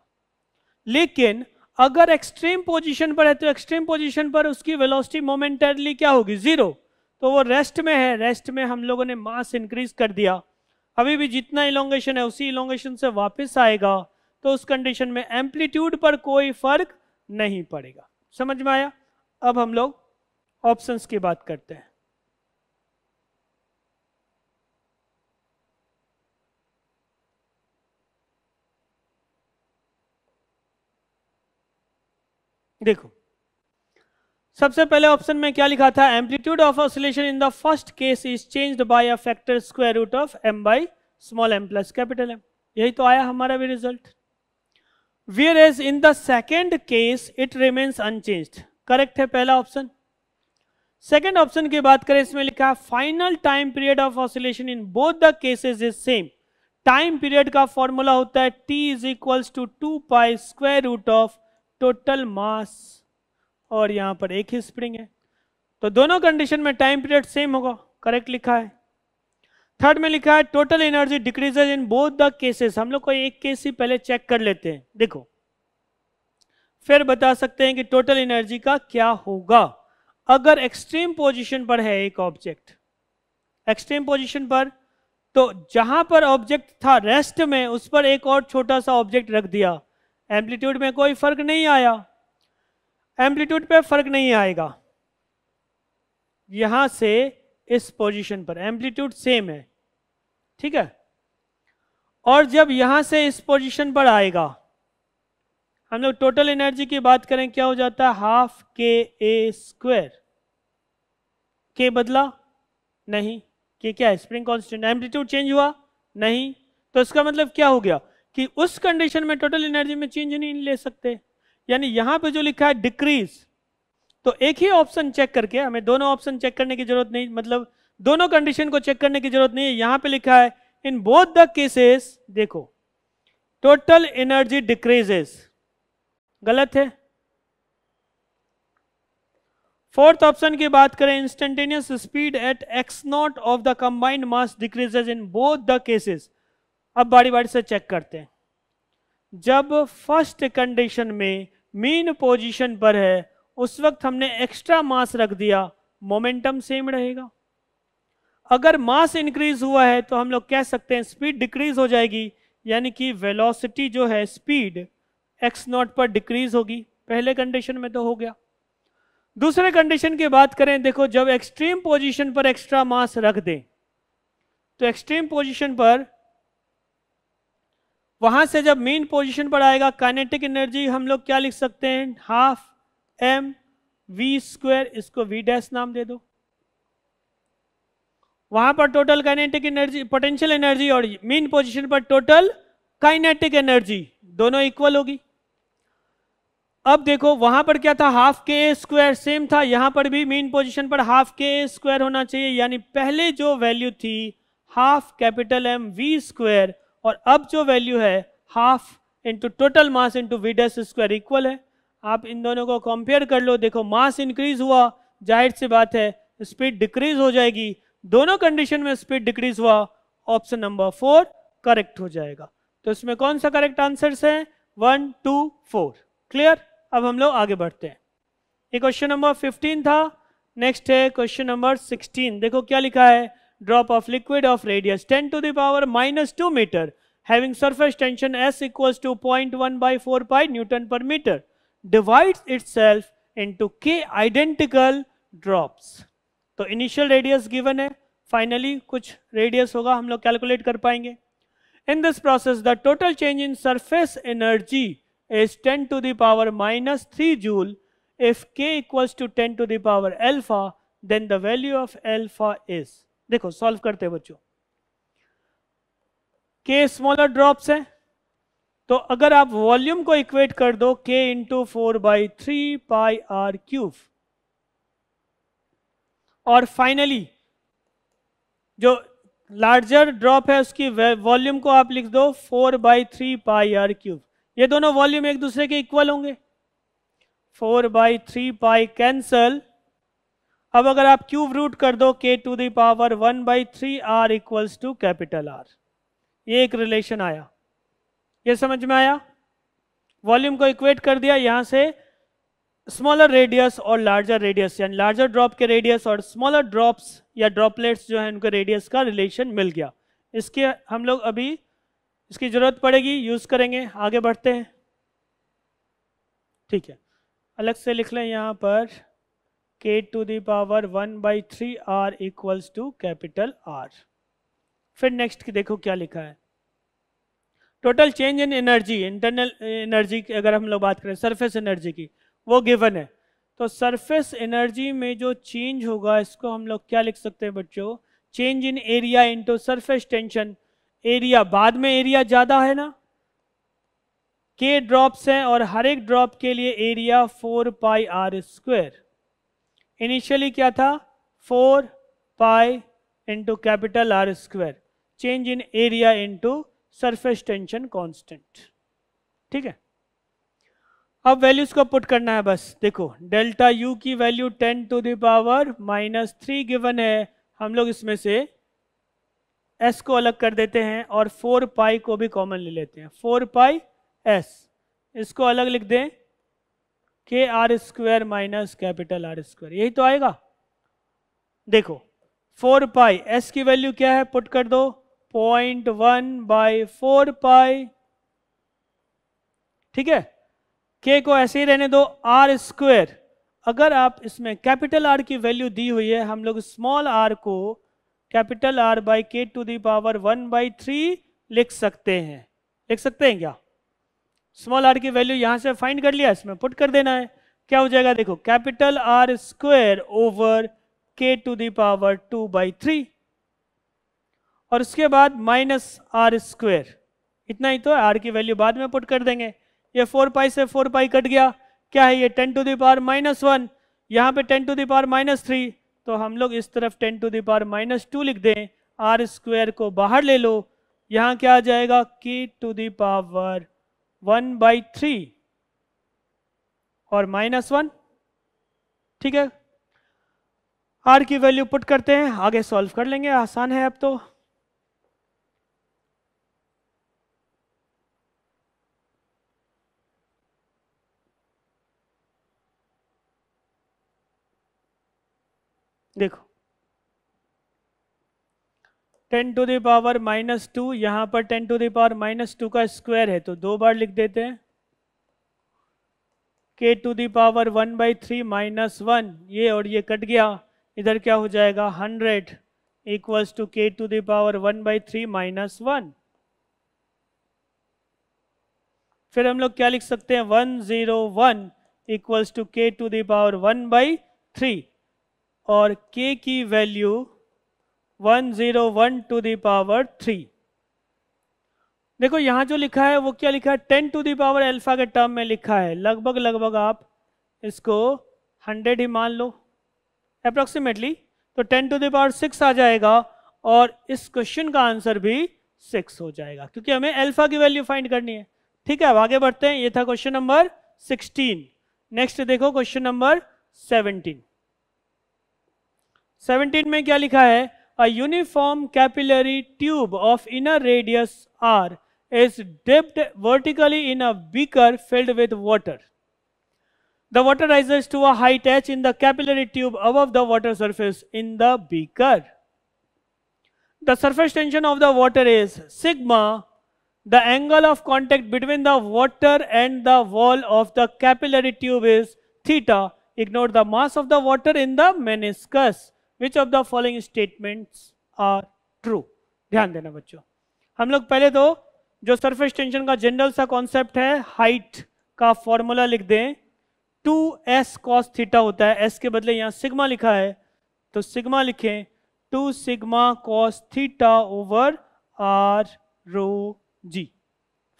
लेकिन अगर एक्सट्रीम पोजीशन पर है तो एक्सट्रीम पोजीशन पर उसकी वेलोसिटी मोमेंटरली क्या होगी जीरो तो वो रेस्ट में है रेस्ट में हम लोगों ने मास इंक्रीज कर दिया अभी भी जितना इलोंगेशन है उसी इलोंगेशन से वापस आएगा तो उस कंडीशन में एम्पलीट्यूड पर कोई फर्क नहीं पड़ेगा समझ में आया अब हम लोग ऑप्शंस की बात करते हैं देखो सबसे पहले ऑप्शन में क्या लिखा था amplitude of oscillation in the first case is changed by a factor square root of M by small M plus capital M यही तो आया हमारा भी result whereas in the second case it remains unchanged correct है पहला option second option की बात करें इसमें लिखा है final time period of oscillation in both the cases is same time period का फॉर्मूला होता है T is equals to two pi square root of total mass और यहां पर एक ही स्प्रिंग है तो दोनों कंडीशन में टाइम पीरियड सेम होगा करेक्ट लिखा है थर्ड में लिखा है total energy decreases in both the cases हम लोग को एक केस ही पहले चेक कर लेते हैं देखो फिर बता सकते हैं कि टोटल एनर्जी का क्या होगा अगर एक्सट्रीम पोजीशन पर है एक ऑब्जेक्ट एक्सट्रीम पोजीशन पर तो जहां पर ऑब्जेक्ट था रेस्ट में उस पर एक और छोटा सा ऑब्जेक्ट रख दिया एम्पलीट्यूड में कोई फर्क नहीं आया एम्पलीट्यूड पे फर्क नहीं आएगा यहां से इस पोजीशन पर एम्पलीट्यूड सेम है ठीक है और जब यहां से इस पोजीशन पर आएगा हम लोग टोटल एनर्जी की बात करें क्या हो जाता है हाफ के ए स्क्वेर के बदला नहीं के क्या है स्प्रिंग कॉन्स्टेंट एम्पलीट्यूड चेंज हुआ नहीं तो इसका मतलब क्या हो गया कि उस कंडीशन में टोटल एनर्जी में चेंज नहीं ले सकते यानी यहां पे जो लिखा है डिक्रीज तो एक ही ऑप्शन चेक करके हमें दोनों ऑप्शन चेक करने की जरूरत नहीं मतलब दोनों कंडीशन को चेक करने की जरूरत नहीं है यहां पे लिखा है इन बोथ द केसेस देखो टोटल एनर्जी डिक्रीजेस गलत है फोर्थ ऑप्शन की बात करें instantaneous speed at X naught of the combined mass decreases in both the cases अब बारी बारी से चेक करते हैं जब फर्स्ट कंडीशन में मीन पोजीशन पर है उस वक्त हमने एक्स्ट्रा मास रख दिया मोमेंटम सेम रहेगा अगर मास इंक्रीज हुआ है तो हम लोग कह सकते हैं स्पीड डिक्रीज हो जाएगी यानी कि वेलोसिटी जो है स्पीड एक्स नॉट पर डिक्रीज होगी पहले कंडीशन में तो हो गया दूसरे कंडीशन की बात करें देखो जब एक्सट्रीम पोजीशन पर एक्स्ट्रा मास रख दें तो एक्सट्रीम पोजीशन पर वहां से जब मेन पोजीशन पर आएगा काइनेटिक एनर्जी हम लोग क्या लिख सकते हैं हाफ एम वी स्क्वायर इसको वी डैश नाम दे दो वहां पर total kinetic energy potential energy और मेन पोजीशन पर टोटल काइनेटिक एनर्जी दोनों इक्वल होगी अब देखो वहां पर क्या था हाफ के ए स्क्वायर सेम था यहां पर भी मेन पोजीशन पर हाफ के ए स्क्वायर होना चाहिए यानी पहले जो वैल्यू थी half capital M V square और अब जो वैल्यू है half into total mass into V dash square equal है आप इन दोनों को कंपेयर कर लो देखो मास इंक्रीज हुआ जाहिर सी बात है स्पीड डिक्रीज हो जाएगी दोनों कंडीशन में स्पीड डिक्रीज हुआ ऑप्शन नंबर फोर करेक्ट हो जाएगा तो इसमें कौन सा करेक्ट आंसर है वन टू फोर क्लियर अब हम लोग आगे बढ़ते हैं ये क्वेश्चन नंबर 15 था नेक्स्ट है क्वेश्चन नंबर 16 देखो क्या लिखा है drop of liquid of radius 10 to the power minus two metre having surface tension S equals to point one by four pi newton per metre divide divides itself into K identical drops तो initial radius given है finally कुछ radius होगा हम लोग calculate कर पाएंगे in this process the total change in surface energy is 10 to the power minus 3 joule if k equals to 10 to the power alpha then the value of alpha is देखो solve करते हैं बच्चों k smaller drops है तो अगर आप volume को equate कर दो k into 4 by 3 pi r cube और फाइनली जो लार्जर ड्रॉप है उसकी वॉल्यूम को आप लिख दो 4 by 3 pi r cube ये दोनों वॉल्यूम एक दूसरे के इक्वल होंगे four by three pi cancel अब अगर आप क्यूब रूट कर दो K to the power one by three R equals to capital R ये एक रिलेशन आया ये समझ में आया वॉल्यूम को इक्वेट कर दिया यहां से स्मॉलर रेडियस और लार्जर रेडियस यानी लार्जर ड्रॉप के रेडियस और स्मॉलर ड्रॉप्स या ड्रॉपलेट्स जो है उनके रेडियस का रिलेशन मिल गया इसके हम लोग अभी इसकी ज़रूरत पड़ेगी यूज़ करेंगे आगे बढ़ते हैं ठीक है अलग से लिख लें यहाँ पर K to the power one by three R equals to capital R फिर नेक्स्ट की देखो क्या लिखा है total change in energy internal energy की अगर हम लोग बात करें सरफेस एनर्जी की वो गिवन है तो सरफेस एनर्जी में जो चेंज होगा इसको हम लोग क्या लिख सकते हैं बच्चों change in area into surface tension area बाद में एरिया ज़्यादा है ना के ड्रॉप्स हैं और हर एक ड्रॉप के लिए area four pi R square initially क्या था four pi into capital R square change in area into surface tension constant ठीक है अब वैल्यूज को पुट करना है बस देखो डेल्टा यू की value 10 to the power minus three given है हम लोग इसमें से एस को अलग कर देते हैं और फोर पाई को भी कॉमन ले लेते हैं फोर पाई एस इसको अलग लिख दें K R square minus capital R square यही तो आएगा देखो फोर पाई एस की वैल्यू क्या है पुट कर दो point one by four pi ठीक है के को ऐसे ही रहने दो आर स्क्वायर अगर आप इसमें कैपिटल आर की वैल्यू दी हुई है हम लोग स्मॉल आर को capital R by K to the power one by three लिख सकते हैं लिख सकते हैं क्या स्मॉल आर की वैल्यू यहां से फाइंड कर लिया इसमें पुट कर देना है क्या हो जाएगा देखो capital R square over K to the power two by three और उसके बाद माइनस आर स्क्वेयर इतना ही तो आर की वैल्यू बाद में पुट कर देंगे ये फोर पाई से फोर पाई कट गया क्या है ये ten to the power minus one यहाँ पे ten to the power minus three तो हम लोग इस तरफ ten to the power minus two लिख दें आर स्क्वायर को बाहर ले लो यहाँ क्या आ जाएगा K to the power one by three और माइनस वन ठीक है आर की वैल्यू पुट करते हैं आगे सॉल्व कर लेंगे आसान है अब तो देखो ten to the power minus two यहां पर ten to the power minus two का स्क्वायर है तो दो बार लिख देते हैं K to the power one by three minus one ये और ये कट गया इधर क्या हो जाएगा hundred equals to K to the power one by three minus one फिर हम लोग क्या लिख सकते हैं one zero one equals to K to the power one by three और k की value 101 to the power power three देखो यहाँ जो लिखा है वो क्या लिखा है 10 टू दावर पावर अल्फा के टर्म में लिखा है लगभग लगभग आप इसको 100 ही मान लो अप्रोक्सीमेटली तो 10 टू दावर पावर आ जाएगा और इस क्वेश्चन का आंसर भी सिक्स हो जाएगा क्योंकि हमें अल्फा की वैल्यू फाइंड करनी है ठीक है अब आगे बढ़ते हैं ये था क्वेश्चन नंबर 16 नेक्स्ट देखो क्वेश्चन नंबर 17 17 में क्या लिखा है a uniform capillary tube of inner radius r is dipped vertically in a beaker filled with water. The water rises to a height h in the capillary tube above the water surface in the beaker. The surface tension of the water is sigma, the angle of contact between the water and the wall of the capillary tube is theta, ignore the mass of the water in the meniscus. Which of the following statements are true ध्यान देना बच्चों हम लोग पहले तो जो surface tension का general सा कॉन्सेप्ट है हाइट का फॉर्मूला लिख दें टू एस कॉस थीटा होता है एस के बदले यहाँ सिग्मा लिखा है तो सिग्मा लिखें two sigma cos theta over R rho G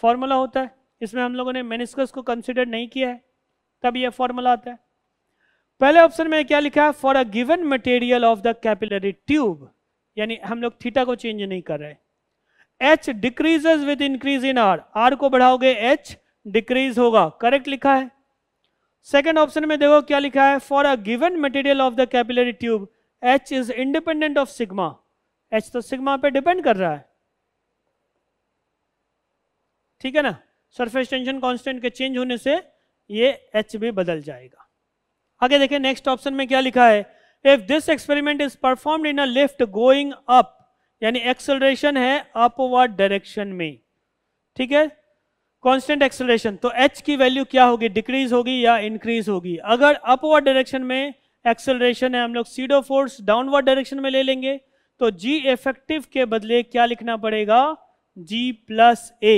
formula होता है इसमें हम लोगों ने मेनिस्कस को कंसिडर नहीं किया है तब यह फॉर्मूला आता है पहले ऑप्शन में क्या लिखा है for a given material of the capillary tube यानी हम लोग थीटा को चेंज नहीं कर रहे H decreases with increase in R R को बढ़ाओगे एच डिक्रीज होगा करेक्ट लिखा है सेकेंड ऑप्शन में देखो क्या लिखा है for a given material of the capillary tube H is independent of sigma H तो सिग्मा पे डिपेंड कर रहा है ठीक है ना सरफेस टेंशन कांस्टेंट के चेंज होने से ये एच भी बदल जाएगा आगे देखें नेक्स्ट ऑप्शन में क्या लिखा है if this experiment is perform in a lift going up यानी एक्सलरेशन है अपवर्ड डायरेक्शन में ठीक है कांस्टेंट एक्सेलरेशन तो एच की वैल्यू क्या होगी डिक्रीज होगी या इंक्रीज होगी अगर अपवर्ड डायरेक्शन में एक्सेलरेशन है हम लोग सीडो फोर्स डाउनवर्ड डायरेक्शन में ले लेंगे तो जी इफेक्टिव के बदले क्या लिखना पड़ेगा जी प्लस ए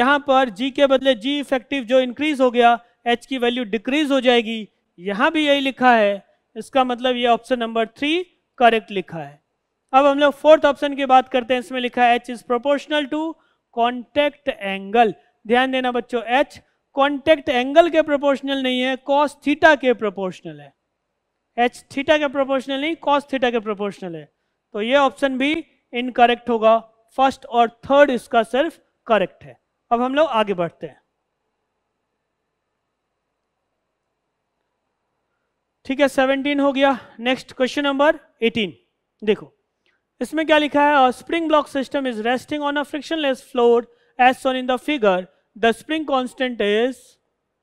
यहां पर जी के बदले जी इफेक्टिव जो इंक्रीज हो गया एच की वैल्यू डिक्रीज हो जाएगी यहां भी यही लिखा है इसका मतलब ये ऑप्शन नंबर थ्री करेक्ट लिखा है अब हम लोग फोर्थ ऑप्शन की बात करते हैं इसमें लिखा है H is proportional to contact angle ध्यान देना बच्चों एच कॉन्टेक्ट एंगल के प्रोपोर्शनल नहीं है कॉस थीटा के प्रोपोर्शनल है एच थीटा के प्रोपोर्शनल नहीं कॉस थीटा के प्रोपोर्शनल है तो ये ऑप्शन भी इनकरेक्ट होगा फर्स्ट और थर्ड इसका सिर्फ करेक्ट है अब हम लोग आगे बढ़ते हैं ठीक है सेवनटीन हो गया नेक्स्ट क्वेश्चन नंबर एटीन देखो इसमें क्या लिखा है spring block system is resting on a frictionless floor as shown in the figure the spring constant is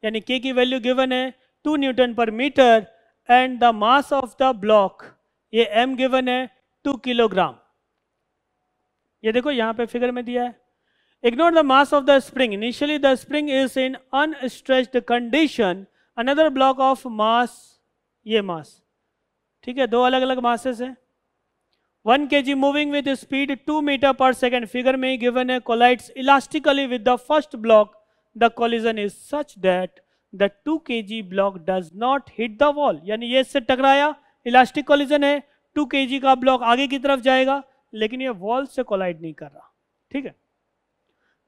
यानी के की वैल्यू गिवन है two newton per meter and the mass of the block ये M given है two kilogram ये देखो यहां पे figure में दिया है ignore the mass of the spring initially the spring is in unstretched condition another block of mass ये मास ठीक है दो अलग अलग मासेस हैं one K G moving with speed two meter per second figure में ही गिवन है collides elastically with the first block the collision is such that the two K G block does not hit the wall यानी ये इससे टकराया elastic collision है to K जी का block आगे की तरफ जाएगा लेकिन ये वॉल से कोलाइड नहीं कर रहा ठीक है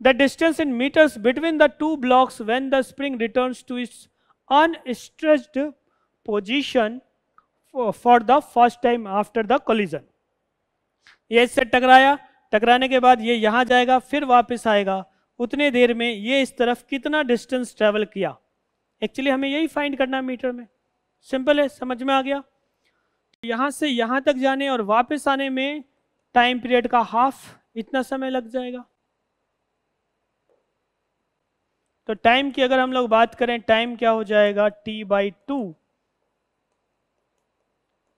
the distance in meters between the two blocks when the spring return to its unstretched position for the first time after the collision ये इससे टकराया टकराने के बाद ये यहाँ जाएगा फिर वापस आएगा उतने देर में ये इस तरफ कितना डिस्टेंस ट्रेवल किया एक्चुअली हमें यही फाइंड करना है मीटर में सिंपल है समझ में आ गया तो यहाँ से यहाँ तक जाने और वापस आने में टाइम पीरियड का हाफ इतना समय लग जाएगा तो टाइम की अगर हम लोग बात करें टाइम क्या हो जाएगा T by two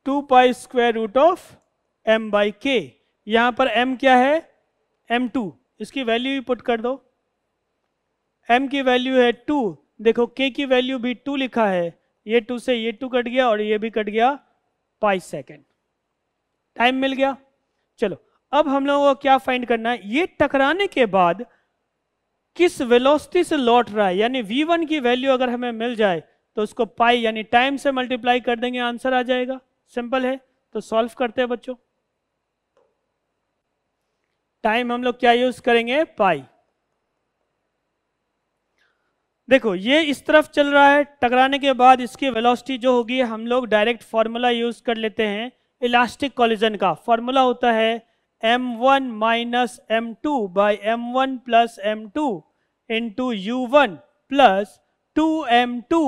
two pi square root of M by K यहाँ पर एम क्या है एम टू इसकी वैल्यू ही पुट कर दो एम की वैल्यू है टू देखो के की वैल्यू भी टू लिखा है ये टू से ये टू कट गया और ये भी कट गया पाई सेकेंड टाइम मिल गया चलो अब हम लोगों को क्या फाइंड करना है ये टकराने के बाद किस वेलोसिटी से लौट रहा है यानी v1 की वैल्यू अगर हमें मिल जाए तो उसको पाई यानी टाइम से मल्टीप्लाई कर देंगे आंसर आ जाएगा सिंपल है तो सॉल्व करते हैं बच्चों टाइम हम लोग क्या यूज करेंगे पाई देखो ये इस तरफ चल रहा है टकराने के बाद इसकी वेलोसिटी जो होगी हम लोग डायरेक्ट फॉर्मूला यूज कर लेते हैं इलास्टिक कॉलिजन का फॉर्मूला होता है M one minus M two by M one plus M two into U one plus two M two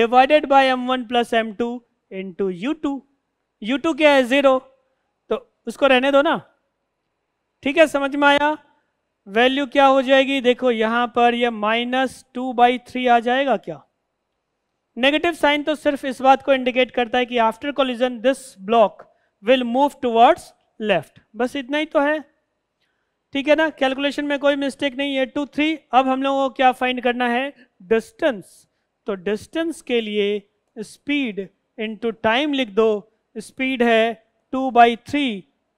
divided by M one plus M two into U two U two क्या है zero तो उसको रहने दो ना ठीक है समझ में आया वैल्यू क्या हो जाएगी देखो यहाँ पर यह माइनस टू बाई थ्री आ जाएगा क्या नेगेटिव साइन तो सिर्फ इस बात को इंडिकेट करता है कि after collision this block will move towards left बस इतना ही तो है ठीक है ना कैलकुलेशन में कोई मिस्टेक नहीं है टू थ्री अब हम लोगों को क्या फाइंड करना है डिस्टेंस तो डिस्टेंस के लिए स्पीड इनटू टाइम लिख दो स्पीड है टू बाई थ्री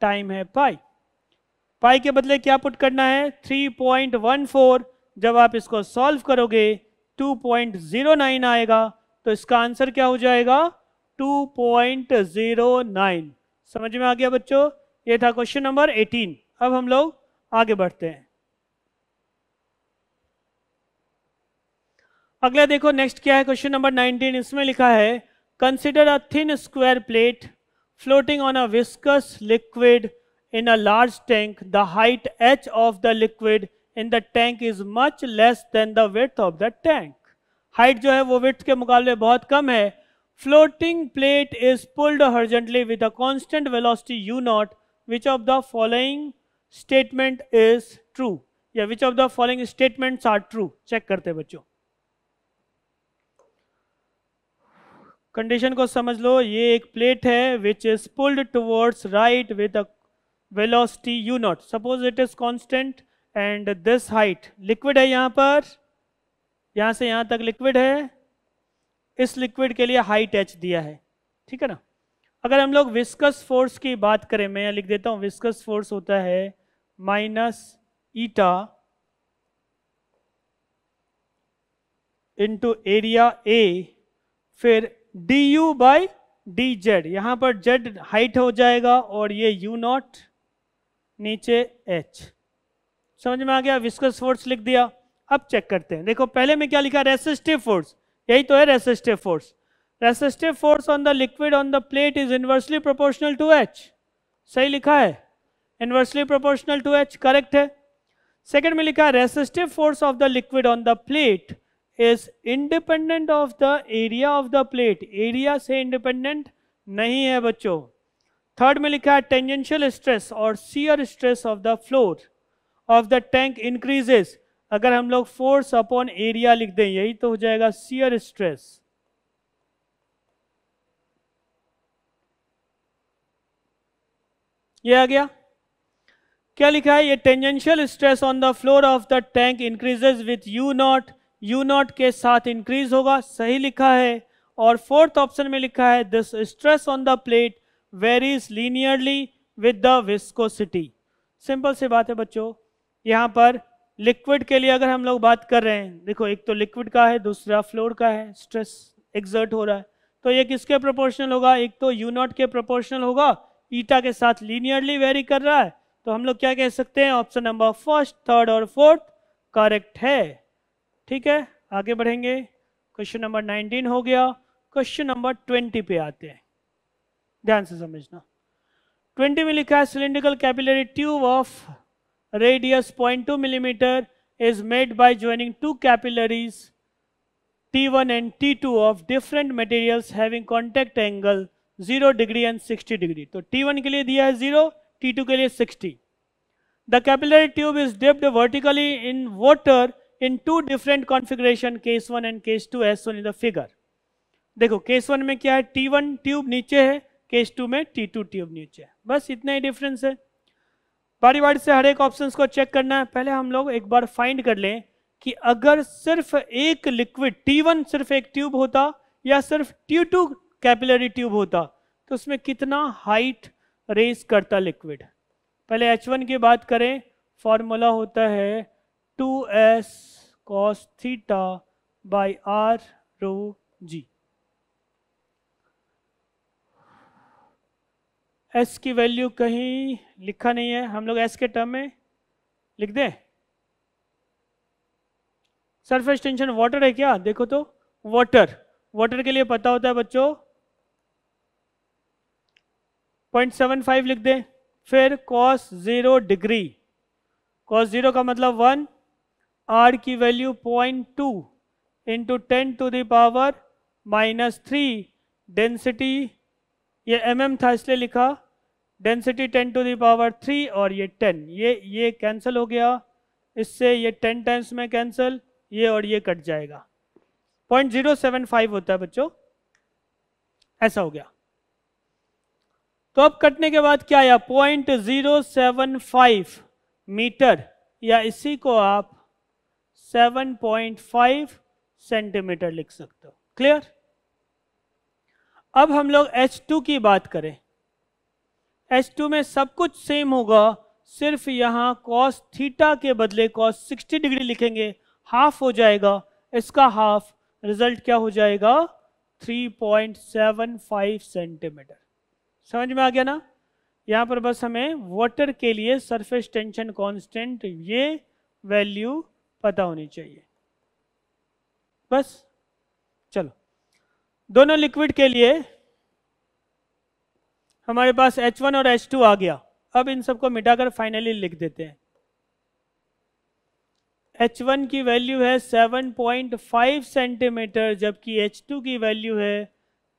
टाइम है पाई पाई के बदले क्या पुट करना है 3.14 जब आप इसको सॉल्व करोगे 2.09 आएगा तो इसका आंसर क्या हो जाएगा 2.09 समझ में आ गया बच्चों ये था क्वेश्चन नंबर 18 अब हम लोग आगे बढ़ते हैं अगला देखो नेक्स्ट क्या है क्वेश्चन नंबर 19 इसमें लिखा है Consider a thin square plate floating on a viscous liquid in a large tank. The height h of the liquid in the tank is much less than the width of the tank. Height jo hai wo width के मुकाबले bahut kam hai floating plate is pulled horizontally with a constant velocity u not which of the following statement is true yeah, which of the following statements are true check karte hain bachcho condition को समझ लो ये एक plate है which is pulled towards right with a velocity U naught suppose it is constant and this height liquid है यहां पर यहां से यहां तक लिक्विड है इस लिक्विड के लिए हाइट एच दिया है ठीक है ना अगर हम लोग विस्कस फोर्स की बात करें मैं लिख देता हूँ विस्कस फोर्स होता है minus eta into area A फिर D you by D Z यहां पर जेड हाइट हो जाएगा और ये यू नॉट नीचे एच समझ में आ गया विस्कस फोर्स लिख दिया अब चेक करते हैं देखो पहले में क्या लिखा रेसिस्टिव फोर्स यही तो है resistive force resistive force on the liquid on the plate is inversely proportional to H सही लिखा है inversely proportional to H correct है सेकेंड में लिखा है resistive force of the liquid on the plate is independent of the area of the plate area से independent नहीं है बच्चों थर्ड में लिखा है टेंजेंशियल स्ट्रेस और shear stress of the floor of the tank increases अगर हम लोग फोर्स अपॉन एरिया लिख दें यही तो हो जाएगा सीयर स्ट्रेस ये आ गया क्या लिखा है ये tangential stress on the floor of the tank increases with U naught U naught के साथ इंक्रीज होगा सही लिखा है और फोर्थ ऑप्शन में लिखा है this stress on the plate varies linearly with the viscosity simple सी बात है बच्चों यहाँ पर लिक्विड के लिए अगर हम लोग बात कर रहे हैं देखो एक तो लिक्विड का है दूसरा फ्लोर का है स्ट्रेस एग्जर्ट हो रहा है तो ये किसके प्रोपोर्शनल होगा एक तो यू नॉट के प्रोपोर्शनल होगा ईटा के साथ लीनियरली वेरी कर रहा है तो हम लोग क्या कह सकते हैं ऑप्शन नंबर फर्स्ट थर्ड और फोर्थ करेक्ट है ठीक है आगे बढ़ेंगे क्वेश्चन नंबर नाइनटीन हो गया क्वेश्चन नंबर ट्वेंटी पे आते हैं ध्यान से समझना ट्वेंटी में लिखा है cylindrical capillary tube of radius 0.2 millimeter is made by joining two capillaries T one and T two of different material having contact angle zero degree and sixty degree तो टी वन के लिए दिया है zero T two के लिए sixty the capillary tube is dipped vertically in water in two different configuration case वन and case two as shown in the figure देखो case one में क्या है टी वन ट्यूब नीचे है केस टू में टी टू ट्यूब नीचे है बस इतना ही डिफरेंस है बारी बारी से हर एक ऑप्शन को चेक करना है पहले हम लोग एक बार फाइंड कर लें कि अगर सिर्फ एक लिक्विड टी वन सिर्फ एक ट्यूब होता या सिर्फ टी टू कैपिलरी ट्यूब होता तो उसमें कितना हाइट रेस करता लिक्विड पहले वन की बात करें फॉर्मूला होता है two S cos theta by R rho G S की वैल्यू कहीं लिखा नहीं है हम लोग एस के टर्म में लिख दें सरफेस टेंशन वाटर है क्या देखो तो वाटर वाटर के लिए पता होता है बच्चों 0.75 लिख दें फिर cos zero degree cos zero का मतलब वन आर की value point two into ten to the power minus three density ये एम mm था इसलिए लिखा density ten to the power three और ये टेन ये ये कैंसिल हो गया इससे ये टेन टाइम्स में कैंसिल ये और ये कट जाएगा पॉइंट जीरो सेवन फाइव होता है बच्चों ऐसा हो गया तो अब कटने के बाद क्या आया point zero seven five meter या इसी को आप 7.5 सेंटीमीटर लिख सकते हो क्लियर अब हम लोग H2 की बात करें H2 में सब कुछ सेम होगा सिर्फ यहाँ cos थीटा के बदले cos 60 डिग्री लिखेंगे हाफ हो जाएगा इसका हाफ रिजल्ट क्या हो जाएगा 3.75 सेंटीमीटर समझ में आ गया ना यहाँ पर बस हमें वाटर के लिए सरफेस टेंशन कांस्टेंट ये वैल्यू पता होनी चाहिए बस चलो दोनों लिक्विड के लिए हमारे पास H1 और H2 आ गया अब इन सबको मिटाकर फाइनली लिख देते हैं H1 की वैल्यू है 7.5 सेंटीमीटर जबकि H2 की वैल्यू है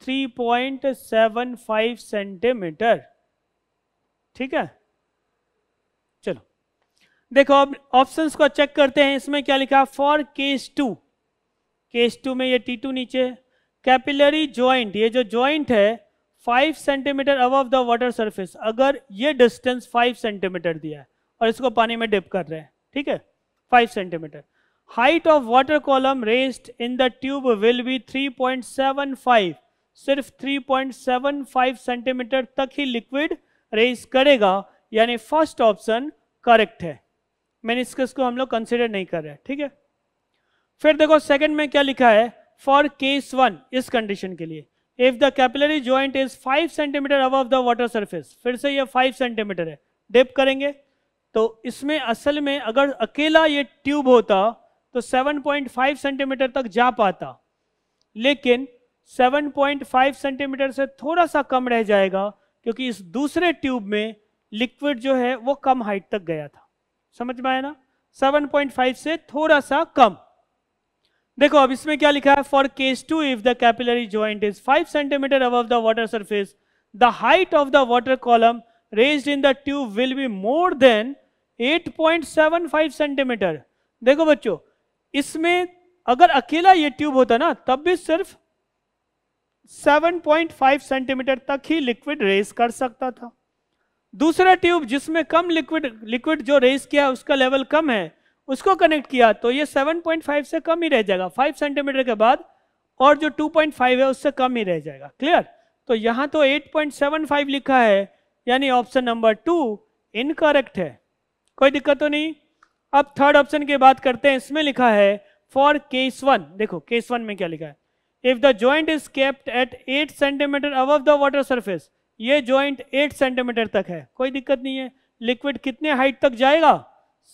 3.75 सेंटीमीटर ठीक है चलो देखो अब ऑप्शंस को चेक करते हैं इसमें क्या लिखा for case two case two में ये टी टू नीचे कैपिलरी ज्वाइंट ये जो ज्वाइंट है five centimeter above the water surface अगर ये डिस्टेंस फाइव सेंटीमीटर दिया है और इसको पानी में डिप कर रहे हैं ठीक है five centimeter height of water column raised in the tube will be three point seven five सिर्फ three point seven five centimeter तक ही लिक्विड रेस करेगा यानी फर्स्ट ऑप्शन करेक्ट है मेनिस्कस को हम लोग कंसिडर नहीं कर रहे ठीक है फिर देखो सेकंड में क्या लिखा है फॉर केस वन इस कंडीशन के लिए if the capillary joint is five centimeter above the water surface फिर से ये फाइव सेंटीमीटर है डिप करेंगे तो इसमें असल में अगर अकेला ये ट्यूब होता तो 7.5 सेंटीमीटर तक जा पाता लेकिन 7.5 सेंटीमीटर से थोड़ा सा कम रह जाएगा क्योंकि इस दूसरे ट्यूब में लिक्विड जो है वो कम हाइट तक गया था समझ में आया ना 7.5 से थोड़ा सा कम देखो अब इसमें क्या लिखा है for case two if the capillary joint is 5 centimeter above the water surface the height of the water column raise in the tube will be more than 8.75 centimeter देखो बच्चों इसमें अगर अकेला ये ट्यूब होता ना तब भी सिर्फ 7.5 सेंटीमीटर तक ही लिक्विड रेस कर सकता था दूसरा ट्यूब जिसमें कम लिक्विड लिक्विड जो रेस किया उसका लेवल कम है उसको कनेक्ट किया तो ये 7.5 से कम ही रह जाएगा 5 सेंटीमीटर के बाद और जो 2.5 है उससे कम ही रह जाएगा क्लियर तो यहाँ तो 8.75 लिखा है यानी ऑप्शन नंबर टू इनकरेक्ट है कोई दिक्कत तो नहीं अब थर्ड ऑप्शन की बात करते हैं इसमें लिखा है फॉर केस वन देखो केस वन में क्या लिखा है if the joint is kept at eight centimeter above the water surface ये जॉइंट 8 सेंटीमीटर तक है कोई दिक्कत नहीं है लिक्विड कितने हाइट तक जाएगा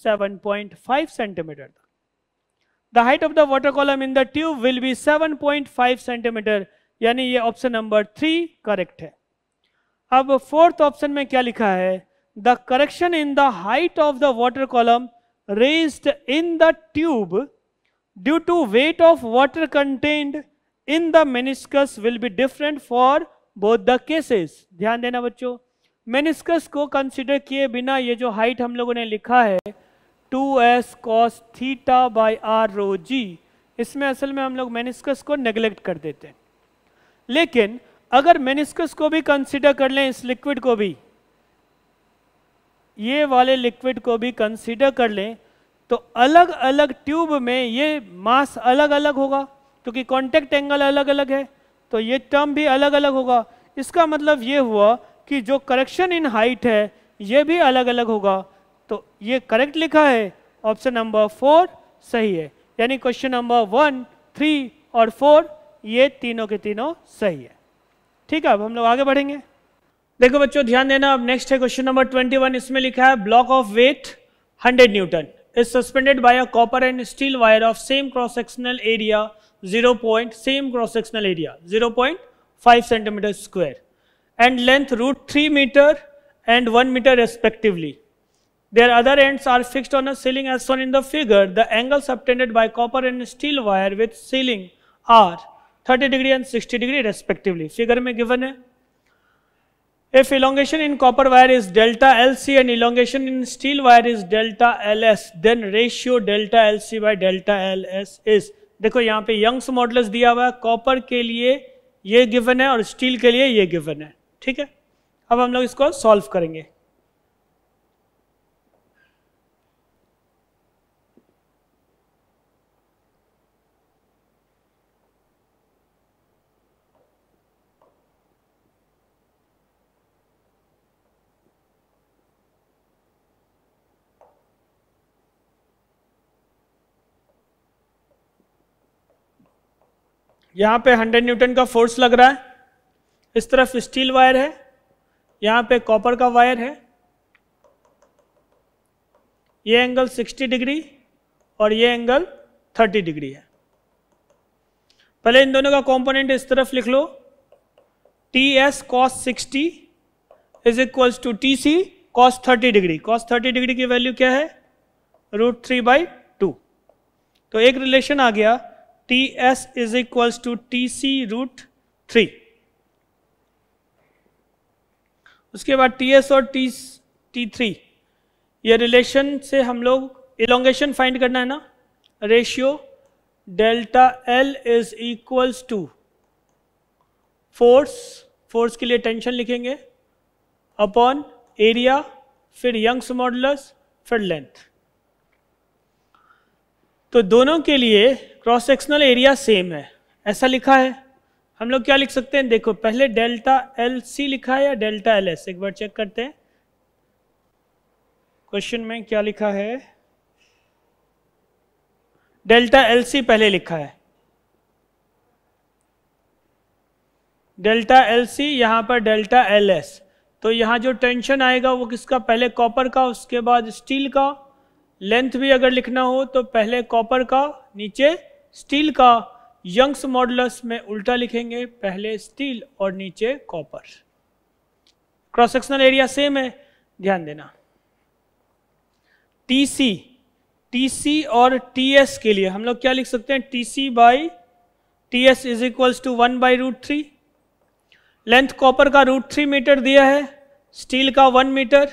7.5 सेंटीमीटर तक the height of the water column in the tube will be 7.5 centimeter यानी ये ऑप्शन नंबर थ्री करेक्ट है अब फोर्थ ऑप्शन में क्या लिखा है the correction in the height of the water column raised in the tube due to weight of water content in the meniscus will be different for both the cases ध्यान देना बच्चों meniscus को consider किए बिना ये जो height हम लोगों ने लिखा है two S cos theta by R rho G इसमें असल में हम लोग मेनिस्कस को नेग्लेक्ट कर देते हैं लेकिन अगर मेनिस्कस को भी कंसिडर कर लें इस लिक्विड को भी ये वाले लिक्विड को भी कंसिडर कर लें तो अलग अलग ट्यूब में ये मास अलग अलग होगा क्योंकि कॉन्टेक्ट एंगल अलग अलग है तो ये टर्म भी अलग अलग होगा इसका मतलब ये हुआ कि जो करेक्शन इन हाइट है ये भी अलग अलग होगा तो ये करेक्ट लिखा है ऑप्शन नंबर फोर सही है यानी क्वेश्चन नंबर वन थ्री और फोर ये तीनों के तीनों सही है ठीक है अब हम लोग आगे बढ़ेंगे देखो बच्चों ध्यान देना अब नेक्स्ट है क्वेश्चन नंबर ट्वेंटी वन इसमें लिखा है block of weight hundred newton is suspended by a copper and steel wire of same cross sectional area 0 point same cross sectional area 0 0.5 centimeter square and length root 3 meter and 1 meter respectively. Their other ends are fixed on a ceiling as shown in the figure. The angles obtained by copper and steel wire with ceiling are 30 degree and 60 degree respectively. Figure में given है. If elongation in copper wire is delta LC and elongation in steel wire is delta LS, then ratio delta LC by delta LS is देखो यहाँ पे Young's models दिया हुआ है copper के लिए ये गिवन है और स्टील के लिए ये गिवन है ठीक है अब हम लोग इसको सॉल्व करेंगे यहाँ पे 100 न्यूटन का फोर्स लग रहा है इस तरफ स्टील वायर है यहाँ पे कॉपर का वायर है ये एंगल 60 डिग्री और ये एंगल 30 डिग्री है पहले इन दोनों का कंपोनेंट इस तरफ लिख लो T S cos sixty is equals to T C cos thirty degree cos thirty degree की वैल्यू क्या है रूट थ्री बाई टू तो एक रिलेशन आ गया T S is equal to T C root three उसके बाद टी एस और टी टी थ्री ये रिलेशन से हम लोग इलोंगेशन फाइंड करना है ना ratio delta L is equal to force force के लिए टेंशन लिखेंगे अपॉन एरिया फिर यंग्स मॉडलस फिर लेंथ तो दोनों के लिए क्रॉस सेक्शनल एरिया सेम है ऐसा लिखा है हम लोग क्या लिख सकते हैं देखो पहले डेल्टा एल सी लिखा है या डेल्टा एल एस एक बार चेक करते हैं क्वेश्चन में क्या लिखा है डेल्टा एल सी पहले लिखा है डेल्टा एल सी यहां पर डेल्टा एल एस तो यहां जो टेंशन आएगा वो किसका पहले कॉपर का उसके बाद स्टील का लेंथ भी अगर लिखना हो तो पहले कॉपर का नीचे स्टील का यंग्स मॉडलस में उल्टा लिखेंगे पहले स्टील और नीचे copper cross sectional area same है ध्यान देना टीसी टीसी और टीएस के लिए हम लोग क्या लिख सकते हैं TC by T S is equals to one by root three length copper का रूट थ्री मीटर दिया है स्टील का one metre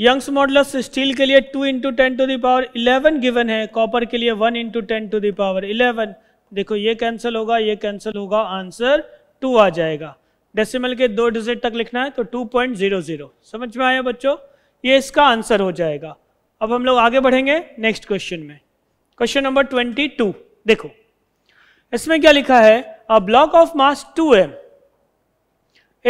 Young's modulus steel के लिए two into ten to the power eleven given है कॉपर के लिए one into ten to the power eleven देखो ये कैंसिल होगा ये कैंसिल होगा आंसर टू आ जाएगा डेसिमल के दो डिजिट तक लिखना है तो टू पॉइंट जीरो जीरो समझ में आया बच्चों ये इसका आंसर हो जाएगा अब हम लोग आगे बढ़ेंगे नेक्स्ट क्वेश्चन में क्वेश्चन नंबर ट्वेंटी टू देखो इसमें क्या लिखा है a block of mass two M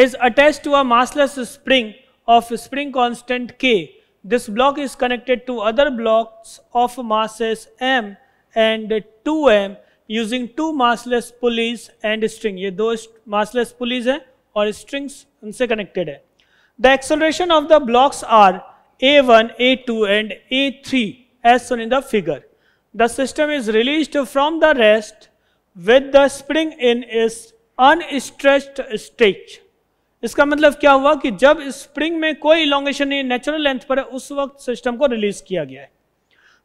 is attach to a massless spring of spring constant K. This block is connected to other blocks of masses M and 2M using two massless pulleys and string. ये दो massless pulleys हैं और strings उनसे connected है. The acceleration of the blocks are A1, A2 and A3 as shown in the figure. The system is released from the rest with the spring in its unstretched stretch. इसका मतलब क्या हुआ कि जब spring में कोई elongation नहीं natural length पर है उस वक्त सिस्टम को रिलीज किया गया है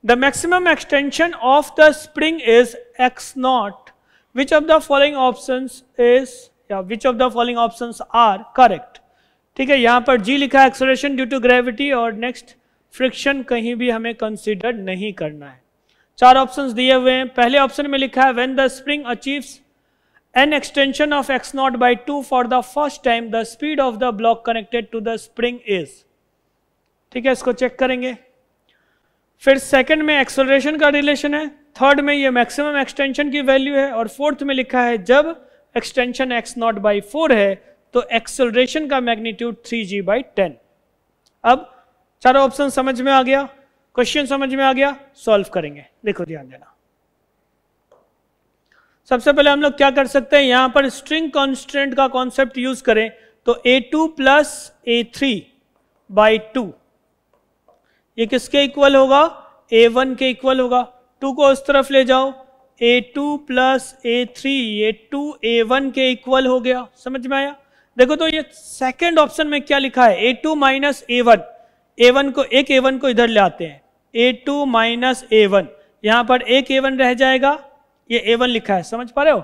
the maximum extension of the spring is X naught which of the following option is या which of the following option are correct ठीक है यहां पर जी लिखा है एक्सलेशन ड्यू टू ग्रेविटी और नेक्स्ट फ्रिक्शन कहीं भी हमें कंसिडर नहीं करना है चार ऑप्शन दिए हुए हैं पहले ऑप्शन में लिखा है when the spring achieves an extension of x naught by 2 for the first time the speed of the block connected to the spring is ठीक है इसको चेक करेंगे फिर सेकंड में एक्सलरेशन का रिलेशन है थर्ड में ये मैक्सिमम एक्सटेंशन की वैल्यू है और फोर्थ में लिखा है जब extension X naught by four है तो एक्सलरेशन का magnitude three g by ten अब चारों ऑप्शन समझ में आ गया क्वेश्चन समझ में आ गया सॉल्व करेंगे देखो ध्यान देना सबसे पहले हम लोग क्या कर सकते हैं यहां पर स्ट्रिंग कॉन्स्टेंट का कॉन्सेप्ट यूज करें तो A two plus A three by two ये किसके इक्वल होगा ए वन के इक्वल होगा टू को उस तरफ ले जाओ A two plus A three ये टू ए वन के इक्वल हो गया समझ में आया देखो तो ये सेकंड ऑप्शन में क्या लिखा है A two minus A one A one को एक ए वन को इधर ले आते हैं A two minus A one यहां पर एक ए वन रह जाएगा ये ए वन लिखा है समझ पा रहे हो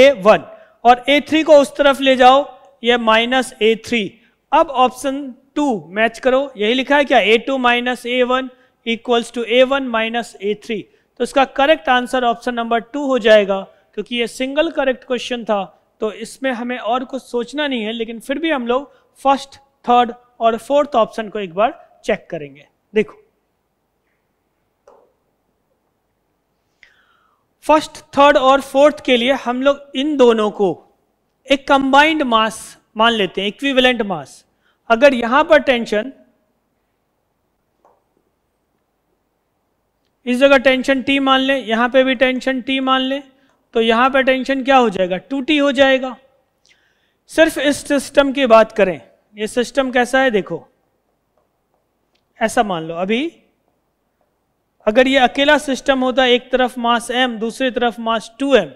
ए वन और ए थ्री को उस तरफ ले जाओ ये माइनस ए थ्री अब ऑप्शन टू मैच करो यही लिखा है क्या A two minus A one equals to A one minus A three तो इसका correct answer option number two हो जाएगा क्योंकि ये सिंगल करेक्ट क्वेश्चन था तो इसमें हमें और कुछ सोचना नहीं है लेकिन फिर भी हम लोग फर्स्ट थर्ड और फोर्थ ऑप्शन को एक बार चेक करेंगे देखो फर्स्ट थर्ड और फोर्थ के लिए हम लोग इन दोनों को एक कंबाइंड मास मान लेते हैं इक्विवेलेंट मास अगर यहां पर टेंशन इस जगह टेंशन टी मान लें यहां पे भी टेंशन टी मान लें तो यहां पे टेंशन क्या हो जाएगा टू टी हो जाएगा सिर्फ इस सिस्टम की बात करें ये सिस्टम कैसा है देखो ऐसा मान लो अभी अगर ये अकेला सिस्टम होता एक तरफ मास m दूसरी तरफ मास 2m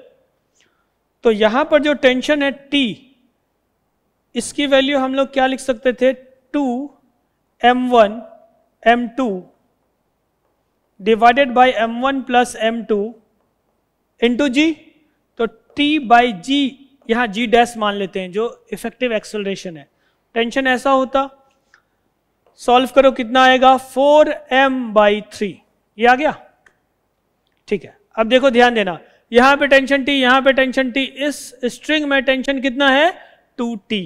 तो यहां पर जो टेंशन है T इसकी वैल्यू हम लोग क्या लिख सकते थे 2 m1 m2 divided by m1 plus M two two g तो t बाई जी यहाँ जी डैश मान लेते हैं जो इफेक्टिव एक्सेलरेशन है टेंशन ऐसा होता सॉल्व करो कितना आएगा 4m एम बाई थ्री ये आ गया ठीक है अब देखो ध्यान देना यहां पे टेंशन टी यहां पे टेंशन टी इस स्ट्रिंग में टेंशन कितना है टू टी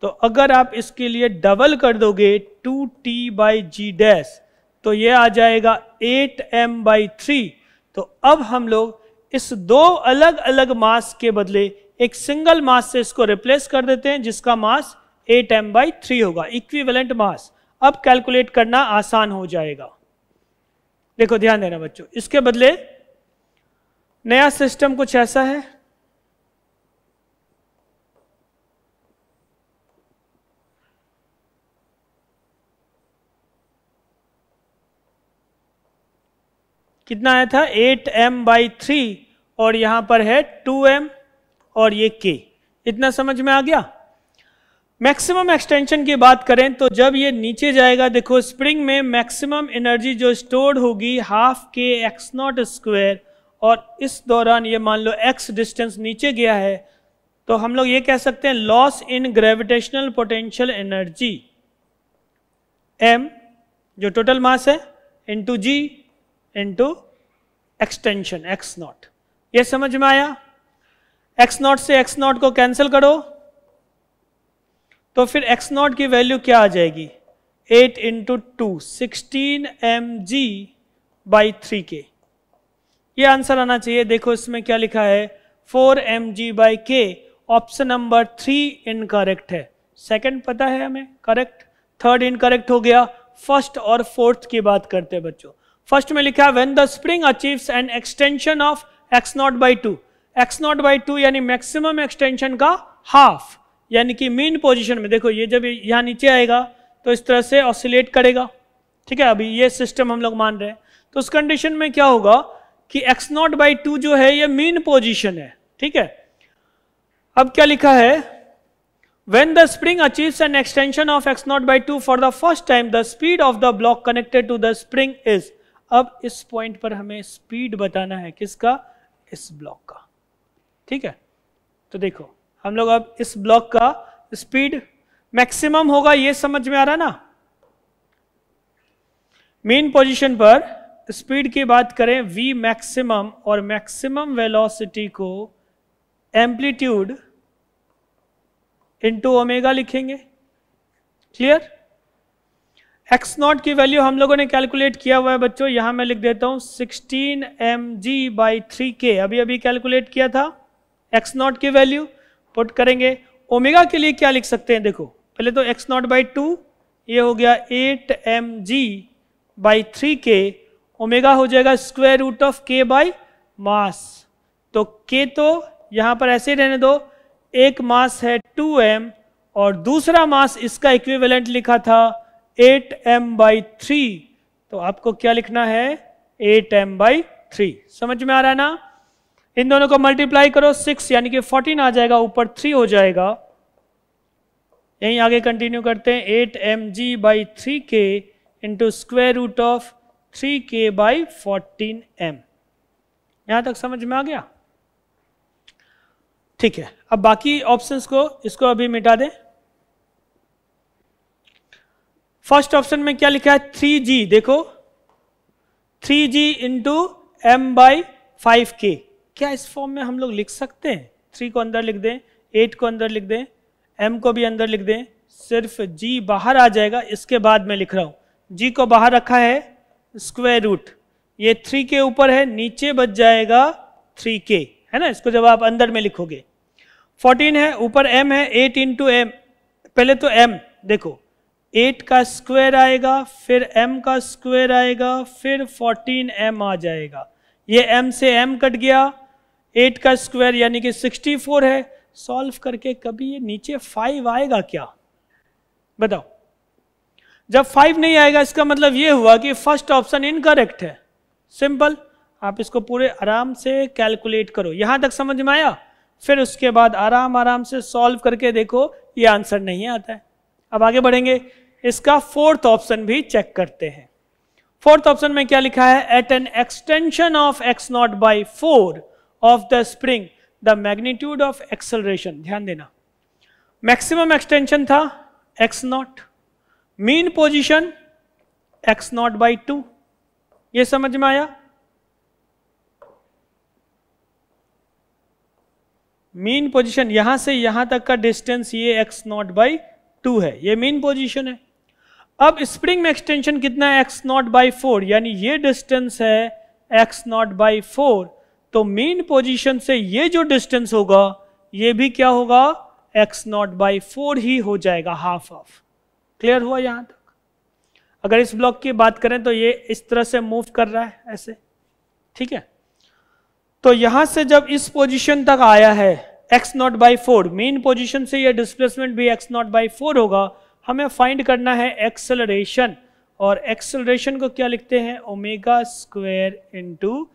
तो अगर आप इसके लिए डबल कर दोगे two T by g dash तो ये आ जाएगा एट एम बाई थ्री तो अब हम लोग इस दो अलग अलग मास के बदले एक सिंगल मास से इसको रिप्लेस कर देते हैं जिसका mass at M by three होगा इक्विवेलेंट मास अब कैलकुलेट करना आसान हो जाएगा देखो ध्यान देना बच्चों इसके बदले नया सिस्टम कुछ ऐसा है कितना आया था 8m एम बाई थ्री और यहां पर है 2m और ये k इतना समझ में आ गया मैक्सिमम एक्सटेंशन की बात करें तो जब ये नीचे जाएगा देखो स्प्रिंग में मैक्सिमम एनर्जी जो स्टोर्ड होगी half k X naught square और इस दौरान ये मान लो एक्स डिस्टेंस नीचे गया है तो हम लोग ये कह सकते हैं loss in gravitational potential energy M जो टोटल मास है into g into extension X naught ये समझ में आया एक्स नॉट से एक्स नॉट को कैंसिल करो तो फिर एक्स नॉट की वैल्यू क्या आ जाएगी eight into two sixteen M g by three k ये आंसर आना चाहिए देखो इसमें क्या लिखा है four M g by k option number three incorrect है सेकंड पता है हमें करेक्ट थर्ड इनकरेक्ट हो गया फर्स्ट और फोर्थ की बात करते हैं बच्चों फर्स्ट में लिखा when the spring achieves an extension of X naught by two x naught by two यानी मैक्सिमम एक्सटेंशन का हाफ यानी कि मेन पोजीशन में देखो ये जब यहाँ नीचे आएगा तो इस तरह से ऑसिलेट करेगा ठीक है अभी ये सिस्टम हम लोग मान रहे हैं तो उस कंडीशन में क्या होगा कि एक्स नॉट बाई टू जो है ये मेन पोजिशन है ठीक है अब क्या लिखा है when the spring achieve an extension of x naught by two for the first time the speed of the block connected to the spring is अब इस पॉइंट पर हमें स्पीड बताना है किसका इस ब्लॉक का ठीक है तो देखो हम लोग अब इस ब्लॉक का स्पीड मैक्सिमम होगा ये समझ में आ रहा ना मेन पोजीशन पर स्पीड की बात करें वी मैक्सिमम और मैक्सिमम वेलोसिटी को एम्पलीट्यूड इनटू ओमेगा लिखेंगे क्लियर एक्स नॉट की वैल्यू हम लोगों ने कैलकुलेट किया हुआ है बच्चों यहां मैं लिख देता हूं 16 एम जी बाई थ्री के अभी अभी कैलकुलेट किया था एक्स नॉट की वैल्यू पुट करेंगे ओमेगा के लिए क्या लिख सकते हैं देखो पहले तो एक्स नॉट बाई टू ये हो गया eight M g by three k omega हो जाएगा स्क्वायर रूट ऑफ के बाई मास तो के तो यहाँ पर ऐसे रहने दो एक मास है टू एम और दूसरा मास इसका इक्विवेलेंट लिखा था एट एम बाई थ्री तो आपको क्या लिखना है एट एम बाई थ्री समझ में आ रहा है ना इन दोनों को मल्टीप्लाई करो सिक्स यानी कि फोर्टीन आ जाएगा ऊपर थ्री हो जाएगा यहीं आगे कंटिन्यू करते हैं eight M g by three k into square root of three k by fourteen M यहां तक समझ में आ गया ठीक है अब बाकी ऑप्शंस को इसको अभी मिटा दें फर्स्ट ऑप्शन में क्या लिखा है थ्री जी देखो three g into M by five k क्या इस फॉर्म में हम लोग लिख सकते हैं थ्री को अंदर लिख दें एट को अंदर लिख दें एम को भी अंदर लिख दें सिर्फ जी बाहर आ जाएगा इसके बाद मैं लिख रहा हूँ जी को बाहर रखा है स्क्वायर रूट ये थ्री के ऊपर है नीचे बच जाएगा थ्री के है ना इसको जब आप अंदर में लिखोगे फोर्टीन है ऊपर एम है एट इंटू एम पहले तो एम देखो एट का स्क्वायर आएगा फिर एम का स्क्वायर आएगा फिर फोर्टीन एम आ जाएगा ये एम से एम कट गया एट का स्क्वायर यानी कि सिक्सटी फोर है सॉल्व करके कभी ये नीचे फाइव आएगा क्या बताओ जब फाइव नहीं आएगा इसका मतलब ये हुआ कि फर्स्ट ऑप्शन इनकरेक्ट है सिंपल आप इसको पूरे आराम से कैलकुलेट करो यहां तक समझ में आया फिर उसके बाद आराम आराम से सॉल्व करके देखो ये आंसर नहीं आता है अब आगे बढ़ेंगे इसका फोर्थ ऑप्शन भी चेक करते हैं फोर्थ ऑप्शन में क्या लिखा है at an extension of X naught by four of the spring the magnitude of acceleration ध्यान देना मैक्सिमम एक्सटेंशन था X naught mean position X naught by two ये समझ में आया मीन पोजिशन यहां से यहां तक का डिस्टेंस ये एक्स नॉट बाई टू है ये मीन पोजिशन है अब स्प्रिंग में एक्सटेंशन कितना है एक्स नॉट बाई फोर यानी ये डिस्टेंस है एक्स नॉट बाई फोर तो मेन पोजीशन से ये जो डिस्टेंस होगा ये भी क्या होगा एक्स नॉट बाई फोर ही हो जाएगा हाफ ऑफ क्लियर हुआ यहां तक अगर इस ब्लॉक की बात करें तो ये इस तरह से मूव कर रहा है ऐसे ठीक है तो यहां से जब इस पोजीशन तक आया है X naught by four mean position से यह डिस्प्लेसमेंट भी एक्स नॉट बाई फोर होगा हमें फाइंड करना है एक्सेलरेशन और एक्सेलरेशन को क्या लिखते हैं ओमेगा स्क्वायर इंटू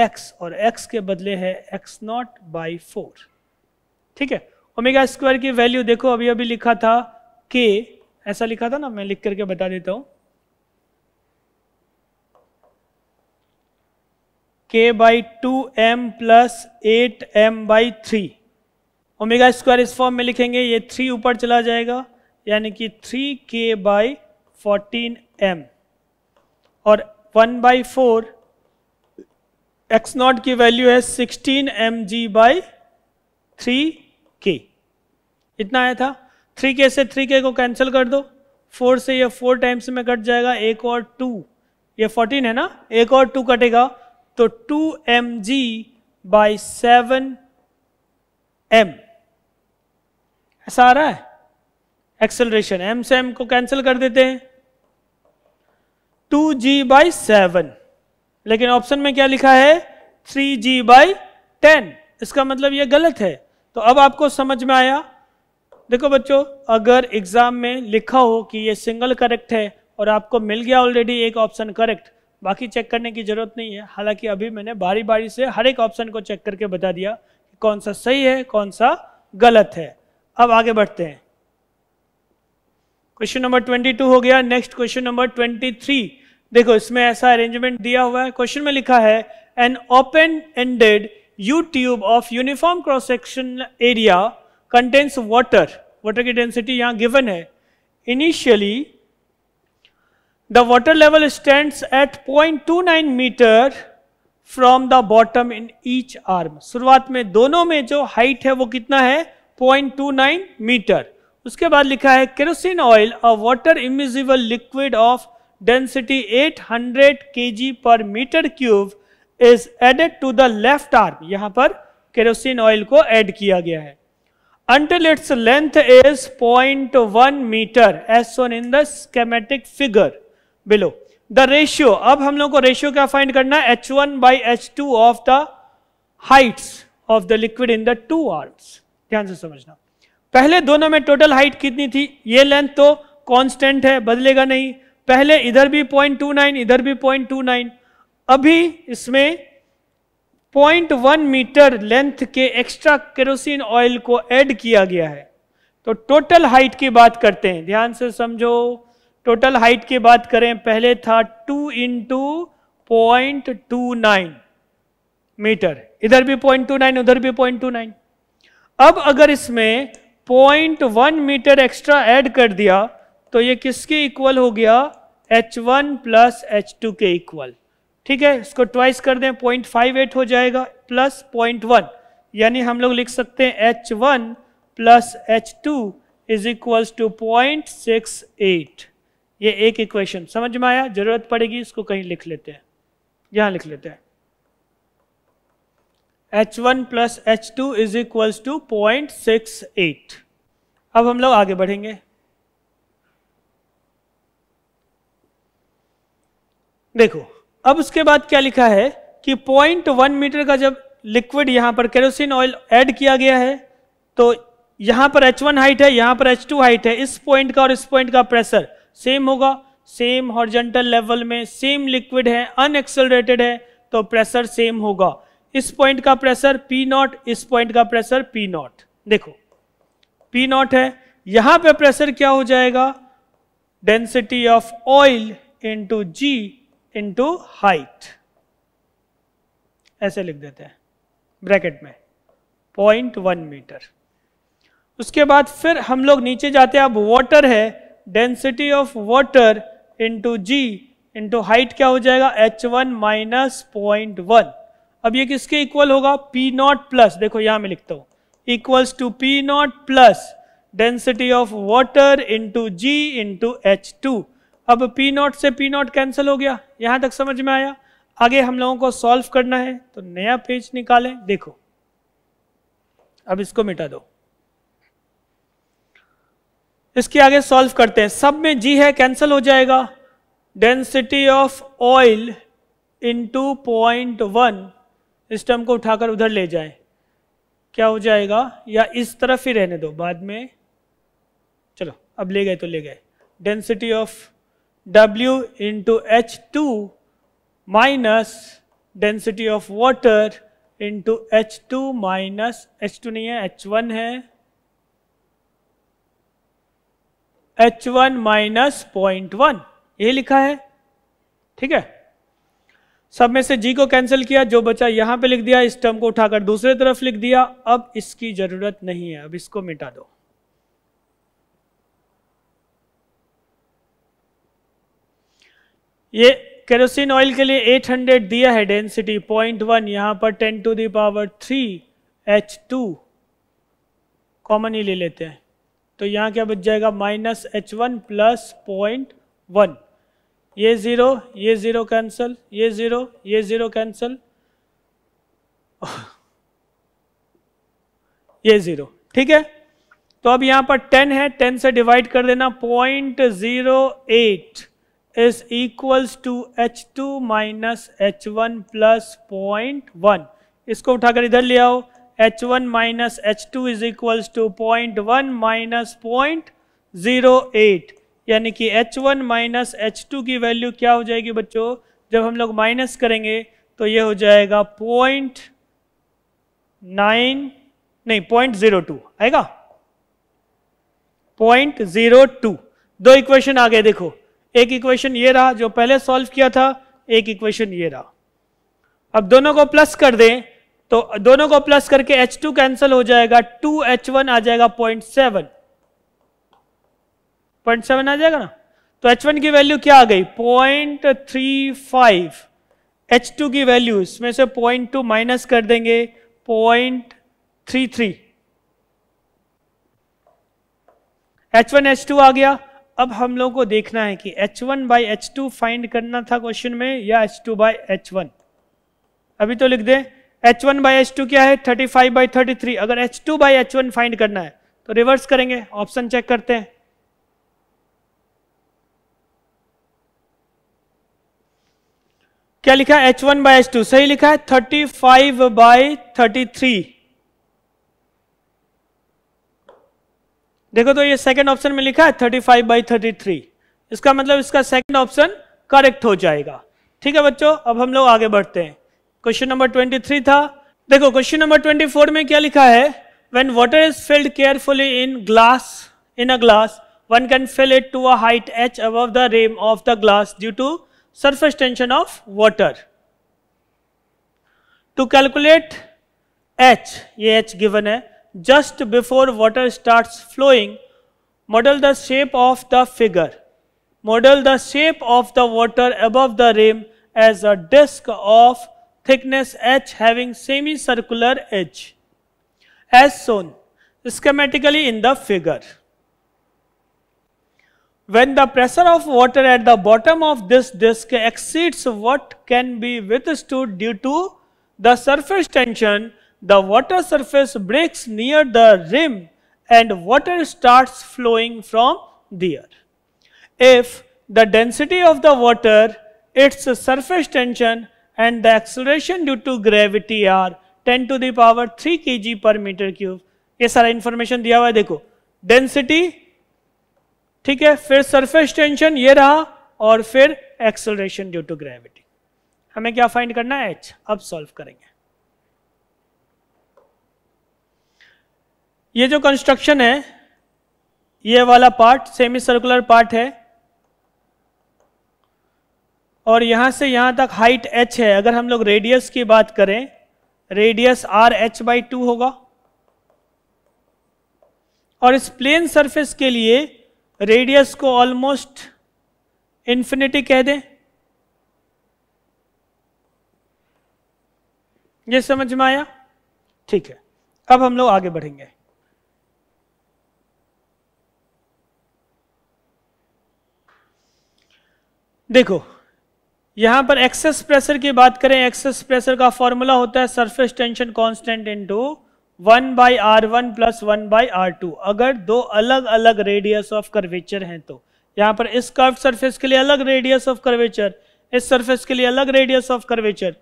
एक्स और एक्स के बदले है एक्स नॉट बाई फोर ठीक है ओमेगा स्क्वायर की वैल्यू देखो अभी अभी लिखा था के ऐसा लिखा था ना मैं लिख करके बता देता हूं k by two M plus eight M by three omega square इस फॉर्म में लिखेंगे ये थ्री ऊपर चला जाएगा यानी कि three k by fourteen M और one by four X naught की वैल्यू है 16 एम जी बाई थ्री के इतना आया था थ्री के से थ्री के को कैंसिल कर दो फोर से ये फोर टाइम्स में कट जाएगा एक और टू ये फोर्टीन है ना एक और टू कटेगा तो two M g by seven M ऐसा आ रहा है एक्सेलरेशन एम से एम को कैंसिल कर देते हैं टू जी बाई सेवन लेकिन ऑप्शन में क्या लिखा है थ्री जी बाई टेन इसका मतलब ये गलत है तो अब आपको समझ में आया देखो बच्चों अगर एग्जाम में लिखा हो कि ये सिंगल करेक्ट है और आपको मिल गया ऑलरेडी एक ऑप्शन करेक्ट बाकी चेक करने की जरूरत नहीं है हालांकि अभी मैंने बारी बारी से हर एक ऑप्शन को चेक करके बता दिया कि कौन सा सही है कौन सा गलत है अब आगे बढ़ते हैं क्वेश्चन नंबर 22 हो गया नेक्स्ट क्वेश्चन नंबर 23 देखो इसमें ऐसा अरेंजमेंट दिया हुआ है क्वेश्चन में लिखा है an open ended U tube of uniform cross section area contains water water की डेंसिटी यहां गिवन है initially the water level stand at point two nine metre from the bottom in each arm शुरुआत में दोनों में जो height है वो कितना है पॉइंट टू नाइन मीटर उसके बाद लिखा है kerosene oil a water immiscible liquid of density 800 kg per meter cube is added to the left arm यहाँ पर केरोसिन ऑयल को ऐड किया गया है until its length is 0.1 meter as shown in the schematic figure below the ratio अब हम लोग को रेशियो क्या फाइंड करना है H one by H two of the heights of the liquid in the two arms ध्यान से समझना पहले दोनों में टोटल हाइट कितनी थी ये लेंथ तो कांस्टेंट है बदलेगा नहीं पहले इधर भी पॉइंट टू नाइन इधर भी पॉइंट टू नाइन अभी इसमें पॉइंट वन मीटर लेंथ के एक्स्ट्रा केरोसिन ऑयल को ऐड किया गया है तो टोटल हाइट की बात करते हैं ध्यान से समझो टोटल हाइट की बात करें पहले था two into point two nine metre इधर भी पॉइंट टू नाइन उधर भी पॉइंट टू नाइन अब अगर इसमें point one metre extra add कर दिया तो ये किसके इक्वल हो गया H one plus H two के इक्वल ठीक है इसको ट्वाइस कर दें पॉइंट फाइव एट हो जाएगा प्लस पॉइंट वन यानी हम लोग लिख सकते हैं H one plus H two is equals to point six eight ये एक इक्वेशन समझ में आया जरूरत पड़ेगी इसको कहीं लिख लेते हैं यहां लिख लेते हैं H one plus H two is equals to point six eight अब हम लोग आगे बढ़ेंगे देखो अब उसके बाद क्या लिखा है कि पॉइंट वन मीटर का जब लिक्विड यहां पर केरोसिन ऑयल ऐड किया गया है तो यहां पर H1 हाइट है यहां पर H2 हाइट है इस पॉइंट का और इस पॉइंट का प्रेशर सेम होगा सेम हॉर्जेंटल लेवल में सेम लिक्विड है अनएक्सेलरेटेड है तो प्रेशर सेम होगा इस पॉइंट का प्रेशर पी नॉट इस पॉइंट का प्रेशर पी नॉट देखो पी नॉट है यहां पे प्रेशर क्या हो जाएगा density of oil into g into height ऐसे लिख देते हैं ब्रैकेट में पॉइंट वन मीटर उसके बाद फिर हम लोग नीचे जाते हैं अब वाटर है density of water into g into height क्या हो जाएगा H one minus point one अब ये किसके इक्वल होगा पी नॉट प्लस देखो यहां मैं लिखता हूं equals to P naught plus density of water into g into H two अब पी नॉट से पी नॉट कैंसिल हो गया यहां तक समझ में आया आगे हम लोगों को सॉल्व करना है तो नया पेज निकालें देखो अब इसको मिटा दो इसके आगे सॉल्व करते हैं सब में जी है कैंसिल हो जाएगा density of oil two point one इस टर्म को उठाकर उधर ले जाए क्या हो जाएगा या इस तरफ ही रहने दो बाद में चलो अब ले गए तो ले गए density of W into H2 minus density of water into H2 minus H2 नहीं है H1 है H1 one minus point one ये लिखा है ठीक है सब में से जी को कैंसिल किया जो बचा यहां पे लिख दिया इस टर्म को उठाकर दूसरे तरफ लिख दिया अब इसकी जरूरत नहीं है अब इसको मिटा दो ये केरोसिन ऑयल के लिए 800 दिया है डेंसिटी पॉइंट वन यहाँ पर 10 to the power three H two common ही ले लेते हैं तो यहाँ क्या बच जाएगा minus H one plus point one ये ज़ीरो ये ज़ीरो कैंसिल ये ज़ीरो ये ज़ीरो कैंसिल ये ज़ीरो ठीक है तो अब यहाँ पर टेन है टेन से डिवाइड कर देना point zero eight is equals to H two minus H one plus point one इसको उठाकर इधर ले आओ H one minus H two is equals to point one minus point zero eight यानी कि H one minus H two की value क्या हो जाएगी बच्चों जब हम लोग माइनस करेंगे तो ये हो जाएगा पॉइंट नाइन नहीं पॉइंट जीरो टू आएगा पॉइंट जीरो टू दो इक्वेशन आ गए देखो एक इक्वेशन ये रहा जो पहले सॉल्व किया था एक इक्वेशन ये रहा अब दोनों को प्लस कर दें तो दोनों को प्लस करके H2 कैंसिल हो जाएगा 2H1 आ जाएगा 0.7 0.7 आ जाएगा ना तो H1 की वैल्यू क्या आ गई 0.35 H2 की वैल्यू इसमें से 0.2 माइनस कर देंगे 0.33 H1 H2 आ गया अब हम लोगों को देखना है कि H1 one by H find करना था क्वेश्चन में या H2 टू बाई एच अभी तो लिख दे एच वन बाई एच क्या है 35 फाइव बाई थर्टी अगर H2 two by H find करना है तो रिवर्स करेंगे ऑप्शन चेक करते हैं क्या लिखा है H1 वन बाई एच सही लिखा है 35 फाइव बाई थर्टी देखो तो ये सेकंड ऑप्शन में लिखा है 35 फाइव बाई थर्टी इसका मतलब इसका सेकंड ऑप्शन करेक्ट हो जाएगा ठीक है बच्चों अब हम लोग आगे बढ़ते हैं क्वेश्चन नंबर 23 था देखो क्वेश्चन नंबर 24 में क्या लिखा है when water is filled carefully in glass in a glass one can fill it to at H above the rim of the glass due to surface tension of water to calculate H ये H given है just before water starts flowing, model the shape of the figure. Model the shape of the water above the rim as a disk of thickness h having semicircular edge as shown schematically in the figure. When the pressure of water at the bottom of this disk exceeds what can be withstood due to the surface tension, the water surface breaks near the rim and water starts flowing from there. If the density of the water, its surface tension and the acceleration due to gravity are 10 to the power 3 kg per meter cube. ये सारा information दिया हुआ है देखो Density, ठीक है फिर surface tension ये रहा और फिर acceleration due to gravity. हमें क्या find करना है H. अब solve करेंगे ये जो कंस्ट्रक्शन है ये वाला पार्ट सेमी सर्कुलर पार्ट है और यहां से यहां तक हाइट h है अगर हम लोग रेडियस की बात करें radius R H by two होगा और इस प्लेन सरफेस के लिए रेडियस को ऑलमोस्ट इन्फिनिटी कह दें ये समझ में आया ठीक है अब हम लोग आगे बढ़ेंगे देखो यहां पर एक्सेस प्रेशर की बात करें एक्सेस प्रेशर का फॉर्मूला होता है surface tension constant into one by R one plus one by R two अगर दो अलग अलग रेडियस ऑफ कर्वेचर हैं तो यहां पर इस कर्व सरफेस के लिए अलग रेडियस ऑफ कर्वेचर इस सरफेस के लिए अलग रेडियस ऑफ कर्वेचर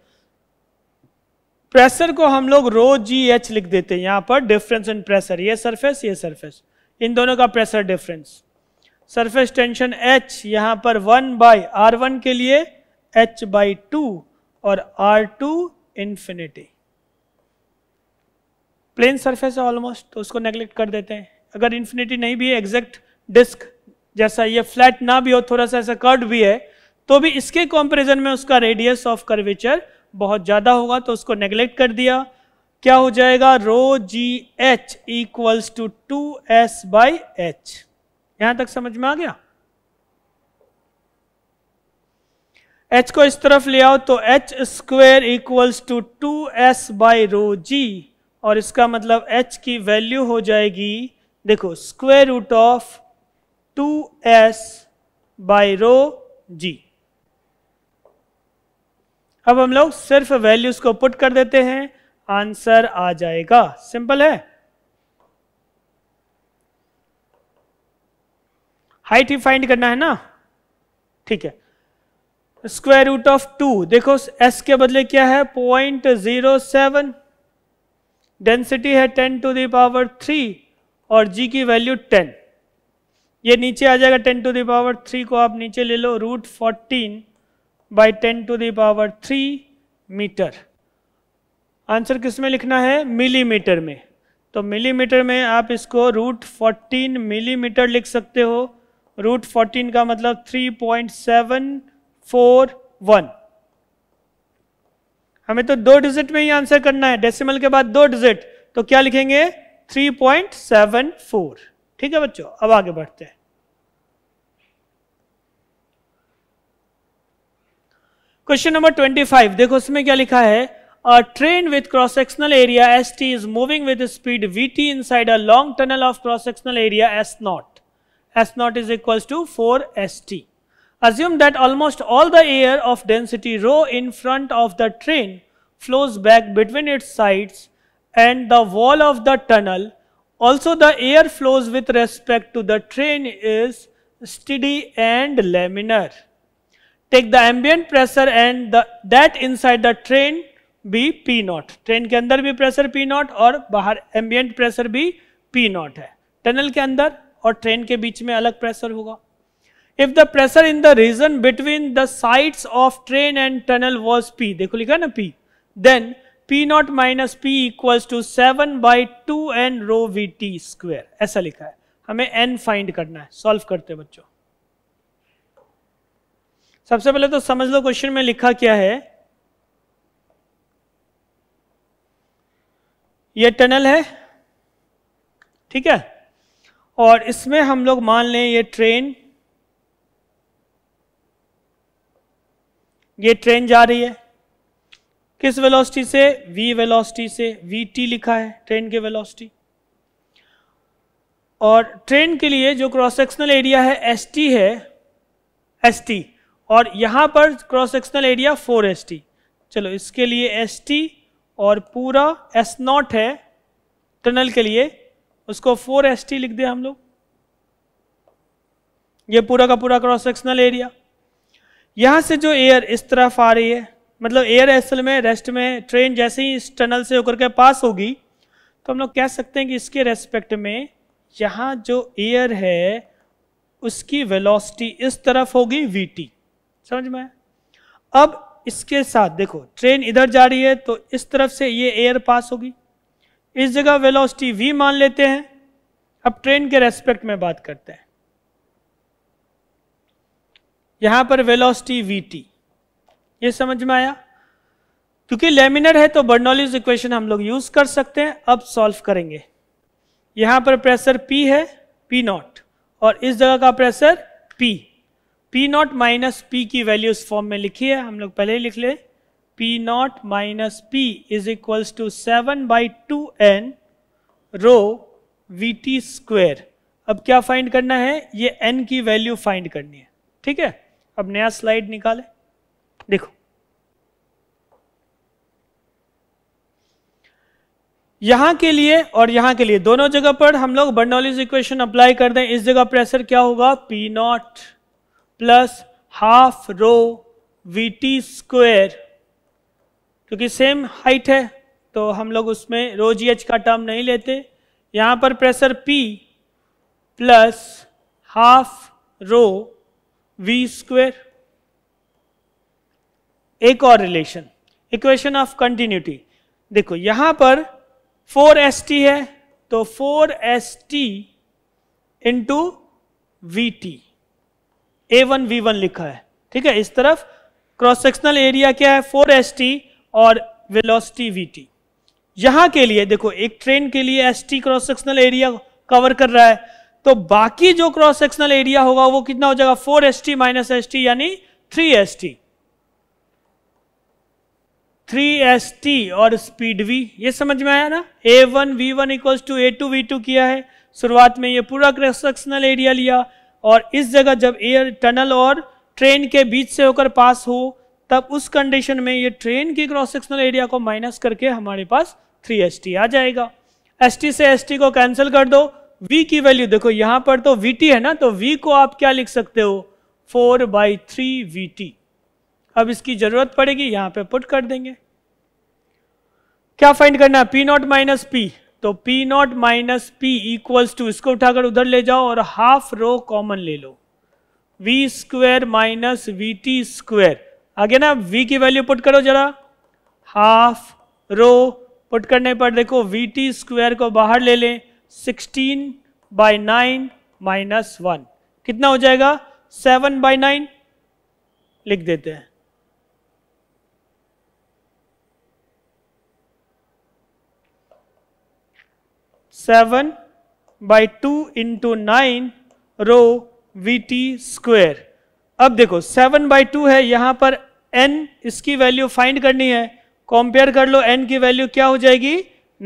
प्रेशर को हम लोग रो जी एच लिख देते हैं यहां पर डिफरेंस इन प्रेशर ये सरफेस ये सरफेस इन दोनों का pressure difference surface tension H यहां पर वन बाई आर वन के लिए एच बाई टू और R two infinity plane surface है ऑलमोस्ट तो उसको नेग्लेक्ट कर देते हैं अगर इंफिनिटी नहीं भी है एग्जैक्ट डिस्क जैसा ये फ्लैट ना भी हो थोड़ा सा ऐसा कर्ड भी है तो भी इसके कंपैरिजन में उसका रेडियस ऑफ कर्वेचर बहुत ज़्यादा होगा तो उसको नेग्लेक्ट कर दिया क्या हो जाएगा rho ji H equals to two S by H यहां तक समझ में आ गया एच को इस तरफ ले आओ तो H square equals to two S by rho जी और इसका मतलब एच की वैल्यू हो जाएगी देखो square root of two S by rho G अब हम लोग सिर्फ वैल्यूज को पुट कर देते हैं आंसर आ जाएगा सिंपल है हाइट ही फाइंड करना है ना ठीक है स्क्वायर रूट ऑफ टू देखो एस के बदले क्या है पॉइंट जीरो सेवन डेंसिटी है टेन टू दावर थ्री और जी की वैल्यू टेन ये नीचे आ जाएगा टेन टू दावर थ्री को आप नीचे ले लो root fourteen by ten to the power three meter answer किस में लिखना है मिलीमीटर में तो मिलीमीटर में आप इसको रूट फोर्टीन मिलीमीटर लिख सकते हो रूट फोर्टीन का मतलब three point seven four one हमें तो दो डिजिट में ही आंसर करना है डेसिमल के बाद दो डिजिट तो क्या लिखेंगे थ्री पॉइंट सेवन फोर ठीक है बच्चों अब आगे बढ़ते हैं क्वेश्चन नंबर ट्वेंटी फाइव देखो उसमें क्या लिखा है a train with cross sectional area S T is moving with speed V T inside a long tunnel of cross sectional area S naught S naught is equals to 4 ST. Assume that almost all the air of density rho in front of the train flows back between its sides and the wall of the tunnel. Also the air flows with respect to the train is steady and laminar. Take the ambient pressure and the, that inside the train be P naught Train के अंदर भी pressure P not और बाहर ambient pressure भी P naught है Tunnel के अंदर और ट्रेन के बीच में अलग प्रेशर होगा if the pressure in the region between the side of train and tunnel was P देखो लिखा ना P then P naught minus P equals to seven by two N rho V T square ऐसा लिखा है हमें N find करना है solve करते हैं बच्चों सबसे पहले तो समझ लो क्वेश्चन में लिखा क्या है यह टनल है ठीक है और इसमें हम लोग मान लें ये ट्रेन ये ट्रेन जा रही है किस वेलोसिटी से वी वेलोसिटी से वी टी लिखा है ट्रेन के वेलोसिटी और ट्रेन के लिए जो क्रॉस सेक्शनल एरिया है एस टी है एस टी और यहां पर cross sectional area four S T चलो इसके लिए एस टी और पूरा एस नॉट है टनल के लिए उसको फोर एस टी लिख दे हम लोग ये पूरा का पूरा क्रॉस सेक्शनल एरिया यहां से जो एयर इस तरफ आ रही है मतलब एयर एसल में रेस्ट में ट्रेन जैसे ही इस टनल से होकर के पास होगी तो हम लोग कह सकते हैं कि इसके रेस्पेक्ट में यहां जो एयर है उसकी वेलोसिटी इस तरफ होगी वी टी समझ में अब इसके साथ देखो ट्रेन इधर जा रही है तो इस तरफ से ये एयर पास होगी इस जगह वेलोसिटी वी मान लेते हैं अब ट्रेन के रेस्पेक्ट में बात करते हैं यहां पर वेलोसिटी टी ये समझ में आया क्योंकि लेमिनर है तो बर्नौलीज इक्वेशन हम लोग यूज कर सकते हैं अब सॉल्व करेंगे यहां पर प्रेशर पी है पी नॉट और इस जगह का pressure P P naught minus P की वैल्यू इस फॉर्म में लिखी है हम लोग पहले ही लिख ले naught minus P is equals to seven by two N rho T square अब क्या फाइंड करना है ये n की वैल्यू फाइंड करनी है ठीक है अब नया स्लाइड निकाले देखो यहां के लिए और यहां के लिए दोनों जगह पर हम लोग बर्नौलीज इक्वेशन अप्लाई कर दें इस जगह प्रेशर क्या होगा P naught plus half rho V T square क्योंकि सेम हाइट है तो हम लोग उसमें रो जी एच का टर्म नहीं लेते यहाँ पर pressure P plus half rho V square एक और रिलेशन इक्वेशन ऑफ कंटिन्यूटी देखो यहां पर 4st है तो 4st T into V T A one V one लिखा है ठीक है इस तरफ क्रॉस सेक्शनल एरिया क्या है 4st और वेलोसिटी वी टी यहां के लिए देखो एक ट्रेन के लिए S T cross sectional area cover कर रहा है तो बाकी जो क्रॉस सेक्शनल एरिया होगा वो कितना हो जाएगा four S T minus S T यानी three S T three S T और स्पीड वी ये समझ में आया ना A one V one equals to A two V two किया है शुरुआत में ये पूरा क्रॉस सेक्शनल एरिया लिया और इस जगह जब एयर टनल और ट्रेन के बीच से होकर पास हो तब उस कंडीशन में ये ट्रेन की क्रॉस सेक्शनल एरिया को माइनस करके हमारे पास थ्री एस टी आ जाएगा एस टी से एस टी को कैंसिल कर दो v की वैल्यू देखो यहां पर तो vt है ना तो v को आप क्या लिख सकते हो फोर बाई थ्री वी अब इसकी जरूरत पड़ेगी यहां पे पुट कर देंगे क्या फाइंड करना है पी नॉट माइनस पी तो P naught minus P equals to इसको उठाकर उधर ले जाओ और हाफ रो कॉमन ले लो V square minus V T square आगे ना v की वैल्यू पुट करो जरा हाफ रो पुट करने पर देखो वी टी स्क्वायर को बाहर ले लें sixteen by nine minus one कितना हो जाएगा सेवन बाई नाइन लिख देते हैं seven by two into nine rho V T square अब देखो सेवन बाई टू है यहां पर एन इसकी वैल्यू फाइंड करनी है कंपेयर कर लो एन की वैल्यू क्या हो जाएगी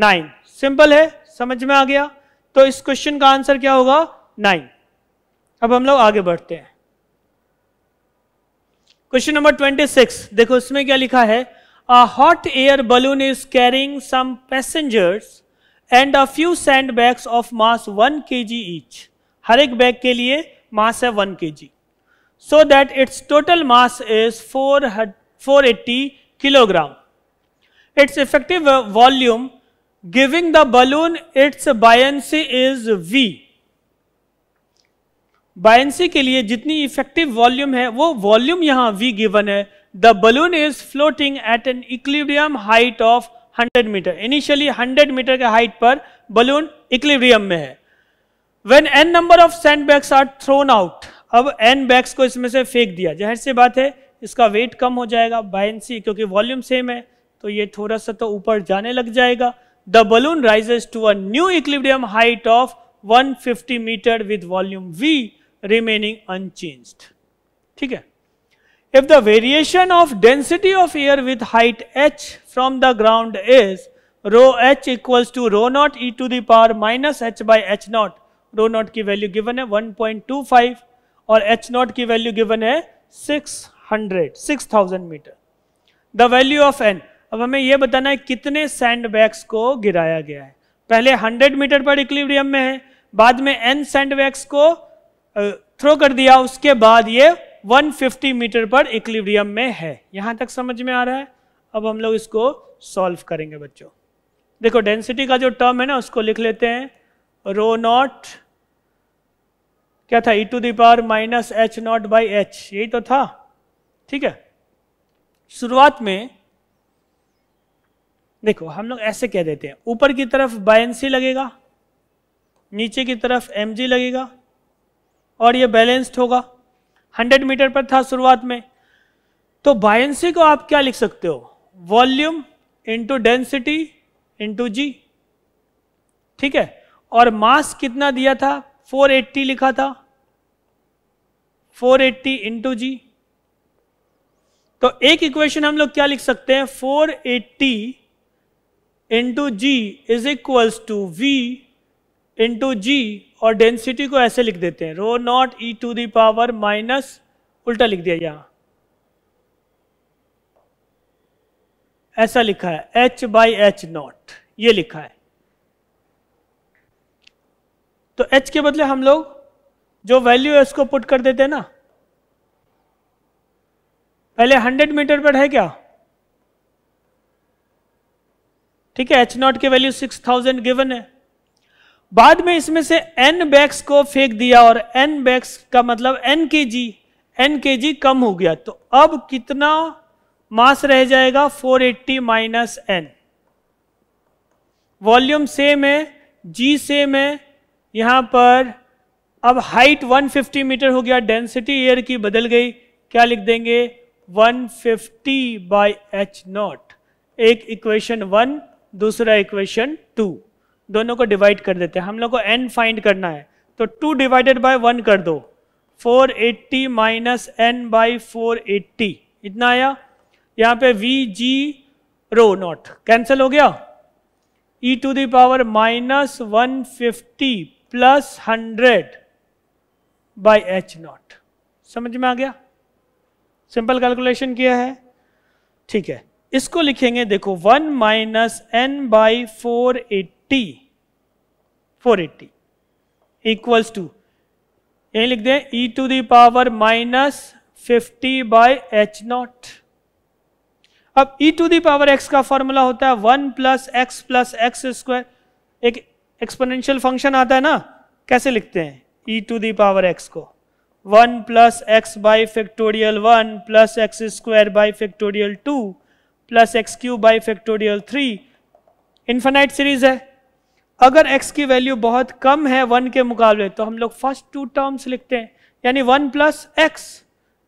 नाइन सिंपल है समझ में आ गया तो इस क्वेश्चन का आंसर क्या होगा नाइन अब हम लोग आगे बढ़ते हैं क्वेश्चन नंबर ट्वेंटी सिक्स देखो इसमें क्या लिखा है a hot air balloon is carrying some passengers and a few sand bags of mass one K G each हर एक बैग के लिए मास है one K G so that its total mass is 480 kilogram. Its effective volume giving the balloon its buoyancy is V. Buoyancy के लिए जितनी effective volume है वो volume यहाँ V गिवन है the balloon is floating at an equilibrium height of 100 meter initially 100 meter के height पर balloon equilibrium में है when N number of sand bags are thrown out अब एन बैग्स को इसमें से फेंक दिया जहर से बात है इसका वेट कम हो जाएगा बायसी क्योंकि वॉल्यूम सेम है तो ये थोड़ा सा तो ऊपर जाने लग जाएगा the balloon rises to a new equilibrium height of 150 meter with volume V remaining unchanged ठीक है if the variation of density of air with height h from the ground is rho h equals to rho naught E to the power minus H h H naught rho naught की value given है 1.25 और H naught की value given है 600 6000 meter the value of N अब हमें यह बताना है कितने सैंड बैग्स को गिराया गया है पहले 100 मीटर पर इक्लिब्रियम में है बाद में एन सैंड बैग्स को थ्रो कर दिया उसके बाद ये 150 मीटर पर इक्लिब्रियम में है यहां तक समझ में आ रहा है अब हम लोग इसको सॉल्व करेंगे बच्चों देखो डेंसिटी का जो टर्म है ना उसको लिख लेते हैं रो नॉट क्या था E to power minus H naught by H यही तो था ठीक है शुरुआत में देखो हम लोग ऐसे कह देते हैं ऊपर की तरफ बायसी लगेगा नीचे की तरफ एम लगेगा और ये बैलेंस्ड होगा 100 मीटर पर था शुरुआत में तो बायसी को आप क्या लिख सकते हो volume into density into G ठीक है और मास कितना दिया था 480 लिखा था 480 एट्टी इंटू जी तो एक इक्वेशन हम लोग क्या लिख सकते हैं 480 eighty into G is equals to V into G और डेंसिटी को ऐसे लिख देते हैं rho naught E to the power minus उल्टा लिख दिया यहां ऐसा लिखा है एच बाई एच नॉट ये लिखा है तो एच के बदले हम लोग जो वैल्यू है उसको पुट कर देते ना पहले 100 मीटर पर है क्या ठीक है एच नॉट की वैल्यू 6000 गिवन है बाद में इसमें से एन बैग्स को फेंक दिया और एन बैग्स का मतलब एन के जी एन के जी कम हो गया तो अब कितना मास रह जाएगा 480 eighty minus N volume same है जी सेम है यहां पर अब हाइट 150 मीटर हो गया डेंसिटी एयर की बदल गई क्या लिख देंगे 150 फिफ्टी बाई एच नॉट एक इक्वेशन वन दूसरा इक्वेशन टू दोनों को डिवाइड कर देते हैं हम लोग को एन फाइंड करना है तो टू डिवाइडेड बाय वन कर दो 480 eighty minus N by four इतना आया यहाँ पे V G rho naught cancel हो गया E to the power minus one fifty plus hundred by H naught समझ में आ गया सिंपल कैलकुलेशन किया है ठीक है इसको लिखेंगे देखो one minus N by four eighty four eighty equals to यही लिख दें E to the power minus fifty by H naught अब ई टू दावर एक्स का फॉर्मूला होता है one plus X plus X square एक एक्सपोनेंशियल फंक्शन आता है ना कैसे लिखते हैं ई टू पावर एक्स को one plus X by factorial one plus X square by factorial two plus X cube by factorial three infinite series है अगर x की वैल्यू बहुत कम है वन के मुकाबले तो हम लोग फर्स्ट टू टर्म्स लिखते हैं यानी वन प्लस एक्स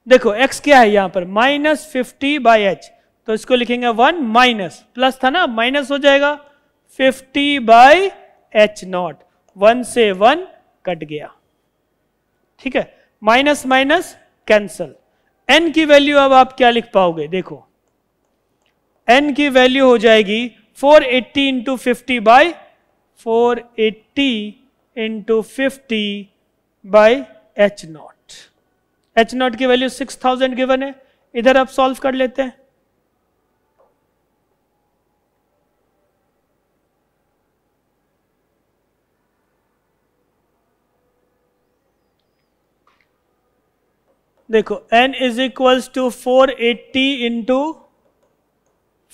देखो x क्या है यहाँ पर माइनस फिफ्टी बाई एच तो इसको लिखेंगे वन माइनस प्लस था ना माइनस हो जाएगा fifty by H naught one से वन कट गया ठीक है माइनस माइनस कैंसल एन की वैल्यू अब आप क्या लिख पाओगे देखो एन की वैल्यू हो जाएगी 480 eighty into fifty by four eighty into fifty by H naught H naught की वैल्यू 6000 गिवन है इधर आप सॉल्व कर लेते हैं देखो n is equals to four eighty into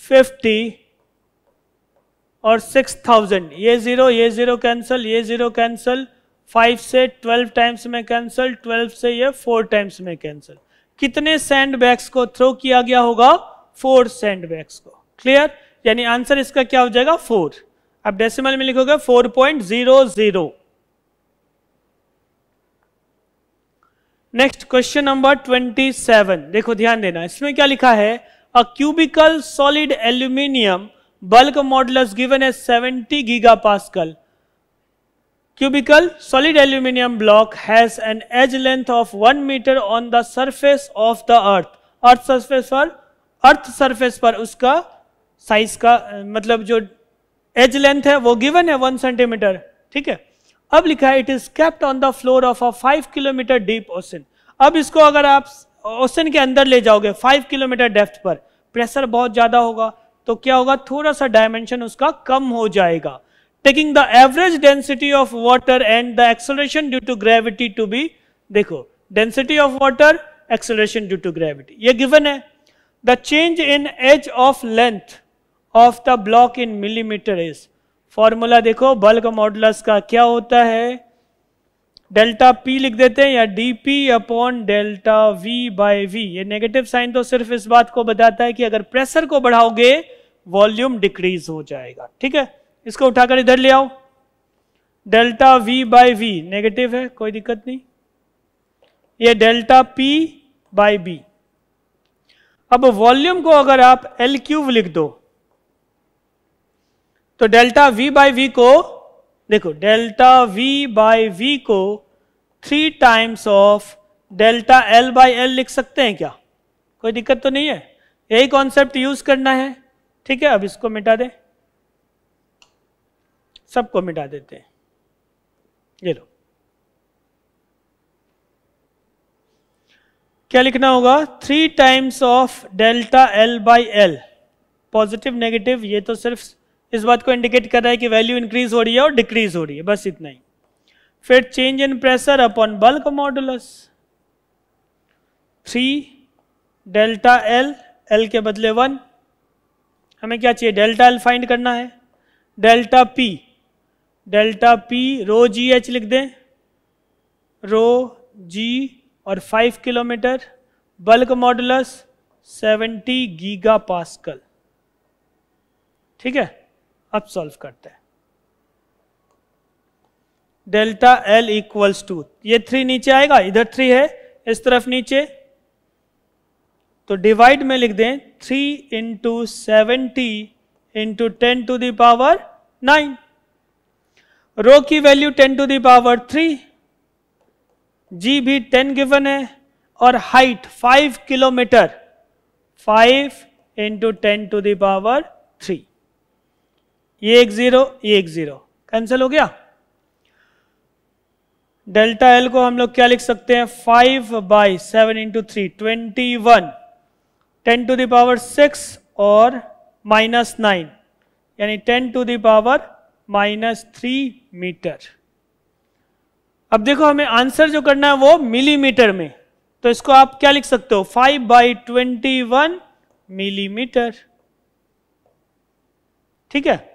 fifty और सिक्स थाउजेंड ये जीरो ये जीरो कैंसिल ये जीरो कैंसिल फाइव से ट्वेल्व टाइम्स में कैंसिल ट्वेल्व से ये फोर टाइम्स में कैंसिल कितने सैंड बैग्स को थ्रो किया गया होगा फोर सैंड बैग्स को क्लियर यानी आंसर इसका क्या हो जाएगा फोर अब डेसिमल में लिखोगे four point zero zero next question number 27 देखो ध्यान देना इसमें क्या लिखा है a cubical solid aluminium bulk model given as 70 giga pascal cubical solid aluminium block has an edge length of one meter on the surface of the earth earth surface पर earth surface पर उसका size का मतलब जो as length है वो given है one centimetre ठीक है अब लिखा है it is kept on the floor of a five kilometer deep ocean अब इसको अगर आप ओसन के अंदर ले जाओगे फाइव किलोमीटर डेप्थ पर प्रेशर बहुत ज्यादा होगा तो क्या होगा थोड़ा सा डायमेंशन उसका कम हो जाएगा taking the average density of water and the acceleration due to gravity to be देखो density of water acceleration due to gravity ये गिवन है the change in edge of length of the block in millimetre is formula देखो bulk का modulus का क्या होता है delta P लिख देते हैं या D P upon delta V by V ये नेगेटिव साइन तो सिर्फ इस बात को बताता है कि अगर प्रेशर को बढ़ाओगे वॉल्यूम डिक्रीज हो जाएगा ठीक है इसको उठाकर इधर ले आओ delta V by V negative है कोई दिक्कत नहीं ये डेल्टा पी बाय बी अब वॉल्यूम को अगर आप एल क्यूब लिख दो तो डेल्टा वी बाई वी को देखो डेल्टा वी बाई वी को three times of delta L by L लिख सकते हैं क्या कोई दिक्कत तो नहीं है यही कॉन्सेप्ट यूज करना है ठीक है अब इसको मिटा दें सबको मिटा देते हैं ये लो क्या लिखना होगा three times of delta L by L positive negative ये तो सिर्फ इस बात को इंडिकेट कर रहा है कि वैल्यू इंक्रीज हो रही है और डिक्रीज हो रही है बस इतना ही फिर change in pressure upon bulk modulus three delta L L के बदले वन हमें क्या चाहिए डेल्टा एल फाइंड करना है delta P delta P rho जी एच लिख दें रो जी और five kilometre bulk modulus seventy giga pascal ठीक है अब सॉल्व करते हैं डेल्टा एल इक्वल्स टू ये थ्री नीचे आएगा इधर थ्री है इस तरफ नीचे तो डिवाइड में लिख दें three into seventy into ten to the power nine rho की value ten to the power three g भी टेन गिवन है और height five kilometre five into ten to the power three ये एक जीरो ये एक जीरो कैंसिल हो गया डेल्टा एल को हम लोग क्या लिख सकते हैं five by seven into three twenty one ten to the power six और माइनस नाइन यानी ten to the power minus three metre अब देखो हमें आंसर जो करना है वो मिलीमीटर में तो इसको आप क्या लिख सकते हो five by twenty one millimetre ठीक है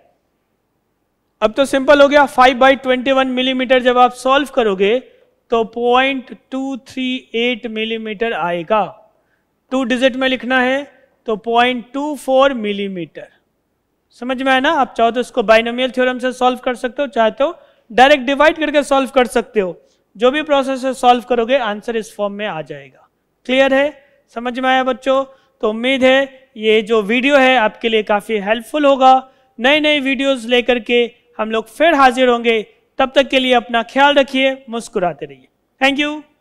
अब तो सिंपल हो गया 5 बाई ट्वेंटी मिलीमीटर जब आप सॉल्व करोगे तो 0.238 मिलीमीटर आएगा टू डिजिट में लिखना है तो 0.24 मिलीमीटर समझ में आया ना आप चाहो तो इसको बाइनोमियल थ्योरम से सॉल्व कर सकते हो चाहे तो डायरेक्ट डिवाइड करके सॉल्व कर सकते हो जो भी प्रोसेस है सॉल्व करोगे आंसर इस फॉर्म में आ जाएगा क्लियर है समझ में आया बच्चों तो उम्मीद है ये जो वीडियो है आपके लिए काफ़ी हेल्पफुल होगा नई नई वीडियोस लेकर के हम लोग फिर हाजिर होंगे तब तक के लिए अपना ख्याल रखिए मुस्कुराते रहिए थैंक यू